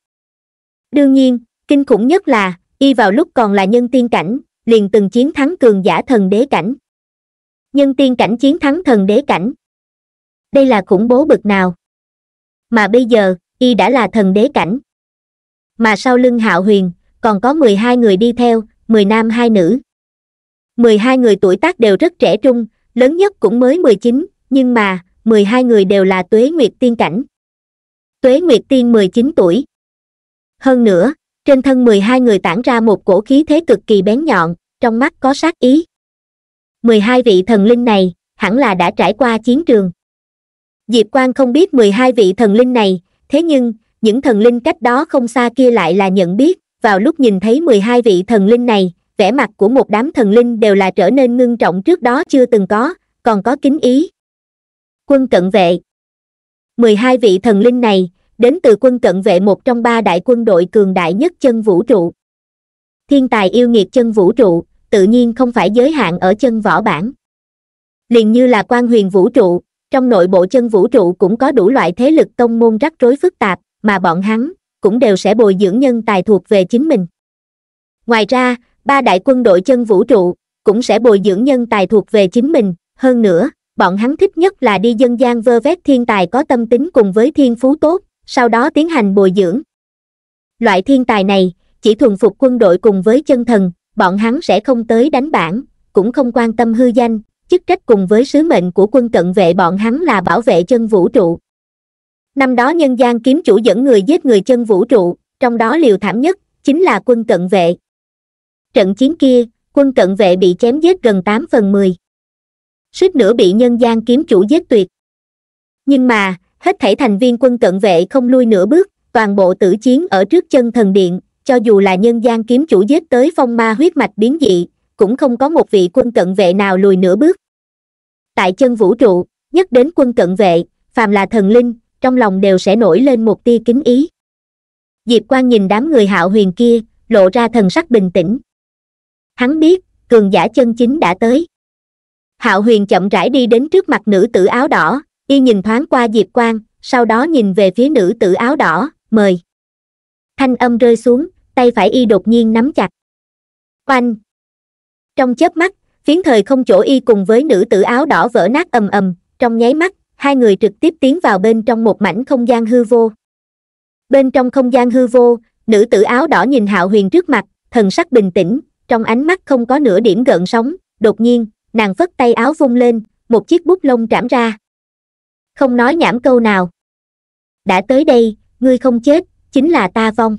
S1: đương nhiên kinh khủng nhất là y vào lúc còn là nhân tiên cảnh liền từng chiến thắng cường giả thần đế cảnh nhân tiên cảnh chiến thắng thần đế cảnh đây là khủng bố bực nào mà bây giờ y đã là thần đế cảnh mà sau lưng hạo huyền còn có mười hai người đi theo mười nam hai nữ mười hai người tuổi tác đều rất trẻ trung lớn nhất cũng mới mười chín nhưng mà mười hai người đều là tuế nguyệt tiên cảnh tuế nguyệt tiên mười chín tuổi hơn nữa trên thân mười hai người tản ra một cổ khí thế cực kỳ bén nhọn trong mắt có sát ý mười hai vị thần linh này hẳn là đã trải qua chiến trường diệp Quang không biết mười hai vị thần linh này thế nhưng những thần linh cách đó không xa kia lại là nhận biết vào lúc nhìn thấy mười hai vị thần linh này vẻ mặt của một đám thần linh đều là trở nên ngưng trọng trước đó chưa từng có còn có kính ý quân cận vệ mười hai vị thần linh này đến từ quân cận vệ một trong ba đại quân đội cường đại nhất chân vũ trụ thiên tài yêu nghiệt chân vũ trụ tự nhiên không phải giới hạn ở chân võ bản liền như là quan huyền vũ trụ trong nội bộ chân vũ trụ cũng có đủ loại thế lực tông môn rắc rối phức tạp mà bọn hắn cũng đều sẽ bồi dưỡng nhân tài thuộc về chính mình ngoài ra ba đại quân đội chân vũ trụ cũng sẽ bồi dưỡng nhân tài thuộc về chính mình hơn nữa bọn hắn thích nhất là đi dân gian vơ vét thiên tài có tâm tính cùng với thiên phú tốt sau đó tiến hành bồi dưỡng. Loại thiên tài này, chỉ thuần phục quân đội cùng với chân thần, bọn hắn sẽ không tới đánh bản, cũng không quan tâm hư danh, chức trách cùng với sứ mệnh của quân cận vệ bọn hắn là bảo vệ chân vũ trụ. Năm đó nhân gian kiếm chủ dẫn người giết người chân vũ trụ, trong đó liều thảm nhất, chính là quân cận vệ. Trận chiến kia, quân cận vệ bị chém giết gần 8 phần 10. Suýt nữa bị nhân gian kiếm chủ giết tuyệt. Nhưng mà, hết thảy thành viên quân cận vệ không lui nửa bước toàn bộ tử chiến ở trước chân thần điện cho dù là nhân gian kiếm chủ giết tới phong ma huyết mạch biến dị cũng không có một vị quân cận vệ nào lùi nửa bước tại chân vũ trụ nhắc đến quân cận vệ phàm là thần linh trong lòng đều sẽ nổi lên một tia kính ý diệp quang nhìn đám người hạo huyền kia lộ ra thần sắc bình tĩnh hắn biết cường giả chân chính đã tới hạo huyền chậm rãi đi đến trước mặt nữ tử áo đỏ y nhìn thoáng qua diệp quang sau đó nhìn về phía nữ tử áo đỏ mời thanh âm rơi xuống tay phải y đột nhiên nắm chặt oanh trong chớp mắt phiến thời không chỗ y cùng với nữ tử áo đỏ vỡ nát ầm ầm trong nháy mắt hai người trực tiếp tiến vào bên trong một mảnh không gian hư vô bên trong không gian hư vô nữ tử áo đỏ nhìn hạo huyền trước mặt thần sắc bình tĩnh trong ánh mắt không có nửa điểm gợn sóng đột nhiên nàng phất tay áo vung lên một chiếc bút lông trảm ra không nói nhảm câu nào đã tới đây ngươi không chết chính là ta vong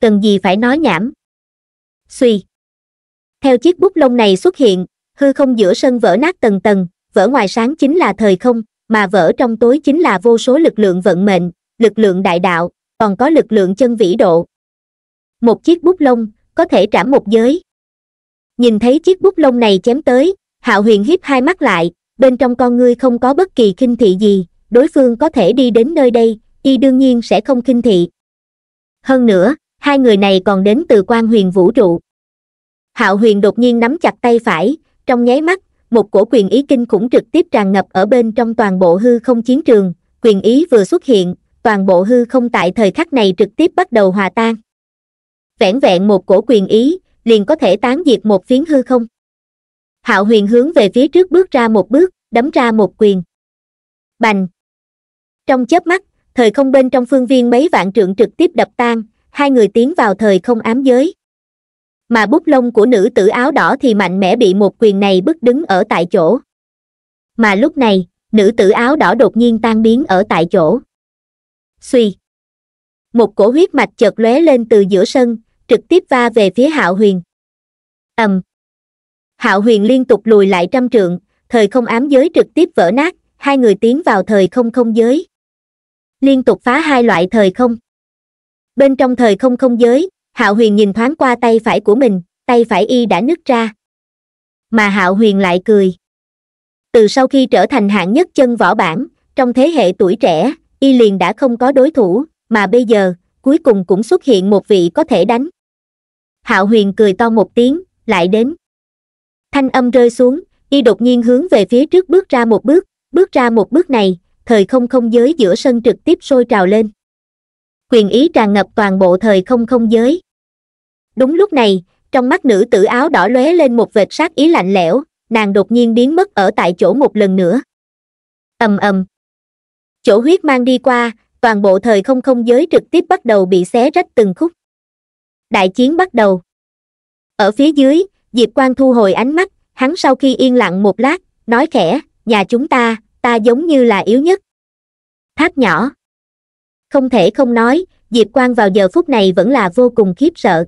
S1: cần gì phải nói nhảm suy theo chiếc bút lông này xuất hiện hư không giữa sân vỡ nát tầng tầng vỡ ngoài sáng chính là thời không mà vỡ trong tối chính là vô số lực lượng vận mệnh lực lượng đại đạo còn có lực lượng chân vĩ độ một chiếc bút lông có thể trảm một giới nhìn thấy chiếc bút lông này chém tới hạo huyền hiếp hai mắt lại bên trong con ngươi không có bất kỳ khinh thị gì đối phương có thể đi đến nơi đây y đương nhiên sẽ không khinh thị hơn nữa hai người này còn đến từ quan huyền vũ trụ hạo huyền đột nhiên nắm chặt tay phải trong nháy mắt một cổ quyền ý kinh khủng trực tiếp tràn ngập ở bên trong toàn bộ hư không chiến trường quyền ý vừa xuất hiện toàn bộ hư không tại thời khắc này trực tiếp bắt đầu hòa tan vẻn vẹn một cổ quyền ý liền có thể tán diệt một phiến hư không hạo huyền hướng về phía trước bước ra một bước đấm ra một quyền bành trong chớp mắt thời không bên trong phương viên mấy vạn trượng trực tiếp đập tan hai người tiến vào thời không ám giới mà bút lông của nữ tử áo đỏ thì mạnh mẽ bị một quyền này bức đứng ở tại chỗ mà lúc này nữ tử áo đỏ đột nhiên tan biến ở tại chỗ suy một cổ huyết mạch chợt lóe lên từ giữa sân trực tiếp va về phía hạo huyền ầm hạo huyền liên tục lùi lại trăm trượng thời không ám giới trực tiếp vỡ nát hai người tiến vào thời không không giới liên tục phá hai loại thời không bên trong thời không không giới hạo huyền nhìn thoáng qua tay phải của mình tay phải y đã nứt ra mà hạo huyền lại cười từ sau khi trở thành hạng nhất chân võ bản trong thế hệ tuổi trẻ y liền đã không có đối thủ mà bây giờ cuối cùng cũng xuất hiện một vị có thể đánh hạo huyền cười to một tiếng lại đến thanh âm rơi xuống y đột nhiên hướng về phía trước bước ra một bước bước ra một bước này thời không không giới giữa sân trực tiếp sôi trào lên quyền ý tràn ngập toàn bộ thời không không giới đúng lúc này trong mắt nữ tử áo đỏ lóe lên một vệt sát ý lạnh lẽo nàng đột nhiên biến mất ở tại chỗ một lần nữa ầm ầm chỗ huyết mang đi qua toàn bộ thời không không giới trực tiếp bắt đầu bị xé rách từng khúc đại chiến bắt đầu ở phía dưới Diệp Quang thu hồi ánh mắt, hắn sau khi yên lặng một lát, nói khẽ, nhà chúng ta, ta giống như là yếu nhất. Tháp nhỏ. Không thể không nói, Diệp Quang vào giờ phút này vẫn là vô cùng khiếp sợ.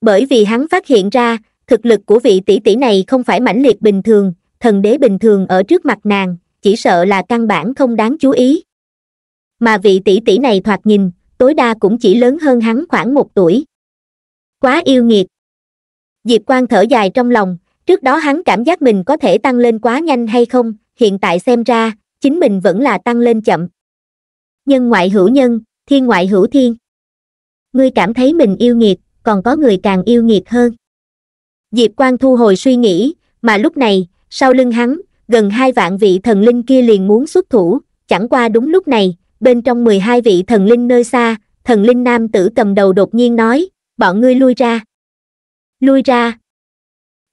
S1: Bởi vì hắn phát hiện ra, thực lực của vị tỷ tỷ này không phải mãnh liệt bình thường, thần đế bình thường ở trước mặt nàng, chỉ sợ là căn bản không đáng chú ý. Mà vị tỷ tỷ này thoạt nhìn, tối đa cũng chỉ lớn hơn hắn khoảng một tuổi. Quá yêu nghiệt diệp Quang thở dài trong lòng trước đó hắn cảm giác mình có thể tăng lên quá nhanh hay không hiện tại xem ra chính mình vẫn là tăng lên chậm nhân ngoại hữu nhân thiên ngoại hữu thiên ngươi cảm thấy mình yêu nghiệt còn có người càng yêu nghiệt hơn diệp Quang thu hồi suy nghĩ mà lúc này sau lưng hắn gần hai vạn vị thần linh kia liền muốn xuất thủ chẳng qua đúng lúc này bên trong mười hai vị thần linh nơi xa thần linh nam tử cầm đầu đột nhiên nói bọn ngươi lui ra lui ra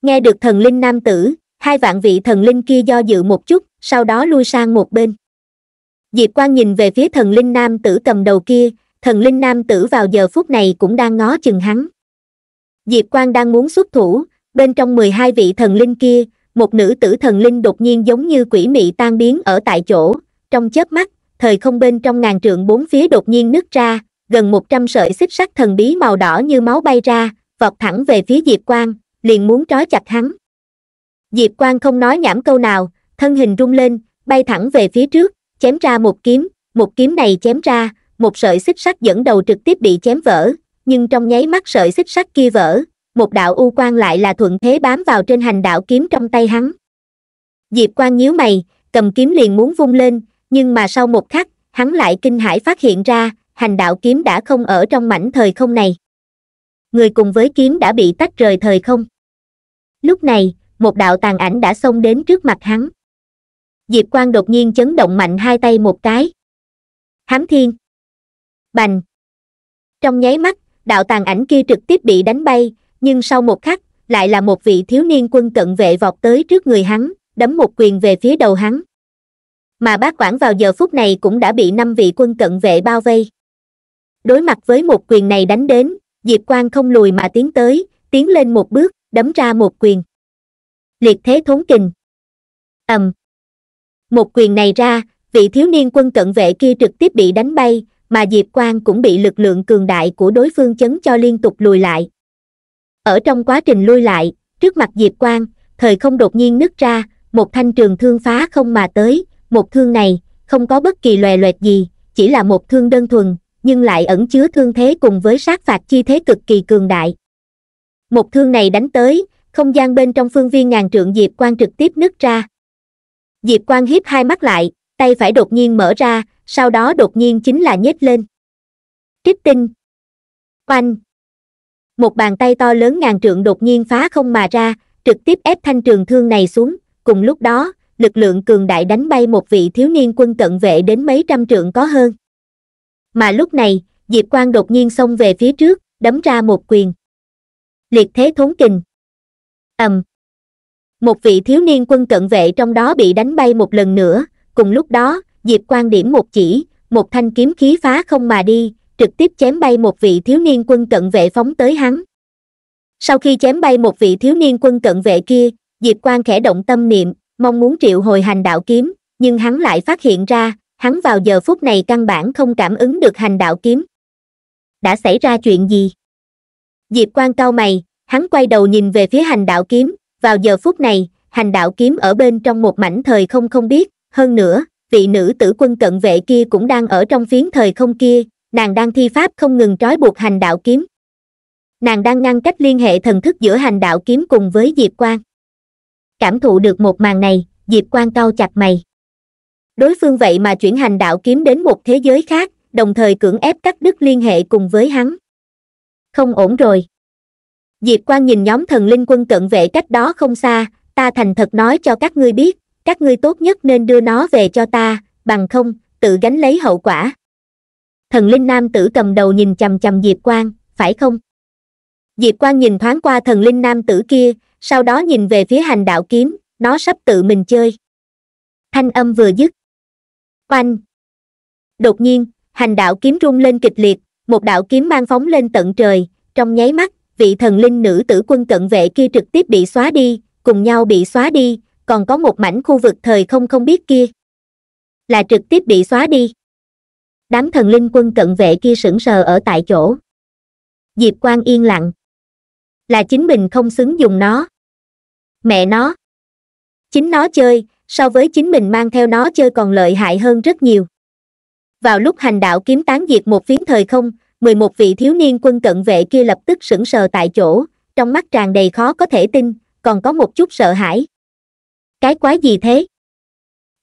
S1: nghe được thần linh nam tử hai vạn vị thần linh kia do dự một chút sau đó lui sang một bên diệp quan nhìn về phía thần linh nam tử cầm đầu kia thần linh nam tử vào giờ phút này cũng đang ngó chừng hắn diệp quan đang muốn xuất thủ bên trong mười hai vị thần linh kia một nữ tử thần linh đột nhiên giống như quỷ mị tan biến ở tại chỗ trong chớp mắt thời không bên trong ngàn trượng bốn phía đột nhiên nứt ra gần một trăm sợi xích sắt thần bí màu đỏ như máu bay ra vọt thẳng về phía diệp quang liền muốn trói chặt hắn diệp quang không nói nhảm câu nào thân hình rung lên bay thẳng về phía trước chém ra một kiếm một kiếm này chém ra một sợi xích sắt dẫn đầu trực tiếp bị chém vỡ nhưng trong nháy mắt sợi xích sắt kia vỡ một đạo u quang lại là thuận thế bám vào trên hành đạo kiếm trong tay hắn diệp quang nhíu mày cầm kiếm liền muốn vung lên nhưng mà sau một khắc hắn lại kinh hãi phát hiện ra hành đạo kiếm đã không ở trong mảnh thời không này người cùng với kiếm đã bị tách rời thời không lúc này một đạo tàn ảnh đã xông đến trước mặt hắn diệp Quang đột nhiên chấn động mạnh hai tay một cái hám thiên bành trong nháy mắt đạo tàn ảnh kia trực tiếp bị đánh bay nhưng sau một khắc lại là một vị thiếu niên quân cận vệ vọt tới trước người hắn đấm một quyền về phía đầu hắn mà bác quản vào giờ phút này cũng đã bị năm vị quân cận vệ bao vây đối mặt với một quyền này đánh đến diệp quang không lùi mà tiến tới tiến lên một bước đấm ra một quyền liệt thế thốn kình ầm một quyền này ra vị thiếu niên quân cận vệ kia trực tiếp bị đánh bay mà diệp quang cũng bị lực lượng cường đại của đối phương chấn cho liên tục lùi lại ở trong quá trình lui lại trước mặt diệp quang thời không đột nhiên nứt ra một thanh trường thương phá không mà tới một thương này không có bất kỳ loè loẹt gì chỉ là một thương đơn thuần nhưng lại ẩn chứa thương thế cùng với sát phạt chi thế cực kỳ cường đại một thương này đánh tới không gian bên trong phương viên ngàn trượng diệp quang trực tiếp nứt ra diệp quang hiếp hai mắt lại tay phải đột nhiên mở ra sau đó đột nhiên chính là nhếch lên trích tinh quanh một bàn tay to lớn ngàn trượng đột nhiên phá không mà ra trực tiếp ép thanh trường thương này xuống cùng lúc đó lực lượng cường đại đánh bay một vị thiếu niên quân cận vệ đến mấy trăm trượng có hơn mà lúc này diệp quang đột nhiên xông về phía trước đấm ra một quyền liệt thế thốn kình ầm một vị thiếu niên quân cận vệ trong đó bị đánh bay một lần nữa cùng lúc đó diệp quang điểm một chỉ một thanh kiếm khí phá không mà đi trực tiếp chém bay một vị thiếu niên quân cận vệ phóng tới hắn sau khi chém bay một vị thiếu niên quân cận vệ kia diệp quang khẽ động tâm niệm mong muốn triệu hồi hành đạo kiếm nhưng hắn lại phát hiện ra hắn vào giờ phút này căn bản không cảm ứng được hành đạo kiếm đã xảy ra chuyện gì diệp quan cau mày hắn quay đầu nhìn về phía hành đạo kiếm vào giờ phút này hành đạo kiếm ở bên trong một mảnh thời không không biết hơn nữa vị nữ tử quân cận vệ kia cũng đang ở trong phiến thời không kia nàng đang thi pháp không ngừng trói buộc hành đạo kiếm nàng đang ngăn cách liên hệ thần thức giữa hành đạo kiếm cùng với diệp quan cảm thụ được một màn này diệp quan cau chặt mày đối phương vậy mà chuyển hành đạo kiếm đến một thế giới khác đồng thời cưỡng ép cắt đứt liên hệ cùng với hắn không ổn rồi diệp quan nhìn nhóm thần linh quân cận vệ cách đó không xa ta thành thật nói cho các ngươi biết các ngươi tốt nhất nên đưa nó về cho ta bằng không tự gánh lấy hậu quả thần linh nam tử cầm đầu nhìn chằm chằm diệp quan phải không diệp quan nhìn thoáng qua thần linh nam tử kia sau đó nhìn về phía hành đạo kiếm nó sắp tự mình chơi thanh âm vừa dứt Oanh! Đột nhiên, hành đạo kiếm rung lên kịch liệt, một đạo kiếm mang phóng lên tận trời, trong nháy mắt, vị thần linh nữ tử quân cận vệ kia trực tiếp bị xóa đi, cùng nhau bị xóa đi, còn có một mảnh khu vực thời không không biết kia. Là trực tiếp bị xóa đi. Đám thần linh quân cận vệ kia sững sờ ở tại chỗ. Diệp Quan yên lặng. Là chính mình không xứng dùng nó. Mẹ nó. Chính nó chơi, so với chính mình mang theo nó chơi còn lợi hại hơn rất nhiều vào lúc hành đạo kiếm tán diệt một phiến thời không mười một vị thiếu niên quân cận vệ kia lập tức sững sờ tại chỗ trong mắt tràn đầy khó có thể tin còn có một chút sợ hãi cái quái gì thế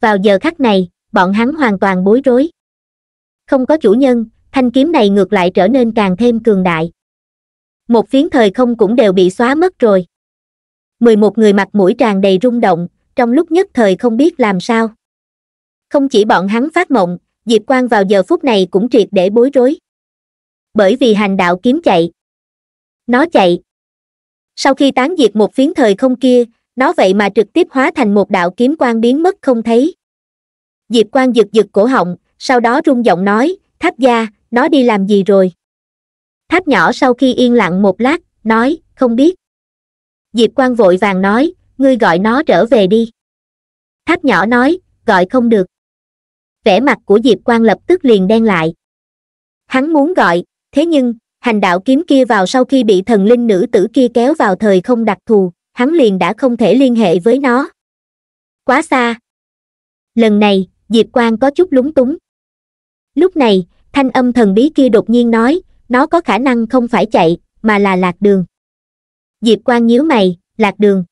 S1: vào giờ khắc này bọn hắn hoàn toàn bối rối không có chủ nhân thanh kiếm này ngược lại trở nên càng thêm cường đại một phiến thời không cũng đều bị xóa mất rồi mười một người mặt mũi tràn đầy rung động trong lúc nhất thời không biết làm sao không chỉ bọn hắn phát mộng diệp quang vào giờ phút này cũng triệt để bối rối bởi vì hành đạo kiếm chạy nó chạy sau khi tán diệt một phiến thời không kia nó vậy mà trực tiếp hóa thành một đạo kiếm quang biến mất không thấy diệp quang giật giật cổ họng sau đó rung giọng nói tháp gia nó đi làm gì rồi tháp nhỏ sau khi yên lặng một lát nói không biết diệp quang vội vàng nói ngươi gọi nó trở về đi tháp nhỏ nói gọi không được vẻ mặt của diệp quang lập tức liền đen lại hắn muốn gọi thế nhưng hành đạo kiếm kia vào sau khi bị thần linh nữ tử kia kéo vào thời không đặc thù hắn liền đã không thể liên hệ với nó quá xa lần này diệp quang có chút lúng túng lúc này thanh âm thần bí kia đột nhiên nói nó có khả năng không phải chạy mà là lạc đường diệp quang nhíu mày lạc đường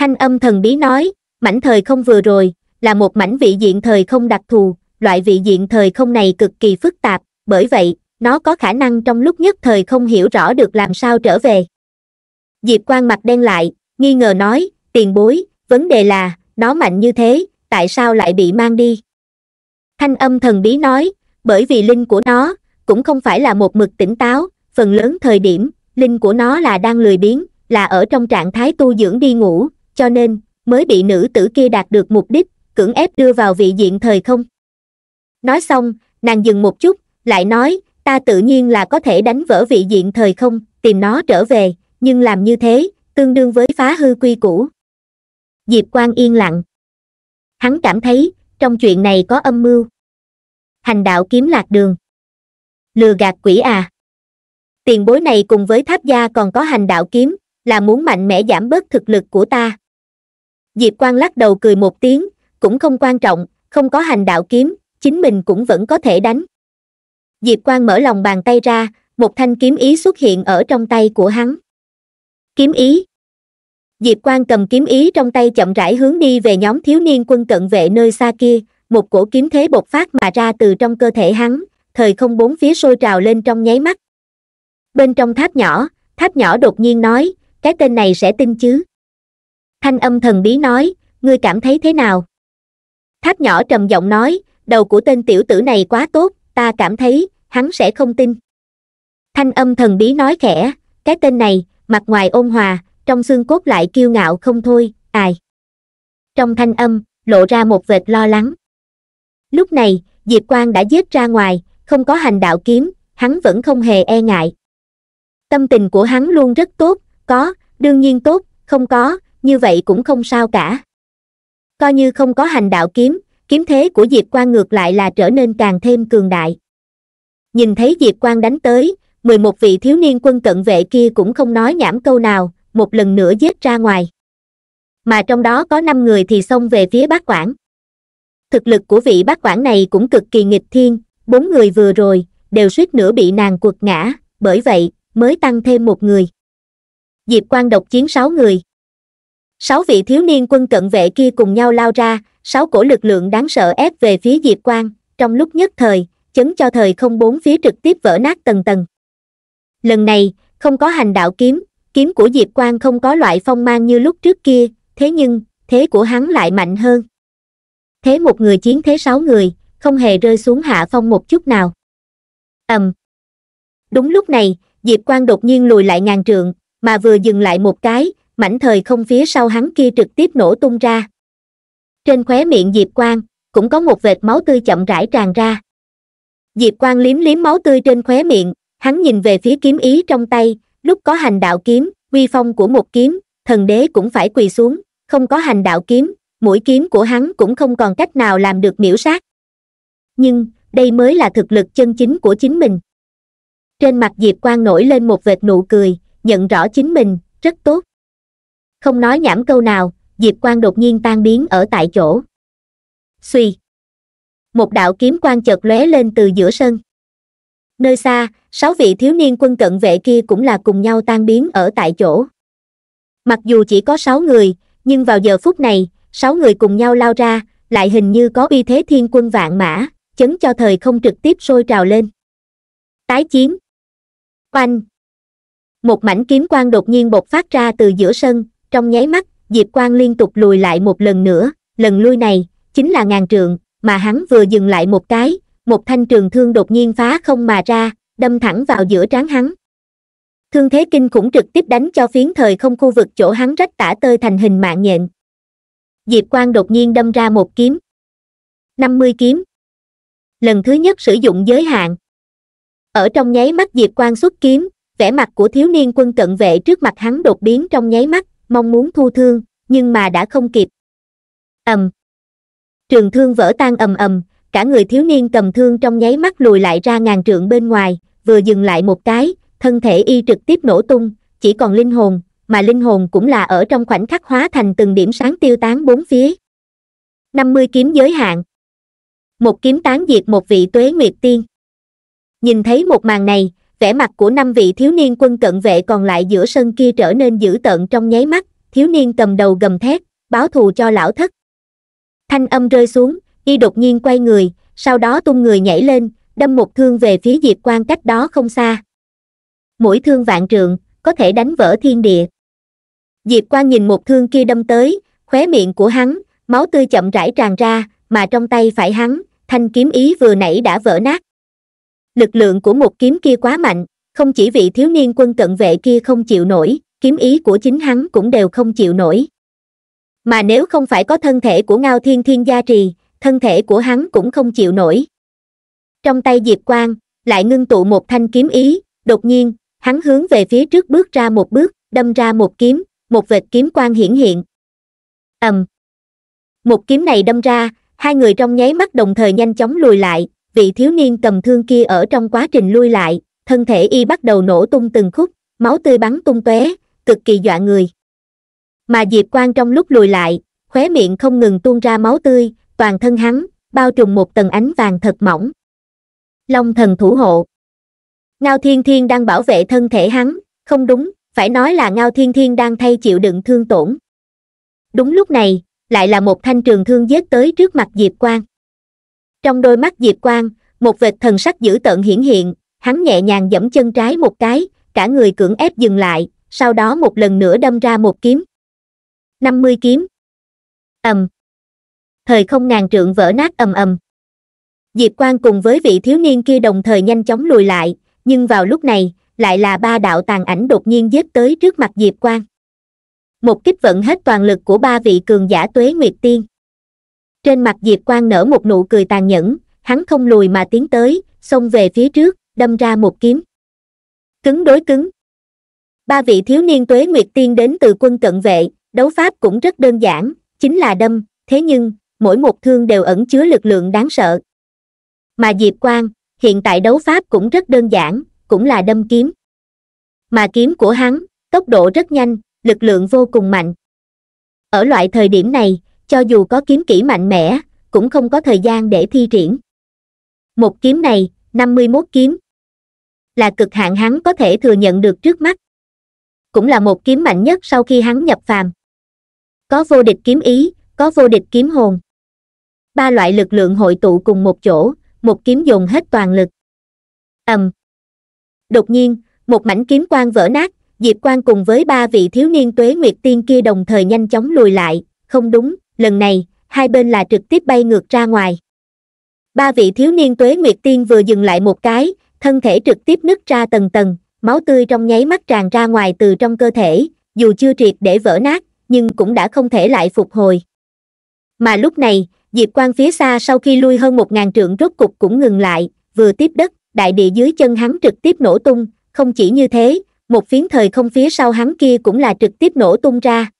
S1: Thanh âm thần bí nói, mảnh thời không vừa rồi, là một mảnh vị diện thời không đặc thù, loại vị diện thời không này cực kỳ phức tạp, bởi vậy, nó có khả năng trong lúc nhất thời không hiểu rõ được làm sao trở về. Diệp Quang mặt đen lại, nghi ngờ nói, tiền bối, vấn đề là, nó mạnh như thế, tại sao lại bị mang đi? Thanh âm thần bí nói, bởi vì linh của nó, cũng không phải là một mực tỉnh táo, phần lớn thời điểm, linh của nó là đang lười biếng, là ở trong trạng thái tu dưỡng đi ngủ, cho nên mới bị nữ tử kia đạt được mục đích cưỡng ép đưa vào vị diện thời không nói xong nàng dừng một chút lại nói ta tự nhiên là có thể đánh vỡ vị diện thời không tìm nó trở về nhưng làm như thế tương đương với phá hư quy củ diệp quan yên lặng hắn cảm thấy trong chuyện này có âm mưu hành đạo kiếm lạc đường lừa gạt quỷ à tiền bối này cùng với tháp gia còn có hành đạo kiếm là muốn mạnh mẽ giảm bớt thực lực của ta diệp Quang lắc đầu cười một tiếng cũng không quan trọng không có hành đạo kiếm chính mình cũng vẫn có thể đánh diệp Quang mở lòng bàn tay ra một thanh kiếm ý xuất hiện ở trong tay của hắn kiếm ý diệp Quang cầm kiếm ý trong tay chậm rãi hướng đi về nhóm thiếu niên quân cận vệ nơi xa kia một cổ kiếm thế bộc phát mà ra từ trong cơ thể hắn thời không bốn phía sôi trào lên trong nháy mắt bên trong tháp nhỏ tháp nhỏ đột nhiên nói cái tên này sẽ tin chứ thanh âm thần bí nói ngươi cảm thấy thế nào tháp nhỏ trầm giọng nói đầu của tên tiểu tử này quá tốt ta cảm thấy hắn sẽ không tin thanh âm thần bí nói khẽ cái tên này mặt ngoài ôn hòa trong xương cốt lại kiêu ngạo không thôi ai trong thanh âm lộ ra một vệt lo lắng lúc này diệp quang đã giết ra ngoài không có hành đạo kiếm hắn vẫn không hề e ngại tâm tình của hắn luôn rất tốt có đương nhiên tốt không có như vậy cũng không sao cả coi như không có hành đạo kiếm kiếm thế của diệp Quang ngược lại là trở nên càng thêm cường đại nhìn thấy diệp Quang đánh tới mười một vị thiếu niên quân cận vệ kia cũng không nói nhảm câu nào một lần nữa giết ra ngoài mà trong đó có năm người thì xông về phía bác quản thực lực của vị bác quản này cũng cực kỳ nghịch thiên bốn người vừa rồi đều suýt nữa bị nàng quật ngã bởi vậy mới tăng thêm một người diệp Quang độc chiến sáu người sáu vị thiếu niên quân cận vệ kia cùng nhau lao ra sáu cổ lực lượng đáng sợ ép về phía diệp quang trong lúc nhất thời chấn cho thời không bốn phía trực tiếp vỡ nát tầng tầng lần này không có hành đạo kiếm kiếm của diệp quang không có loại phong mang như lúc trước kia thế nhưng thế của hắn lại mạnh hơn thế một người chiến thế sáu người không hề rơi xuống hạ phong một chút nào ầm um. đúng lúc này diệp quang đột nhiên lùi lại ngàn trượng mà vừa dừng lại một cái mảnh thời không phía sau hắn kia trực tiếp nổ tung ra trên khóe miệng diệp quang cũng có một vệt máu tươi chậm rãi tràn ra diệp quang liếm liếm máu tươi trên khóe miệng hắn nhìn về phía kiếm ý trong tay lúc có hành đạo kiếm uy phong của một kiếm thần đế cũng phải quỳ xuống không có hành đạo kiếm mũi kiếm của hắn cũng không còn cách nào làm được miễu sát nhưng đây mới là thực lực chân chính của chính mình trên mặt diệp quang nổi lên một vệt nụ cười nhận rõ chính mình rất tốt không nói nhảm câu nào diệp quang đột nhiên tan biến ở tại chỗ suy một đạo kiếm quang chợt lóe lên từ giữa sân nơi xa sáu vị thiếu niên quân cận vệ kia cũng là cùng nhau tan biến ở tại chỗ mặc dù chỉ có sáu người nhưng vào giờ phút này sáu người cùng nhau lao ra lại hình như có uy thế thiên quân vạn mã chấn cho thời không trực tiếp sôi trào lên tái chiến oanh một mảnh kiếm quang đột nhiên bộc phát ra từ giữa sân trong nháy mắt diệp quang liên tục lùi lại một lần nữa lần lui này chính là ngàn trượng mà hắn vừa dừng lại một cái một thanh trường thương đột nhiên phá không mà ra đâm thẳng vào giữa trán hắn thương thế kinh khủng trực tiếp đánh cho phiến thời không khu vực chỗ hắn rách tả tơi thành hình mạng nhện diệp quang đột nhiên đâm ra một kiếm năm mươi kiếm lần thứ nhất sử dụng giới hạn ở trong nháy mắt diệp quang xuất kiếm vẻ mặt của thiếu niên quân cận vệ trước mặt hắn đột biến trong nháy mắt mong muốn thu thương, nhưng mà đã không kịp. ầm, Trường thương vỡ tan ầm ầm, cả người thiếu niên cầm thương trong nháy mắt lùi lại ra ngàn trượng bên ngoài, vừa dừng lại một cái, thân thể y trực tiếp nổ tung, chỉ còn linh hồn, mà linh hồn cũng là ở trong khoảnh khắc hóa thành từng điểm sáng tiêu tán bốn phía. 50 kiếm giới hạn. Một kiếm tán diệt một vị tuế nguyệt tiên. Nhìn thấy một màn này, vẻ mặt của năm vị thiếu niên quân cận vệ còn lại giữa sân kia trở nên dữ tợn trong nháy mắt thiếu niên cầm đầu gầm thét báo thù cho lão thất thanh âm rơi xuống y đột nhiên quay người sau đó tung người nhảy lên đâm một thương về phía diệp quan cách đó không xa mũi thương vạn trượng có thể đánh vỡ thiên địa diệp quan nhìn một thương kia đâm tới khóe miệng của hắn máu tươi chậm rãi tràn ra mà trong tay phải hắn thanh kiếm ý vừa nãy đã vỡ nát lực lượng của một kiếm kia quá mạnh không chỉ vị thiếu niên quân cận vệ kia không chịu nổi kiếm ý của chính hắn cũng đều không chịu nổi mà nếu không phải có thân thể của ngao thiên thiên gia trì thân thể của hắn cũng không chịu nổi trong tay diệp quang lại ngưng tụ một thanh kiếm ý đột nhiên hắn hướng về phía trước bước ra một bước đâm ra một kiếm một vệt kiếm quang hiển hiện ầm một kiếm này đâm ra hai người trong nháy mắt đồng thời nhanh chóng lùi lại vị thiếu niên cầm thương kia ở trong quá trình lui lại thân thể y bắt đầu nổ tung từng khúc máu tươi bắn tung tóe cực kỳ dọa người mà diệp quang trong lúc lùi lại khóe miệng không ngừng tuôn ra máu tươi toàn thân hắn bao trùm một tầng ánh vàng thật mỏng long thần thủ hộ ngao thiên thiên đang bảo vệ thân thể hắn không đúng phải nói là ngao thiên thiên đang thay chịu đựng thương tổn đúng lúc này lại là một thanh trường thương giết tới trước mặt diệp quang trong đôi mắt diệp quang một vệt thần sắc dữ tợn hiển hiện hắn nhẹ nhàng dẫm chân trái một cái cả người cưỡng ép dừng lại sau đó một lần nữa đâm ra một kiếm năm mươi kiếm ầm thời không ngàn trượng vỡ nát ầm ầm diệp quang cùng với vị thiếu niên kia đồng thời nhanh chóng lùi lại nhưng vào lúc này lại là ba đạo tàn ảnh đột nhiên dếp tới trước mặt diệp quang một kích vận hết toàn lực của ba vị cường giả tuế nguyệt tiên trên mặt diệp quang nở một nụ cười tàn nhẫn hắn không lùi mà tiến tới xông về phía trước đâm ra một kiếm cứng đối cứng ba vị thiếu niên tuế nguyệt tiên đến từ quân cận vệ đấu pháp cũng rất đơn giản chính là đâm thế nhưng mỗi một thương đều ẩn chứa lực lượng đáng sợ mà diệp quang hiện tại đấu pháp cũng rất đơn giản cũng là đâm kiếm mà kiếm của hắn tốc độ rất nhanh lực lượng vô cùng mạnh ở loại thời điểm này cho dù có kiếm kỹ mạnh mẽ cũng không có thời gian để thi triển một kiếm này năm mươi mốt kiếm là cực hạn hắn có thể thừa nhận được trước mắt cũng là một kiếm mạnh nhất sau khi hắn nhập phàm có vô địch kiếm ý có vô địch kiếm hồn ba loại lực lượng hội tụ cùng một chỗ một kiếm dồn hết toàn lực ầm đột nhiên một mảnh kiếm quang vỡ nát diệp quang cùng với ba vị thiếu niên tuế nguyệt tiên kia đồng thời nhanh chóng lùi lại không đúng lần này hai bên là trực tiếp bay ngược ra ngoài ba vị thiếu niên tuế nguyệt tiên vừa dừng lại một cái thân thể trực tiếp nứt ra tầng tầng máu tươi trong nháy mắt tràn ra ngoài từ trong cơ thể dù chưa triệt để vỡ nát nhưng cũng đã không thể lại phục hồi mà lúc này diệp quang phía xa sau khi lui hơn một ngàn trượng rốt cục cũng ngừng lại vừa tiếp đất đại địa dưới chân hắn trực tiếp nổ tung không chỉ như thế một phiến thời không phía sau hắn kia cũng là trực tiếp nổ tung ra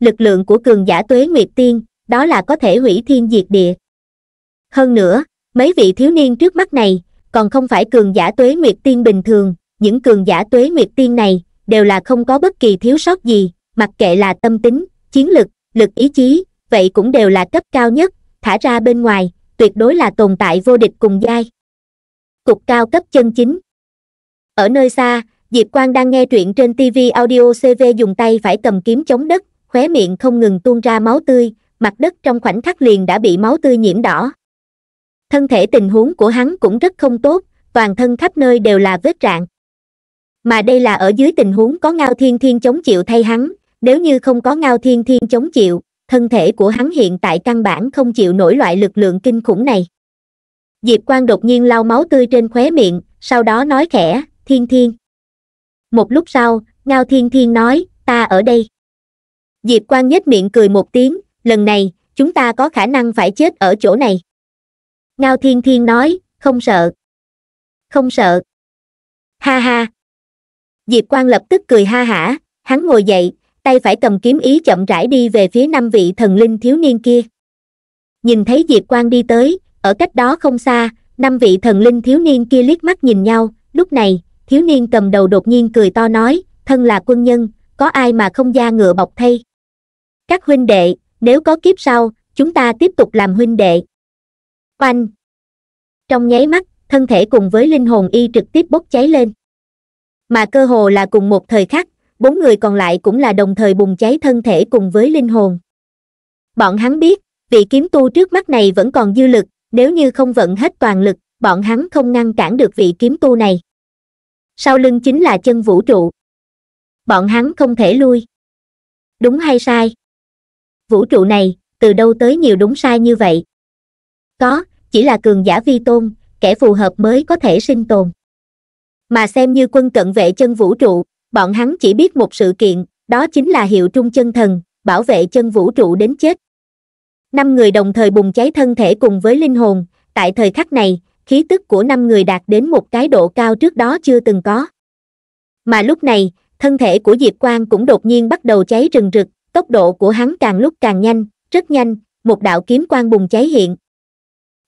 S1: lực lượng của cường giả tuế nguyệt tiên đó là có thể hủy thiên diệt địa hơn nữa mấy vị thiếu niên trước mắt này còn không phải cường giả tuế nguyệt tiên bình thường những cường giả tuế nguyệt tiên này đều là không có bất kỳ thiếu sót gì mặc kệ là tâm tính chiến lực lực ý chí vậy cũng đều là cấp cao nhất thả ra bên ngoài tuyệt đối là tồn tại vô địch cùng giai cục cao cấp chân chính ở nơi xa diệp quang đang nghe truyện trên tv audio cv dùng tay phải cầm kiếm chống đất khóe miệng không ngừng tuôn ra máu tươi, mặt đất trong khoảnh khắc liền đã bị máu tươi nhiễm đỏ. Thân thể tình huống của hắn cũng rất không tốt, toàn thân khắp nơi đều là vết rạn. Mà đây là ở dưới tình huống có Ngao Thiên Thiên chống chịu thay hắn, nếu như không có Ngao Thiên Thiên chống chịu, thân thể của hắn hiện tại căn bản không chịu nổi loại lực lượng kinh khủng này. Diệp Quang đột nhiên lau máu tươi trên khóe miệng, sau đó nói khẽ, Thiên Thiên. Một lúc sau, Ngao Thiên Thiên nói, ta ở đây diệp quan nhếch miệng cười một tiếng lần này chúng ta có khả năng phải chết ở chỗ này ngao thiên thiên nói không sợ không sợ ha ha diệp quan lập tức cười ha hả hắn ngồi dậy tay phải cầm kiếm ý chậm rãi đi về phía năm vị thần linh thiếu niên kia nhìn thấy diệp quan đi tới ở cách đó không xa năm vị thần linh thiếu niên kia liếc mắt nhìn nhau lúc này thiếu niên cầm đầu đột nhiên cười to nói thân là quân nhân có ai mà không da ngựa bọc thay các huynh đệ nếu có kiếp sau chúng ta tiếp tục làm huynh đệ oanh trong nháy mắt thân thể cùng với linh hồn y trực tiếp bốc cháy lên mà cơ hồ là cùng một thời khắc bốn người còn lại cũng là đồng thời bùng cháy thân thể cùng với linh hồn bọn hắn biết vị kiếm tu trước mắt này vẫn còn dư lực nếu như không vận hết toàn lực bọn hắn không ngăn cản được vị kiếm tu này sau lưng chính là chân vũ trụ bọn hắn không thể lui đúng hay sai vũ trụ này, từ đâu tới nhiều đúng sai như vậy? Có, chỉ là cường giả vi tôn, kẻ phù hợp mới có thể sinh tồn. Mà xem như quân cận vệ chân vũ trụ, bọn hắn chỉ biết một sự kiện, đó chính là hiệu trung chân thần, bảo vệ chân vũ trụ đến chết. Năm người đồng thời bùng cháy thân thể cùng với linh hồn, tại thời khắc này, khí tức của năm người đạt đến một cái độ cao trước đó chưa từng có. Mà lúc này, thân thể của Diệp Quang cũng đột nhiên bắt đầu cháy rừng rực, tốc độ của hắn càng lúc càng nhanh rất nhanh một đạo kiếm quang bùng cháy hiện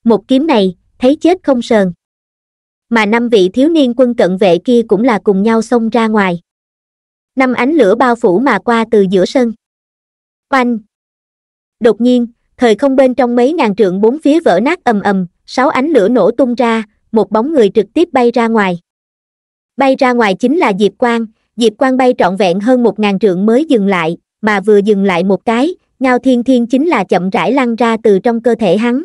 S1: một kiếm này thấy chết không sờn mà năm vị thiếu niên quân cận vệ kia cũng là cùng nhau xông ra ngoài năm ánh lửa bao phủ mà qua từ giữa sân oanh đột nhiên thời không bên trong mấy ngàn trượng bốn phía vỡ nát ầm ầm sáu ánh lửa nổ tung ra một bóng người trực tiếp bay ra ngoài bay ra ngoài chính là diệp quang diệp quang bay trọn vẹn hơn một ngàn trượng mới dừng lại mà vừa dừng lại một cái ngao thiên thiên chính là chậm rãi lăn ra từ trong cơ thể hắn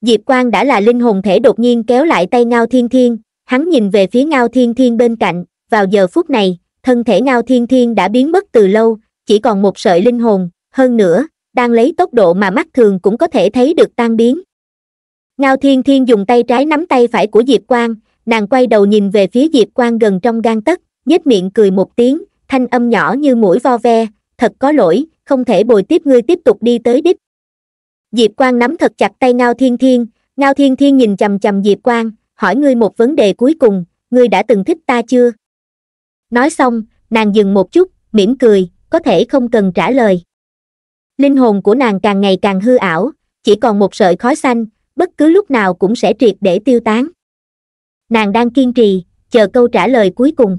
S1: diệp quang đã là linh hồn thể đột nhiên kéo lại tay ngao thiên thiên hắn nhìn về phía ngao thiên thiên bên cạnh vào giờ phút này thân thể ngao thiên thiên đã biến mất từ lâu chỉ còn một sợi linh hồn hơn nữa đang lấy tốc độ mà mắt thường cũng có thể thấy được tan biến ngao thiên thiên dùng tay trái nắm tay phải của diệp quang nàng quay đầu nhìn về phía diệp quang gần trong gan tấc nhếch miệng cười một tiếng thanh âm nhỏ như mũi vo ve thật có lỗi không thể bồi tiếp ngươi tiếp tục đi tới đích diệp quang nắm thật chặt tay ngao thiên thiên ngao thiên thiên nhìn chằm chằm diệp quang hỏi ngươi một vấn đề cuối cùng ngươi đã từng thích ta chưa nói xong nàng dừng một chút mỉm cười có thể không cần trả lời linh hồn của nàng càng ngày càng hư ảo chỉ còn một sợi khói xanh bất cứ lúc nào cũng sẽ triệt để tiêu tán nàng đang kiên trì chờ câu trả lời cuối cùng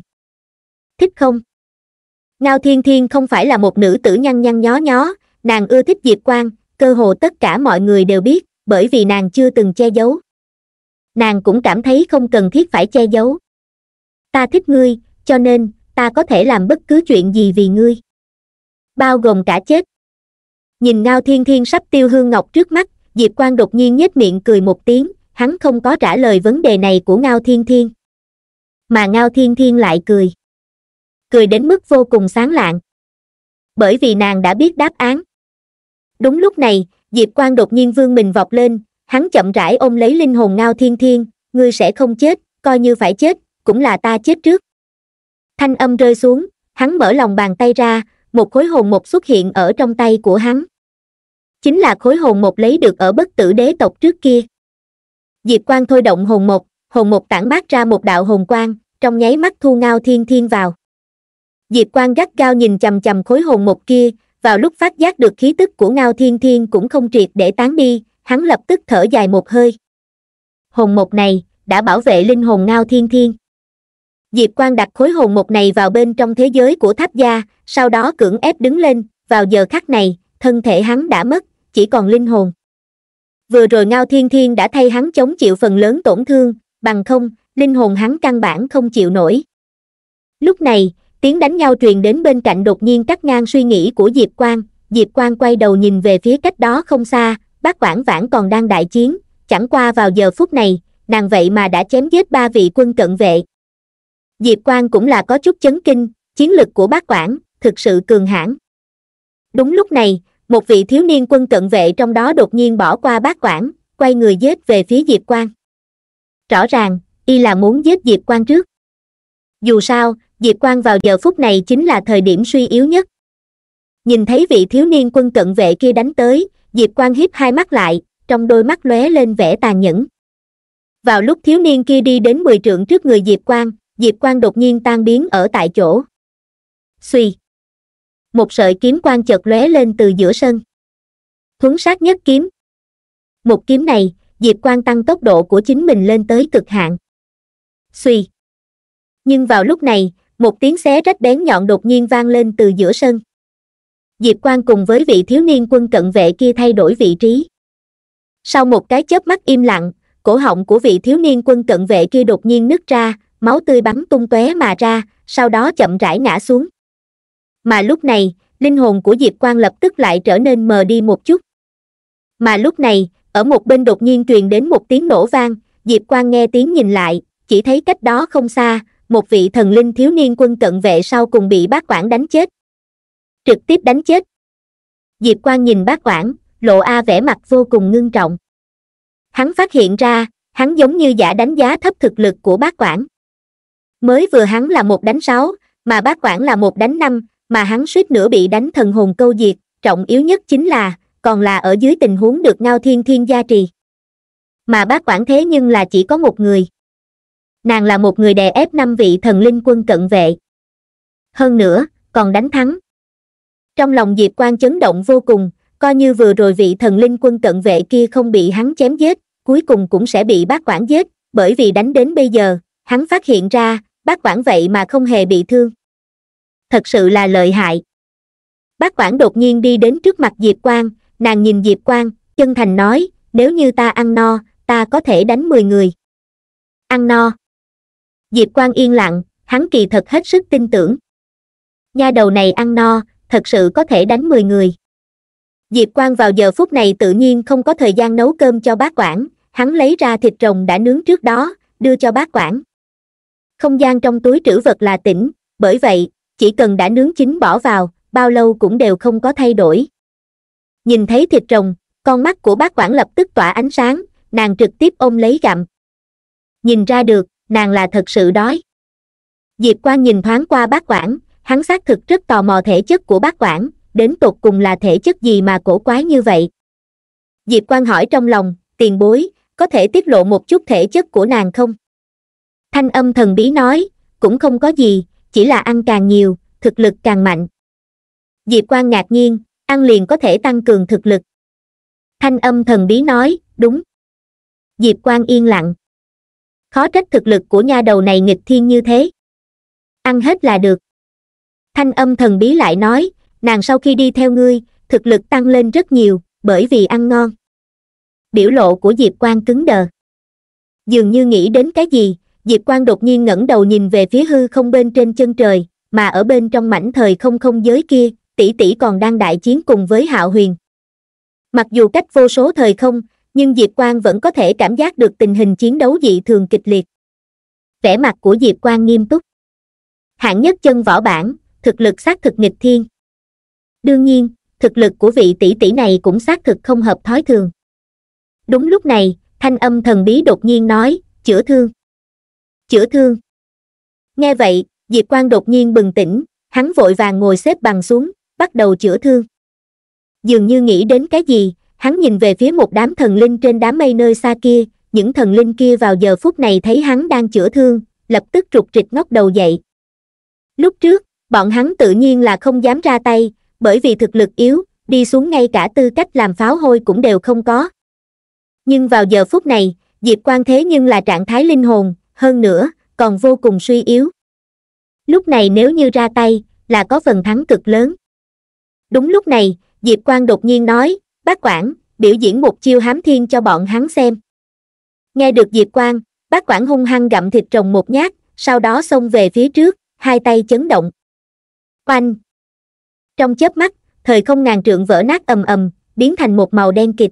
S1: thích không ngao thiên thiên không phải là một nữ tử nhăn nhăn nhó nhó nàng ưa thích diệp quang cơ hồ tất cả mọi người đều biết bởi vì nàng chưa từng che giấu nàng cũng cảm thấy không cần thiết phải che giấu ta thích ngươi cho nên ta có thể làm bất cứ chuyện gì vì ngươi bao gồm cả chết nhìn ngao thiên thiên sắp tiêu hương ngọc trước mắt diệp quang đột nhiên nhếch miệng cười một tiếng hắn không có trả lời vấn đề này của ngao thiên thiên mà ngao thiên thiên lại cười cười đến mức vô cùng sáng lạng bởi vì nàng đã biết đáp án đúng lúc này diệp Quang đột nhiên vương mình vọt lên hắn chậm rãi ôm lấy linh hồn ngao thiên thiên ngươi sẽ không chết coi như phải chết cũng là ta chết trước thanh âm rơi xuống hắn mở lòng bàn tay ra một khối hồn một xuất hiện ở trong tay của hắn chính là khối hồn một lấy được ở bất tử đế tộc trước kia diệp Quang thôi động hồn một hồn một tản bát ra một đạo hồn quang trong nháy mắt thu ngao thiên thiên vào diệp Quang gắt cao nhìn chầm chầm khối hồn một kia vào lúc phát giác được khí tức của ngao thiên thiên cũng không triệt để tán đi hắn lập tức thở dài một hơi hồn một này đã bảo vệ linh hồn ngao thiên thiên diệp Quang đặt khối hồn một này vào bên trong thế giới của tháp gia sau đó cưỡng ép đứng lên vào giờ khắc này thân thể hắn đã mất chỉ còn linh hồn vừa rồi ngao thiên thiên đã thay hắn chống chịu phần lớn tổn thương bằng không linh hồn hắn căn bản không chịu nổi lúc này tiếng đánh nhau truyền đến bên cạnh đột nhiên cắt ngang suy nghĩ của diệp quang diệp quang quay đầu nhìn về phía cách đó không xa bác quản vãn còn đang đại chiến chẳng qua vào giờ phút này nàng vậy mà đã chém giết ba vị quân cận vệ diệp quang cũng là có chút chấn kinh chiến lực của bác quản thực sự cường hãn đúng lúc này một vị thiếu niên quân cận vệ trong đó đột nhiên bỏ qua bác quản quay người giết về phía diệp quang rõ ràng y là muốn giết diệp quang trước dù sao diệp quang vào giờ phút này chính là thời điểm suy yếu nhất nhìn thấy vị thiếu niên quân cận vệ kia đánh tới diệp quang hiếp hai mắt lại trong đôi mắt lóe lên vẻ tàn nhẫn vào lúc thiếu niên kia đi đến mười trượng trước người diệp quang diệp quang đột nhiên tan biến ở tại chỗ suy một sợi kiếm quang chợt lóe lên từ giữa sân thuấn sát nhất kiếm một kiếm này diệp quang tăng tốc độ của chính mình lên tới cực hạn suy nhưng vào lúc này một tiếng xé rách bén nhọn đột nhiên vang lên từ giữa sân diệp Quang cùng với vị thiếu niên quân cận vệ kia thay đổi vị trí sau một cái chớp mắt im lặng cổ họng của vị thiếu niên quân cận vệ kia đột nhiên nứt ra máu tươi bắn tung tóe mà ra sau đó chậm rãi ngã xuống mà lúc này linh hồn của diệp Quang lập tức lại trở nên mờ đi một chút mà lúc này ở một bên đột nhiên truyền đến một tiếng nổ vang diệp Quang nghe tiếng nhìn lại chỉ thấy cách đó không xa một vị thần linh thiếu niên quân cận vệ sau cùng bị bác quản đánh chết trực tiếp đánh chết diệp quang nhìn bác quản lộ a vẻ mặt vô cùng ngưng trọng hắn phát hiện ra hắn giống như giả đánh giá thấp thực lực của bác quản mới vừa hắn là một đánh sáu mà bác quản là một đánh năm mà hắn suýt nữa bị đánh thần hồn câu diệt trọng yếu nhất chính là còn là ở dưới tình huống được ngao thiên thiên gia trì mà bác quản thế nhưng là chỉ có một người nàng là một người đè ép năm vị thần linh quân cận vệ hơn nữa còn đánh thắng trong lòng diệp Quang chấn động vô cùng coi như vừa rồi vị thần linh quân cận vệ kia không bị hắn chém giết cuối cùng cũng sẽ bị bác quản giết bởi vì đánh đến bây giờ hắn phát hiện ra bác quản vậy mà không hề bị thương thật sự là lợi hại bác quản đột nhiên đi đến trước mặt diệp Quang, nàng nhìn diệp Quang, chân thành nói nếu như ta ăn no ta có thể đánh mười người ăn no diệp Quang yên lặng hắn kỳ thật hết sức tin tưởng nha đầu này ăn no thật sự có thể đánh mười người diệp Quang vào giờ phút này tự nhiên không có thời gian nấu cơm cho bác quản hắn lấy ra thịt rồng đã nướng trước đó đưa cho bác quản không gian trong túi trữ vật là tĩnh bởi vậy chỉ cần đã nướng chín bỏ vào bao lâu cũng đều không có thay đổi nhìn thấy thịt rồng con mắt của bác quản lập tức tỏa ánh sáng nàng trực tiếp ôm lấy gặm nhìn ra được nàng là thật sự đói diệp quan nhìn thoáng qua bác quản hắn xác thực rất tò mò thể chất của bác quản đến tột cùng là thể chất gì mà cổ quái như vậy diệp quan hỏi trong lòng tiền bối có thể tiết lộ một chút thể chất của nàng không thanh âm thần bí nói cũng không có gì chỉ là ăn càng nhiều thực lực càng mạnh diệp quan ngạc nhiên ăn liền có thể tăng cường thực lực thanh âm thần bí nói đúng diệp quan yên lặng khó trách thực lực của nha đầu này nghịch thiên như thế ăn hết là được thanh âm thần bí lại nói nàng sau khi đi theo ngươi thực lực tăng lên rất nhiều bởi vì ăn ngon biểu lộ của diệp Quan cứng đờ dường như nghĩ đến cái gì diệp Quan đột nhiên ngẩng đầu nhìn về phía hư không bên trên chân trời mà ở bên trong mảnh thời không không giới kia tỷ tỷ còn đang đại chiến cùng với hạo huyền mặc dù cách vô số thời không nhưng Diệp Quang vẫn có thể cảm giác được tình hình chiến đấu dị thường kịch liệt. Vẻ mặt của Diệp Quang nghiêm túc. Hạng nhất chân võ bản, thực lực xác thực nghịch thiên. Đương nhiên, thực lực của vị tỷ tỷ này cũng xác thực không hợp thói thường. Đúng lúc này, thanh âm thần bí đột nhiên nói, chữa thương. Chữa thương. Nghe vậy, Diệp Quang đột nhiên bừng tỉnh, hắn vội vàng ngồi xếp bằng xuống, bắt đầu chữa thương. Dường như nghĩ đến cái gì, hắn nhìn về phía một đám thần linh trên đám mây nơi xa kia những thần linh kia vào giờ phút này thấy hắn đang chữa thương lập tức trục trịch ngóc đầu dậy lúc trước bọn hắn tự nhiên là không dám ra tay bởi vì thực lực yếu đi xuống ngay cả tư cách làm pháo hôi cũng đều không có nhưng vào giờ phút này diệp quan thế nhưng là trạng thái linh hồn hơn nữa còn vô cùng suy yếu lúc này nếu như ra tay là có phần thắng cực lớn đúng lúc này diệp quan đột nhiên nói bác quản, biểu diễn một chiêu hám thiên cho bọn hắn xem. Nghe được Diệp Quang, bác quản hung hăng gặm thịt rồng một nhát, sau đó xông về phía trước, hai tay chấn động. Oanh! Trong chớp mắt, thời không ngàn trượng vỡ nát ầm ầm, biến thành một màu đen kịt.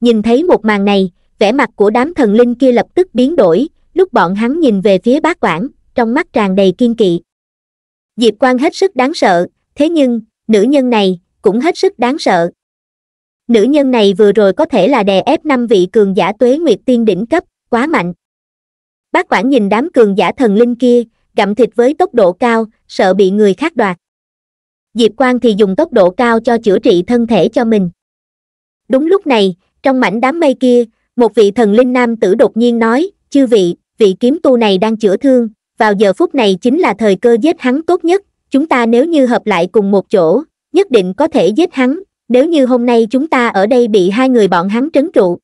S1: Nhìn thấy một màn này, vẻ mặt của đám thần linh kia lập tức biến đổi, lúc bọn hắn nhìn về phía bác quản, trong mắt tràn đầy kiên kỵ. Diệp Quang hết sức đáng sợ, thế nhưng, nữ nhân này cũng hết sức đáng sợ nữ nhân này vừa rồi có thể là đè ép năm vị cường giả tuế nguyệt tiên đỉnh cấp quá mạnh bác quản nhìn đám cường giả thần linh kia gặm thịt với tốc độ cao sợ bị người khác đoạt diệp Quang thì dùng tốc độ cao cho chữa trị thân thể cho mình đúng lúc này trong mảnh đám mây kia một vị thần linh nam tử đột nhiên nói chư vị vị kiếm tu này đang chữa thương vào giờ phút này chính là thời cơ giết hắn tốt nhất chúng ta nếu như hợp lại cùng một chỗ nhất định có thể giết hắn nếu như hôm nay chúng ta ở đây bị hai người bọn hắn trấn trụ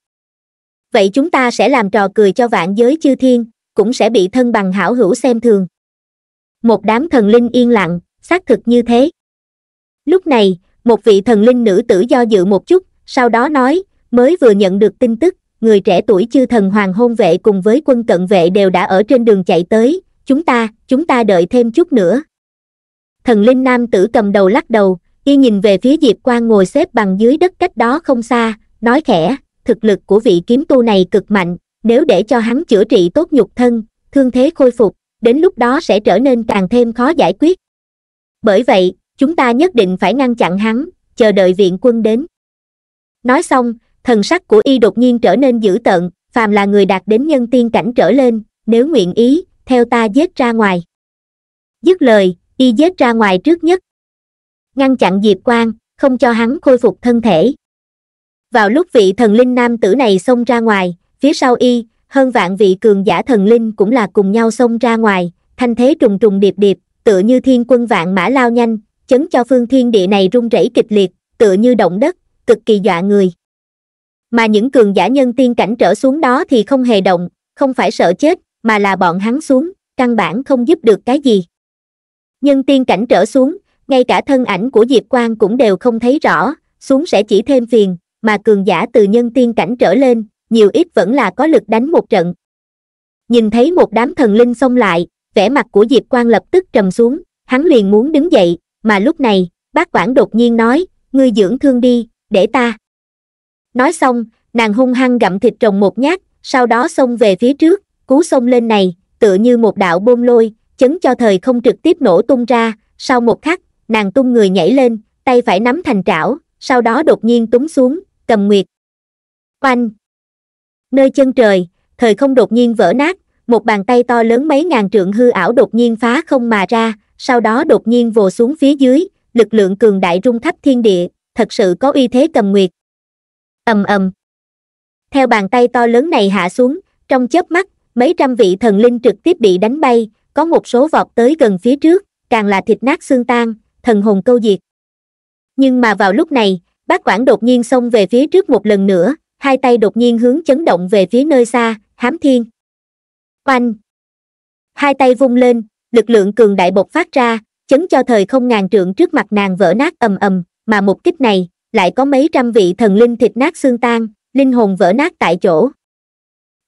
S1: vậy chúng ta sẽ làm trò cười cho vạn giới chư thiên cũng sẽ bị thân bằng hảo hữu xem thường một đám thần linh yên lặng xác thực như thế lúc này một vị thần linh nữ tử do dự một chút sau đó nói mới vừa nhận được tin tức người trẻ tuổi chư thần hoàng hôn vệ cùng với quân cận vệ đều đã ở trên đường chạy tới chúng ta chúng ta đợi thêm chút nữa thần linh nam tử cầm đầu lắc đầu y nhìn về phía diệp Quang ngồi xếp bằng dưới đất cách đó không xa nói khẽ thực lực của vị kiếm tu này cực mạnh nếu để cho hắn chữa trị tốt nhục thân thương thế khôi phục đến lúc đó sẽ trở nên càng thêm khó giải quyết bởi vậy chúng ta nhất định phải ngăn chặn hắn chờ đợi viện quân đến nói xong thần sắc của y đột nhiên trở nên dữ tợn phàm là người đạt đến nhân tiên cảnh trở lên nếu nguyện ý theo ta giết ra ngoài dứt lời y giết ra ngoài trước nhất ngăn chặn diệp quang không cho hắn khôi phục thân thể vào lúc vị thần linh nam tử này xông ra ngoài phía sau y hơn vạn vị cường giả thần linh cũng là cùng nhau xông ra ngoài thanh thế trùng trùng điệp điệp tựa như thiên quân vạn mã lao nhanh chấn cho phương thiên địa này rung rẩy kịch liệt tựa như động đất cực kỳ dọa người mà những cường giả nhân tiên cảnh trở xuống đó thì không hề động không phải sợ chết mà là bọn hắn xuống căn bản không giúp được cái gì nhân tiên cảnh trở xuống ngay cả thân ảnh của Diệp Quang cũng đều không thấy rõ, xuống sẽ chỉ thêm phiền, mà cường giả từ nhân tiên cảnh trở lên, nhiều ít vẫn là có lực đánh một trận. Nhìn thấy một đám thần linh xông lại, vẻ mặt của Diệp Quang lập tức trầm xuống, hắn liền muốn đứng dậy, mà lúc này, bác quản đột nhiên nói, ngươi dưỡng thương đi, để ta. Nói xong, nàng hung hăng gặm thịt trồng một nhát, sau đó xông về phía trước, cú xông lên này, tựa như một đạo bôm lôi, chấn cho thời không trực tiếp nổ tung ra, sau một khắc, nàng tung người nhảy lên, tay phải nắm thành trảo, sau đó đột nhiên túng xuống, cầm nguyệt. Oanh! Nơi chân trời, thời không đột nhiên vỡ nát, một bàn tay to lớn mấy ngàn trượng hư ảo đột nhiên phá không mà ra, sau đó đột nhiên vồ xuống phía dưới, lực lượng cường đại rung khắp thiên địa, thật sự có uy thế cầm nguyệt. ầm ầm. Theo bàn tay to lớn này hạ xuống, trong chớp mắt, mấy trăm vị thần linh trực tiếp bị đánh bay, có một số vọt tới gần phía trước, càng là thịt nát xương tan, thần hồn câu diệt. Nhưng mà vào lúc này, bác quản đột nhiên xông về phía trước một lần nữa, hai tay đột nhiên hướng chấn động về phía nơi xa, hám thiên. Oanh! Hai tay vung lên, lực lượng cường đại bộc phát ra, chấn cho thời không ngàn trượng trước mặt nàng vỡ nát ầm ầm, mà một kích này, lại có mấy trăm vị thần linh thịt nát xương tan, linh hồn vỡ nát tại chỗ.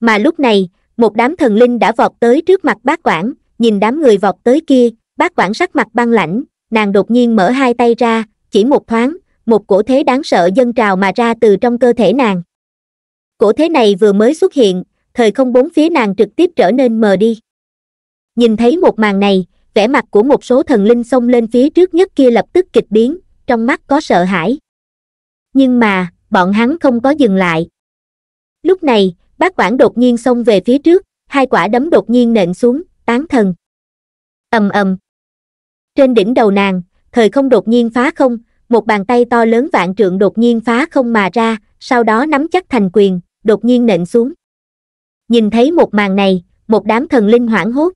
S1: Mà lúc này, một đám thần linh đã vọt tới trước mặt bác quản, nhìn đám người vọt tới kia, bác quản sắc mặt băng lãnh, nàng đột nhiên mở hai tay ra chỉ một thoáng một cổ thế đáng sợ dâng trào mà ra từ trong cơ thể nàng cổ thế này vừa mới xuất hiện thời không bốn phía nàng trực tiếp trở nên mờ đi nhìn thấy một màn này vẻ mặt của một số thần linh xông lên phía trước nhất kia lập tức kịch biến trong mắt có sợ hãi nhưng mà bọn hắn không có dừng lại lúc này bác quản đột nhiên xông về phía trước hai quả đấm đột nhiên nện xuống tán thần ầm ầm trên đỉnh đầu nàng thời không đột nhiên phá không một bàn tay to lớn vạn trượng đột nhiên phá không mà ra sau đó nắm chắc thành quyền đột nhiên nện xuống nhìn thấy một màn này một đám thần linh hoảng hốt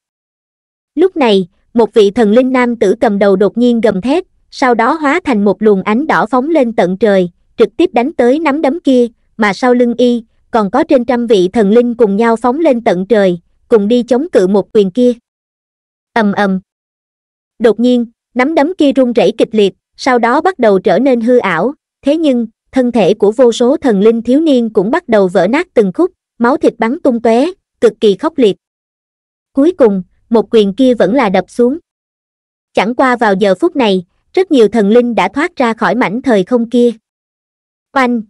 S1: lúc này một vị thần linh nam tử cầm đầu đột nhiên gầm thét sau đó hóa thành một luồng ánh đỏ phóng lên tận trời trực tiếp đánh tới nắm đấm kia mà sau lưng y còn có trên trăm vị thần linh cùng nhau phóng lên tận trời cùng đi chống cự một quyền kia ầm ầm đột nhiên nắm đấm kia rung rẩy kịch liệt sau đó bắt đầu trở nên hư ảo thế nhưng thân thể của vô số thần linh thiếu niên cũng bắt đầu vỡ nát từng khúc máu thịt bắn tung tóe cực kỳ khốc liệt cuối cùng một quyền kia vẫn là đập xuống chẳng qua vào giờ phút này rất nhiều thần linh đã thoát ra khỏi mảnh thời không kia oanh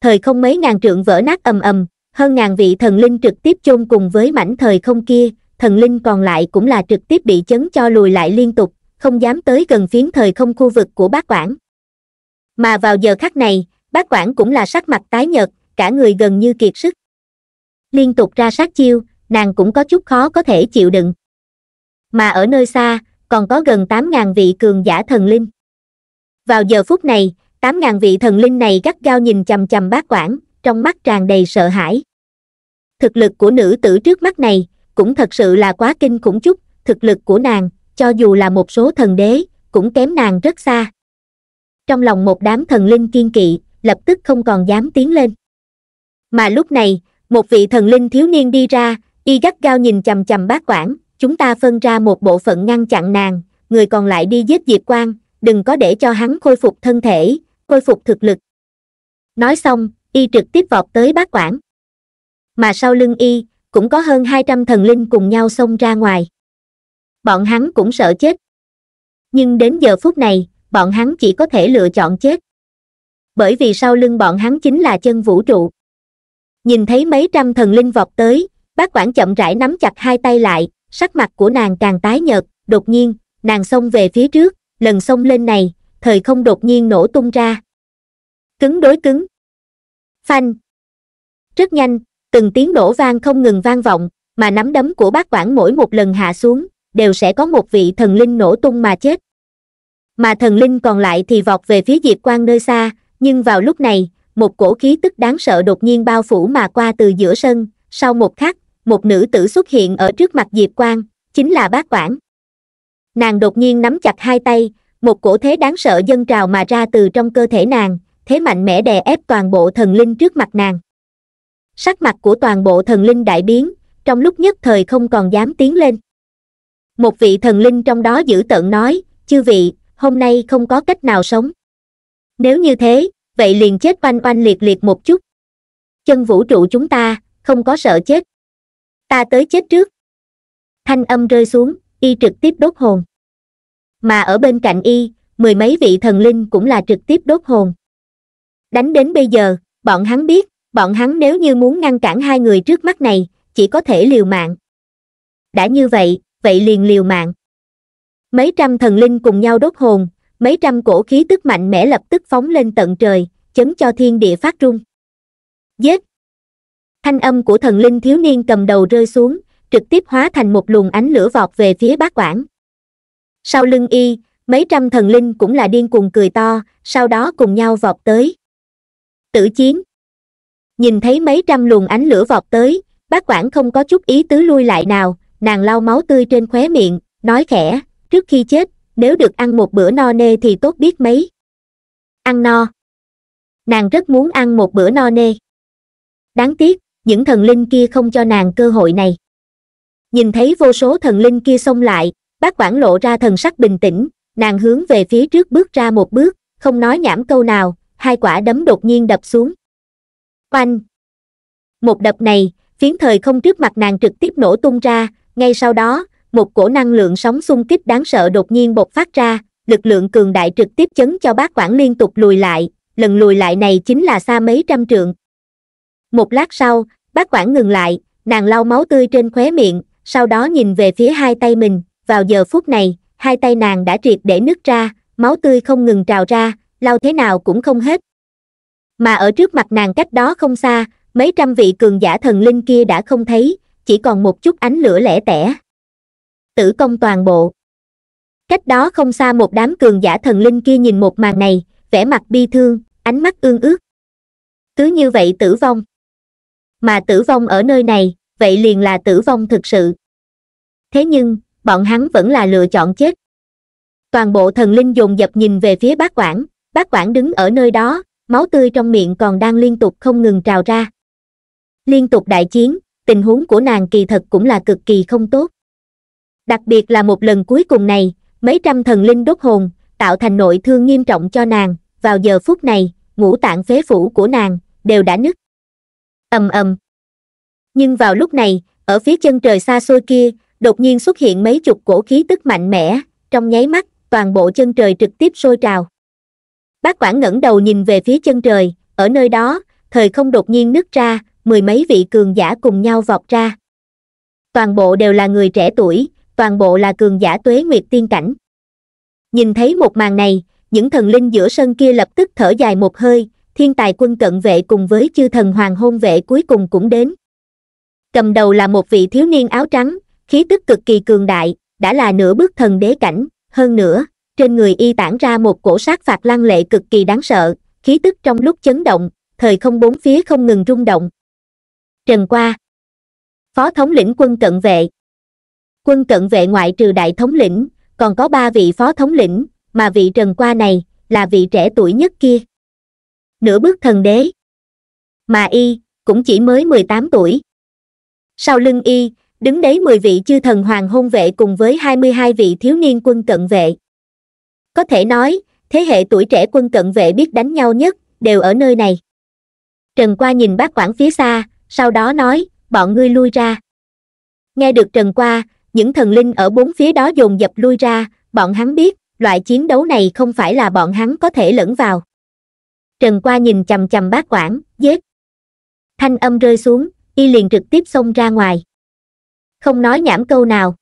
S1: thời không mấy ngàn trượng vỡ nát ầm ầm hơn ngàn vị thần linh trực tiếp chôn cùng với mảnh thời không kia thần linh còn lại cũng là trực tiếp bị chấn cho lùi lại liên tục không dám tới gần phiến thời không khu vực của bác quản mà vào giờ khắc này bác quản cũng là sắc mặt tái nhợt cả người gần như kiệt sức liên tục ra sát chiêu nàng cũng có chút khó có thể chịu đựng mà ở nơi xa còn có gần tám ngàn vị cường giả thần linh vào giờ phút này tám ngàn vị thần linh này gắt gao nhìn chằm chằm bác quản trong mắt tràn đầy sợ hãi thực lực của nữ tử trước mắt này cũng thật sự là quá kinh khủng chút thực lực của nàng cho dù là một số thần đế cũng kém nàng rất xa trong lòng một đám thần linh kiên kỵ lập tức không còn dám tiến lên mà lúc này một vị thần linh thiếu niên đi ra y gắt gao nhìn chầm chầm bác quản chúng ta phân ra một bộ phận ngăn chặn nàng người còn lại đi giết diệp quang, đừng có để cho hắn khôi phục thân thể khôi phục thực lực nói xong y trực tiếp vọt tới bác quản mà sau lưng y cũng có hơn 200 thần linh cùng nhau xông ra ngoài. Bọn hắn cũng sợ chết. Nhưng đến giờ phút này, bọn hắn chỉ có thể lựa chọn chết. Bởi vì sau lưng bọn hắn chính là chân vũ trụ. Nhìn thấy mấy trăm thần linh vọt tới, bác quản chậm rãi nắm chặt hai tay lại, sắc mặt của nàng càng tái nhợt, đột nhiên, nàng xông về phía trước, lần xông lên này, thời không đột nhiên nổ tung ra. Cứng đối cứng. Phanh. Rất nhanh, từng tiếng nổ vang không ngừng vang vọng mà nắm đấm của bác quản mỗi một lần hạ xuống đều sẽ có một vị thần linh nổ tung mà chết mà thần linh còn lại thì vọt về phía diệp quang nơi xa nhưng vào lúc này một cổ khí tức đáng sợ đột nhiên bao phủ mà qua từ giữa sân sau một khắc một nữ tử xuất hiện ở trước mặt diệp quang chính là bác quản nàng đột nhiên nắm chặt hai tay một cổ thế đáng sợ dâng trào mà ra từ trong cơ thể nàng thế mạnh mẽ đè ép toàn bộ thần linh trước mặt nàng sắc mặt của toàn bộ thần linh đại biến trong lúc nhất thời không còn dám tiến lên một vị thần linh trong đó giữ tợn nói chư vị hôm nay không có cách nào sống nếu như thế vậy liền chết oanh oanh liệt liệt một chút chân vũ trụ chúng ta không có sợ chết ta tới chết trước thanh âm rơi xuống y trực tiếp đốt hồn mà ở bên cạnh y mười mấy vị thần linh cũng là trực tiếp đốt hồn đánh đến bây giờ bọn hắn biết bọn hắn nếu như muốn ngăn cản hai người trước mắt này chỉ có thể liều mạng đã như vậy vậy liền liều mạng mấy trăm thần linh cùng nhau đốt hồn mấy trăm cổ khí tức mạnh mẽ lập tức phóng lên tận trời chấn cho thiên địa phát rung giết thanh âm của thần linh thiếu niên cầm đầu rơi xuống trực tiếp hóa thành một luồng ánh lửa vọt về phía bác quản sau lưng y mấy trăm thần linh cũng là điên cuồng cười to sau đó cùng nhau vọt tới tử chiến nhìn thấy mấy trăm luồng ánh lửa vọt tới bác quản không có chút ý tứ lui lại nào nàng lau máu tươi trên khóe miệng nói khẽ trước khi chết nếu được ăn một bữa no nê thì tốt biết mấy ăn no nàng rất muốn ăn một bữa no nê đáng tiếc những thần linh kia không cho nàng cơ hội này nhìn thấy vô số thần linh kia xông lại bác quản lộ ra thần sắc bình tĩnh nàng hướng về phía trước bước ra một bước không nói nhảm câu nào hai quả đấm đột nhiên đập xuống oanh một đập này phiến thời không trước mặt nàng trực tiếp nổ tung ra ngay sau đó một cổ năng lượng sóng xung kích đáng sợ đột nhiên bộc phát ra lực lượng cường đại trực tiếp chấn cho bác quản liên tục lùi lại lần lùi lại này chính là xa mấy trăm trượng một lát sau bác quản ngừng lại nàng lau máu tươi trên khóe miệng sau đó nhìn về phía hai tay mình vào giờ phút này hai tay nàng đã triệt để nứt ra máu tươi không ngừng trào ra lau thế nào cũng không hết mà ở trước mặt nàng cách đó không xa, mấy trăm vị cường giả thần linh kia đã không thấy, chỉ còn một chút ánh lửa lẻ tẻ. Tử công toàn bộ. Cách đó không xa một đám cường giả thần linh kia nhìn một màn này, vẻ mặt bi thương, ánh mắt ương ước. Cứ như vậy tử vong. Mà tử vong ở nơi này, vậy liền là tử vong thực sự. Thế nhưng, bọn hắn vẫn là lựa chọn chết. Toàn bộ thần linh dồn dập nhìn về phía bác quản bác quản đứng ở nơi đó, máu tươi trong miệng còn đang liên tục không ngừng trào ra liên tục đại chiến tình huống của nàng kỳ thật cũng là cực kỳ không tốt đặc biệt là một lần cuối cùng này mấy trăm thần linh đốt hồn tạo thành nội thương nghiêm trọng cho nàng vào giờ phút này ngũ tạng phế phủ của nàng đều đã nứt ầm ầm nhưng vào lúc này ở phía chân trời xa xôi kia đột nhiên xuất hiện mấy chục cổ khí tức mạnh mẽ trong nháy mắt toàn bộ chân trời trực tiếp sôi trào bác quản ngẩng đầu nhìn về phía chân trời ở nơi đó thời không đột nhiên nứt ra mười mấy vị cường giả cùng nhau vọt ra toàn bộ đều là người trẻ tuổi toàn bộ là cường giả tuế nguyệt tiên cảnh nhìn thấy một màn này những thần linh giữa sân kia lập tức thở dài một hơi thiên tài quân cận vệ cùng với chư thần hoàng hôn vệ cuối cùng cũng đến cầm đầu là một vị thiếu niên áo trắng khí tức cực kỳ cường đại đã là nửa bước thần đế cảnh hơn nữa trên người y tản ra một cổ sát phạt lăng lệ cực kỳ đáng sợ khí tức trong lúc chấn động thời không bốn phía không ngừng rung động trần qua phó thống lĩnh quân cận vệ quân cận vệ ngoại trừ đại thống lĩnh còn có ba vị phó thống lĩnh mà vị trần qua này là vị trẻ tuổi nhất kia nửa bước thần đế mà y cũng chỉ mới mười tám tuổi sau lưng y đứng đấy mười vị chư thần hoàng hôn vệ cùng với hai mươi hai vị thiếu niên quân cận vệ có thể nói thế hệ tuổi trẻ quân cận vệ biết đánh nhau nhất đều ở nơi này trần qua nhìn bác quản phía xa sau đó nói bọn ngươi lui ra nghe được trần qua những thần linh ở bốn phía đó dồn dập lui ra bọn hắn biết loại chiến đấu này không phải là bọn hắn có thể lẫn vào trần qua nhìn chằm chằm bác quản giết thanh âm rơi xuống y liền trực tiếp xông ra ngoài không nói nhảm câu nào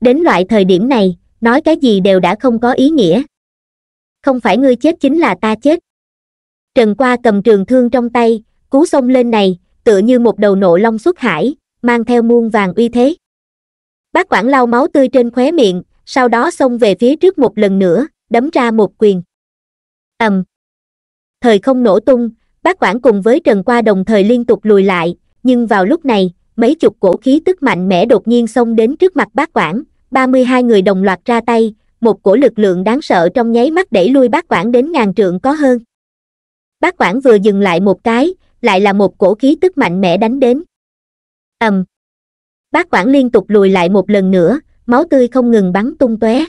S1: đến loại thời điểm này nói cái gì đều đã không có ý nghĩa không phải ngươi chết chính là ta chết trần qua cầm trường thương trong tay cú xông lên này tựa như một đầu nộ long xuất hải mang theo muôn vàng uy thế bác quản lau máu tươi trên khóe miệng sau đó xông về phía trước một lần nữa đấm ra một quyền ầm um. thời không nổ tung bác quản cùng với trần qua đồng thời liên tục lùi lại nhưng vào lúc này mấy chục cổ khí tức mạnh mẽ đột nhiên xông đến trước mặt bác quản 32 người đồng loạt ra tay, một cổ lực lượng đáng sợ trong nháy mắt đẩy lui bác quản đến ngàn trượng có hơn. Bác quản vừa dừng lại một cái, lại là một cổ khí tức mạnh mẽ đánh đến. ầm, um. Bác quản liên tục lùi lại một lần nữa, máu tươi không ngừng bắn tung tóe.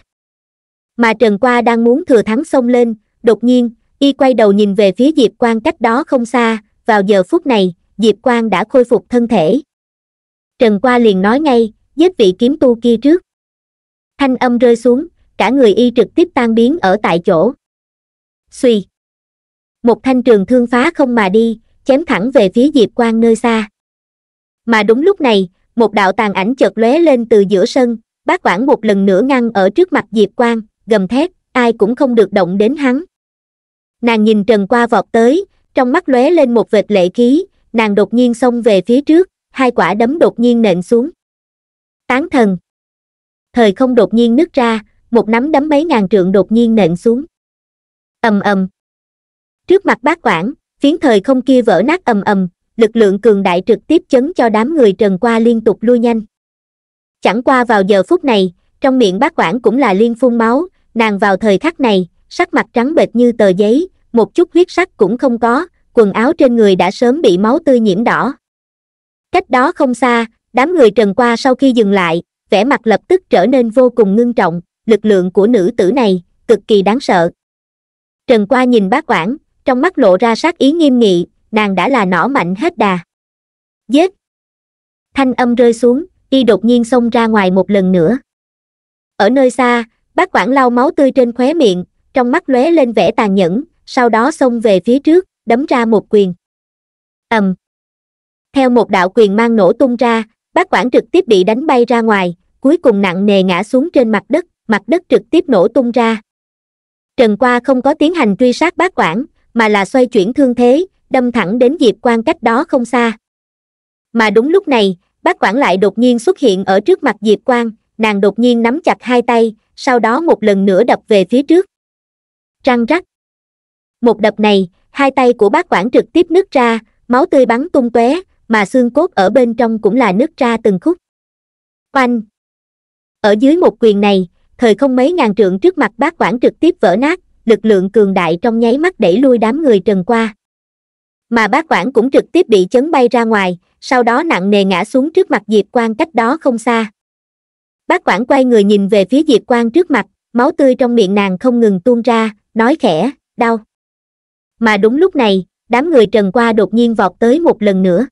S1: Mà Trần Qua đang muốn thừa thắng xông lên, đột nhiên, y quay đầu nhìn về phía Diệp Quang cách đó không xa, vào giờ phút này, Diệp Quang đã khôi phục thân thể. Trần Qua liền nói ngay, giết vị kiếm tu kia trước thanh âm rơi xuống cả người y trực tiếp tan biến ở tại chỗ suy một thanh trường thương phá không mà đi chém thẳng về phía diệp quang nơi xa mà đúng lúc này một đạo tàn ảnh chợt lóe lên từ giữa sân bác quản một lần nữa ngăn ở trước mặt diệp quang gầm thét ai cũng không được động đến hắn nàng nhìn trần qua vọt tới trong mắt lóe lên một vệt lệ khí nàng đột nhiên xông về phía trước hai quả đấm đột nhiên nện xuống tán thần thời không đột nhiên nứt ra một nắm đấm mấy ngàn trượng đột nhiên nện xuống ầm ầm trước mặt bác quản phiến thời không kia vỡ nát ầm ầm lực lượng cường đại trực tiếp chấn cho đám người trần qua liên tục lui nhanh chẳng qua vào giờ phút này trong miệng bác quản cũng là liên phun máu nàng vào thời khắc này sắc mặt trắng bệch như tờ giấy một chút huyết sắc cũng không có quần áo trên người đã sớm bị máu tươi nhiễm đỏ cách đó không xa đám người trần qua sau khi dừng lại vẻ mặt lập tức trở nên vô cùng ngưng trọng lực lượng của nữ tử này cực kỳ đáng sợ trần qua nhìn bác quản trong mắt lộ ra sát ý nghiêm nghị nàng đã là nỏ mạnh hết đà giết thanh âm rơi xuống y đột nhiên xông ra ngoài một lần nữa ở nơi xa bác quản lau máu tươi trên khóe miệng trong mắt lóe lên vẻ tàn nhẫn sau đó xông về phía trước đấm ra một quyền ầm theo một đạo quyền mang nổ tung ra bác quản trực tiếp bị đánh bay ra ngoài cuối cùng nặng nề ngã xuống trên mặt đất mặt đất trực tiếp nổ tung ra trần qua không có tiến hành truy sát bác quản mà là xoay chuyển thương thế đâm thẳng đến diệp quan cách đó không xa mà đúng lúc này bác quản lại đột nhiên xuất hiện ở trước mặt diệp quan nàng đột nhiên nắm chặt hai tay sau đó một lần nữa đập về phía trước trăng rắc một đập này hai tay của bác quản trực tiếp nứt ra máu tươi bắn tung tóe mà xương cốt ở bên trong cũng là nứt ra từng khúc. Oanh! Ở dưới một quyền này, thời không mấy ngàn trượng trước mặt bác quản trực tiếp vỡ nát, lực lượng cường đại trong nháy mắt đẩy lui đám người trần qua. Mà bác quản cũng trực tiếp bị chấn bay ra ngoài, sau đó nặng nề ngã xuống trước mặt Diệp Quang cách đó không xa. Bác quản quay người nhìn về phía Diệp Quang trước mặt, máu tươi trong miệng nàng không ngừng tuôn ra, nói khẽ, đau. Mà đúng lúc này, đám người trần qua đột nhiên vọt tới một lần nữa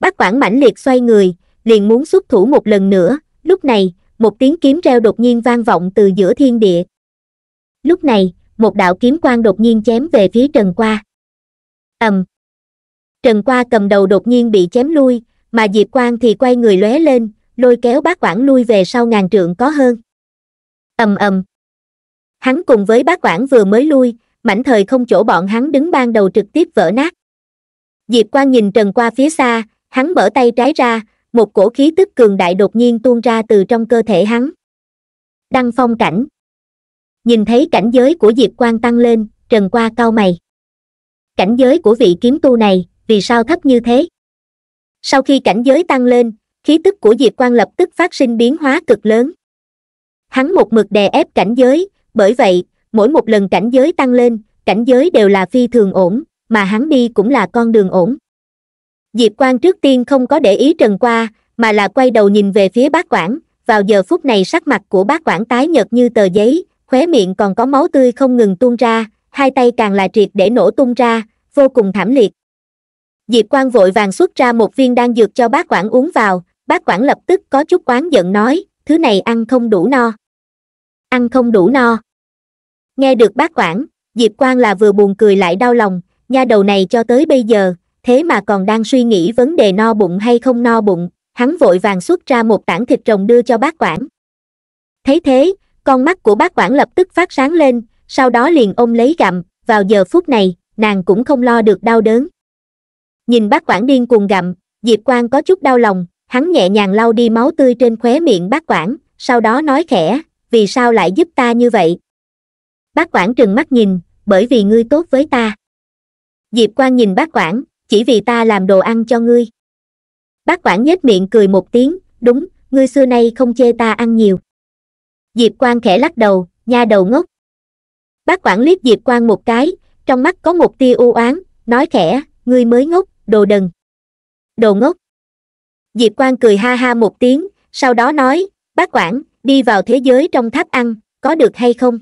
S1: bác quản mãnh liệt xoay người liền muốn xuất thủ một lần nữa lúc này một tiếng kiếm reo đột nhiên vang vọng từ giữa thiên địa lúc này một đạo kiếm quang đột nhiên chém về phía trần qua ầm trần qua cầm đầu đột nhiên bị chém lui mà diệp quang thì quay người lóe lên lôi kéo bác quản lui về sau ngàn trượng có hơn ầm ầm hắn cùng với bác quản vừa mới lui mảnh thời không chỗ bọn hắn đứng ban đầu trực tiếp vỡ nát diệp quang nhìn trần qua phía xa hắn mở tay trái ra một cổ khí tức cường đại đột nhiên tuôn ra từ trong cơ thể hắn đăng phong cảnh nhìn thấy cảnh giới của diệp quang tăng lên trần qua cau mày cảnh giới của vị kiếm tu này vì sao thấp như thế sau khi cảnh giới tăng lên khí tức của diệp quang lập tức phát sinh biến hóa cực lớn hắn một mực đè ép cảnh giới bởi vậy mỗi một lần cảnh giới tăng lên cảnh giới đều là phi thường ổn mà hắn đi cũng là con đường ổn diệp Quang trước tiên không có để ý trần qua mà là quay đầu nhìn về phía bác quản vào giờ phút này sắc mặt của bác quản tái nhợt như tờ giấy khóe miệng còn có máu tươi không ngừng tuôn ra hai tay càng là triệt để nổ tung ra vô cùng thảm liệt diệp Quang vội vàng xuất ra một viên đan dược cho bác quản uống vào bác quản lập tức có chút oán giận nói thứ này ăn không đủ no ăn không đủ no nghe được bác quản diệp Quang là vừa buồn cười lại đau lòng nha đầu này cho tới bây giờ thế mà còn đang suy nghĩ vấn đề no bụng hay không no bụng hắn vội vàng xuất ra một tảng thịt rồng đưa cho bác quản thấy thế con mắt của bác quản lập tức phát sáng lên sau đó liền ôm lấy gặm vào giờ phút này nàng cũng không lo được đau đớn nhìn bác quản điên cuồng gặm diệp Quang có chút đau lòng hắn nhẹ nhàng lau đi máu tươi trên khóe miệng bác quản sau đó nói khẽ vì sao lại giúp ta như vậy bác quản trừng mắt nhìn bởi vì ngươi tốt với ta diệp Quang nhìn bác quản chỉ vì ta làm đồ ăn cho ngươi bác quản nhếch miệng cười một tiếng đúng ngươi xưa nay không chê ta ăn nhiều diệp Quang khẽ lắc đầu nha đầu ngốc bác quản liếc diệp Quang một cái trong mắt có một tia u oán nói khẽ ngươi mới ngốc đồ đần đồ ngốc diệp Quang cười ha ha một tiếng sau đó nói bác quản đi vào thế giới trong tháp ăn có được hay không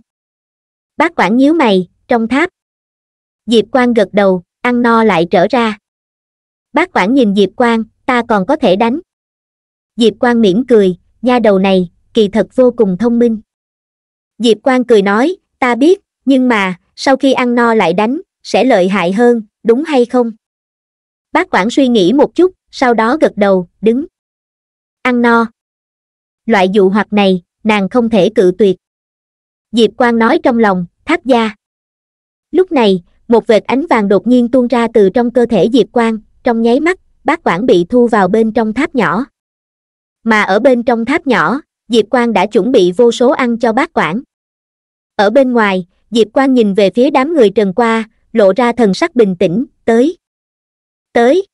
S1: bác quản nhíu mày trong tháp diệp Quang gật đầu ăn no lại trở ra bác quản nhìn diệp quang ta còn có thể đánh diệp quang mỉm cười nha đầu này kỳ thật vô cùng thông minh diệp quang cười nói ta biết nhưng mà sau khi ăn no lại đánh sẽ lợi hại hơn đúng hay không bác quản suy nghĩ một chút sau đó gật đầu đứng ăn no loại dụ hoặc này nàng không thể cự tuyệt diệp quang nói trong lòng thắt gia lúc này một vệt ánh vàng đột nhiên tuôn ra từ trong cơ thể diệp quang trong nháy mắt bác quản bị thu vào bên trong tháp nhỏ mà ở bên trong tháp nhỏ diệp quang đã chuẩn bị vô số ăn cho bác quản ở bên ngoài diệp quang nhìn về phía đám người trần qua lộ ra thần sắc bình tĩnh tới tới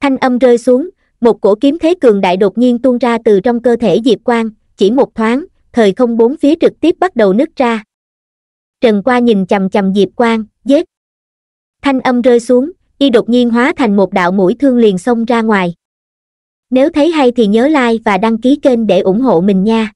S1: thanh âm rơi xuống một cổ kiếm thế cường đại đột nhiên tuôn ra từ trong cơ thể diệp quang chỉ một thoáng thời không bốn phía trực tiếp bắt đầu nứt ra trần qua nhìn chằm chằm diệp quang giết thanh âm rơi xuống y đột nhiên hóa thành một đạo mũi thương liền xông ra ngoài nếu thấy hay thì nhớ like và đăng ký kênh để ủng hộ mình nha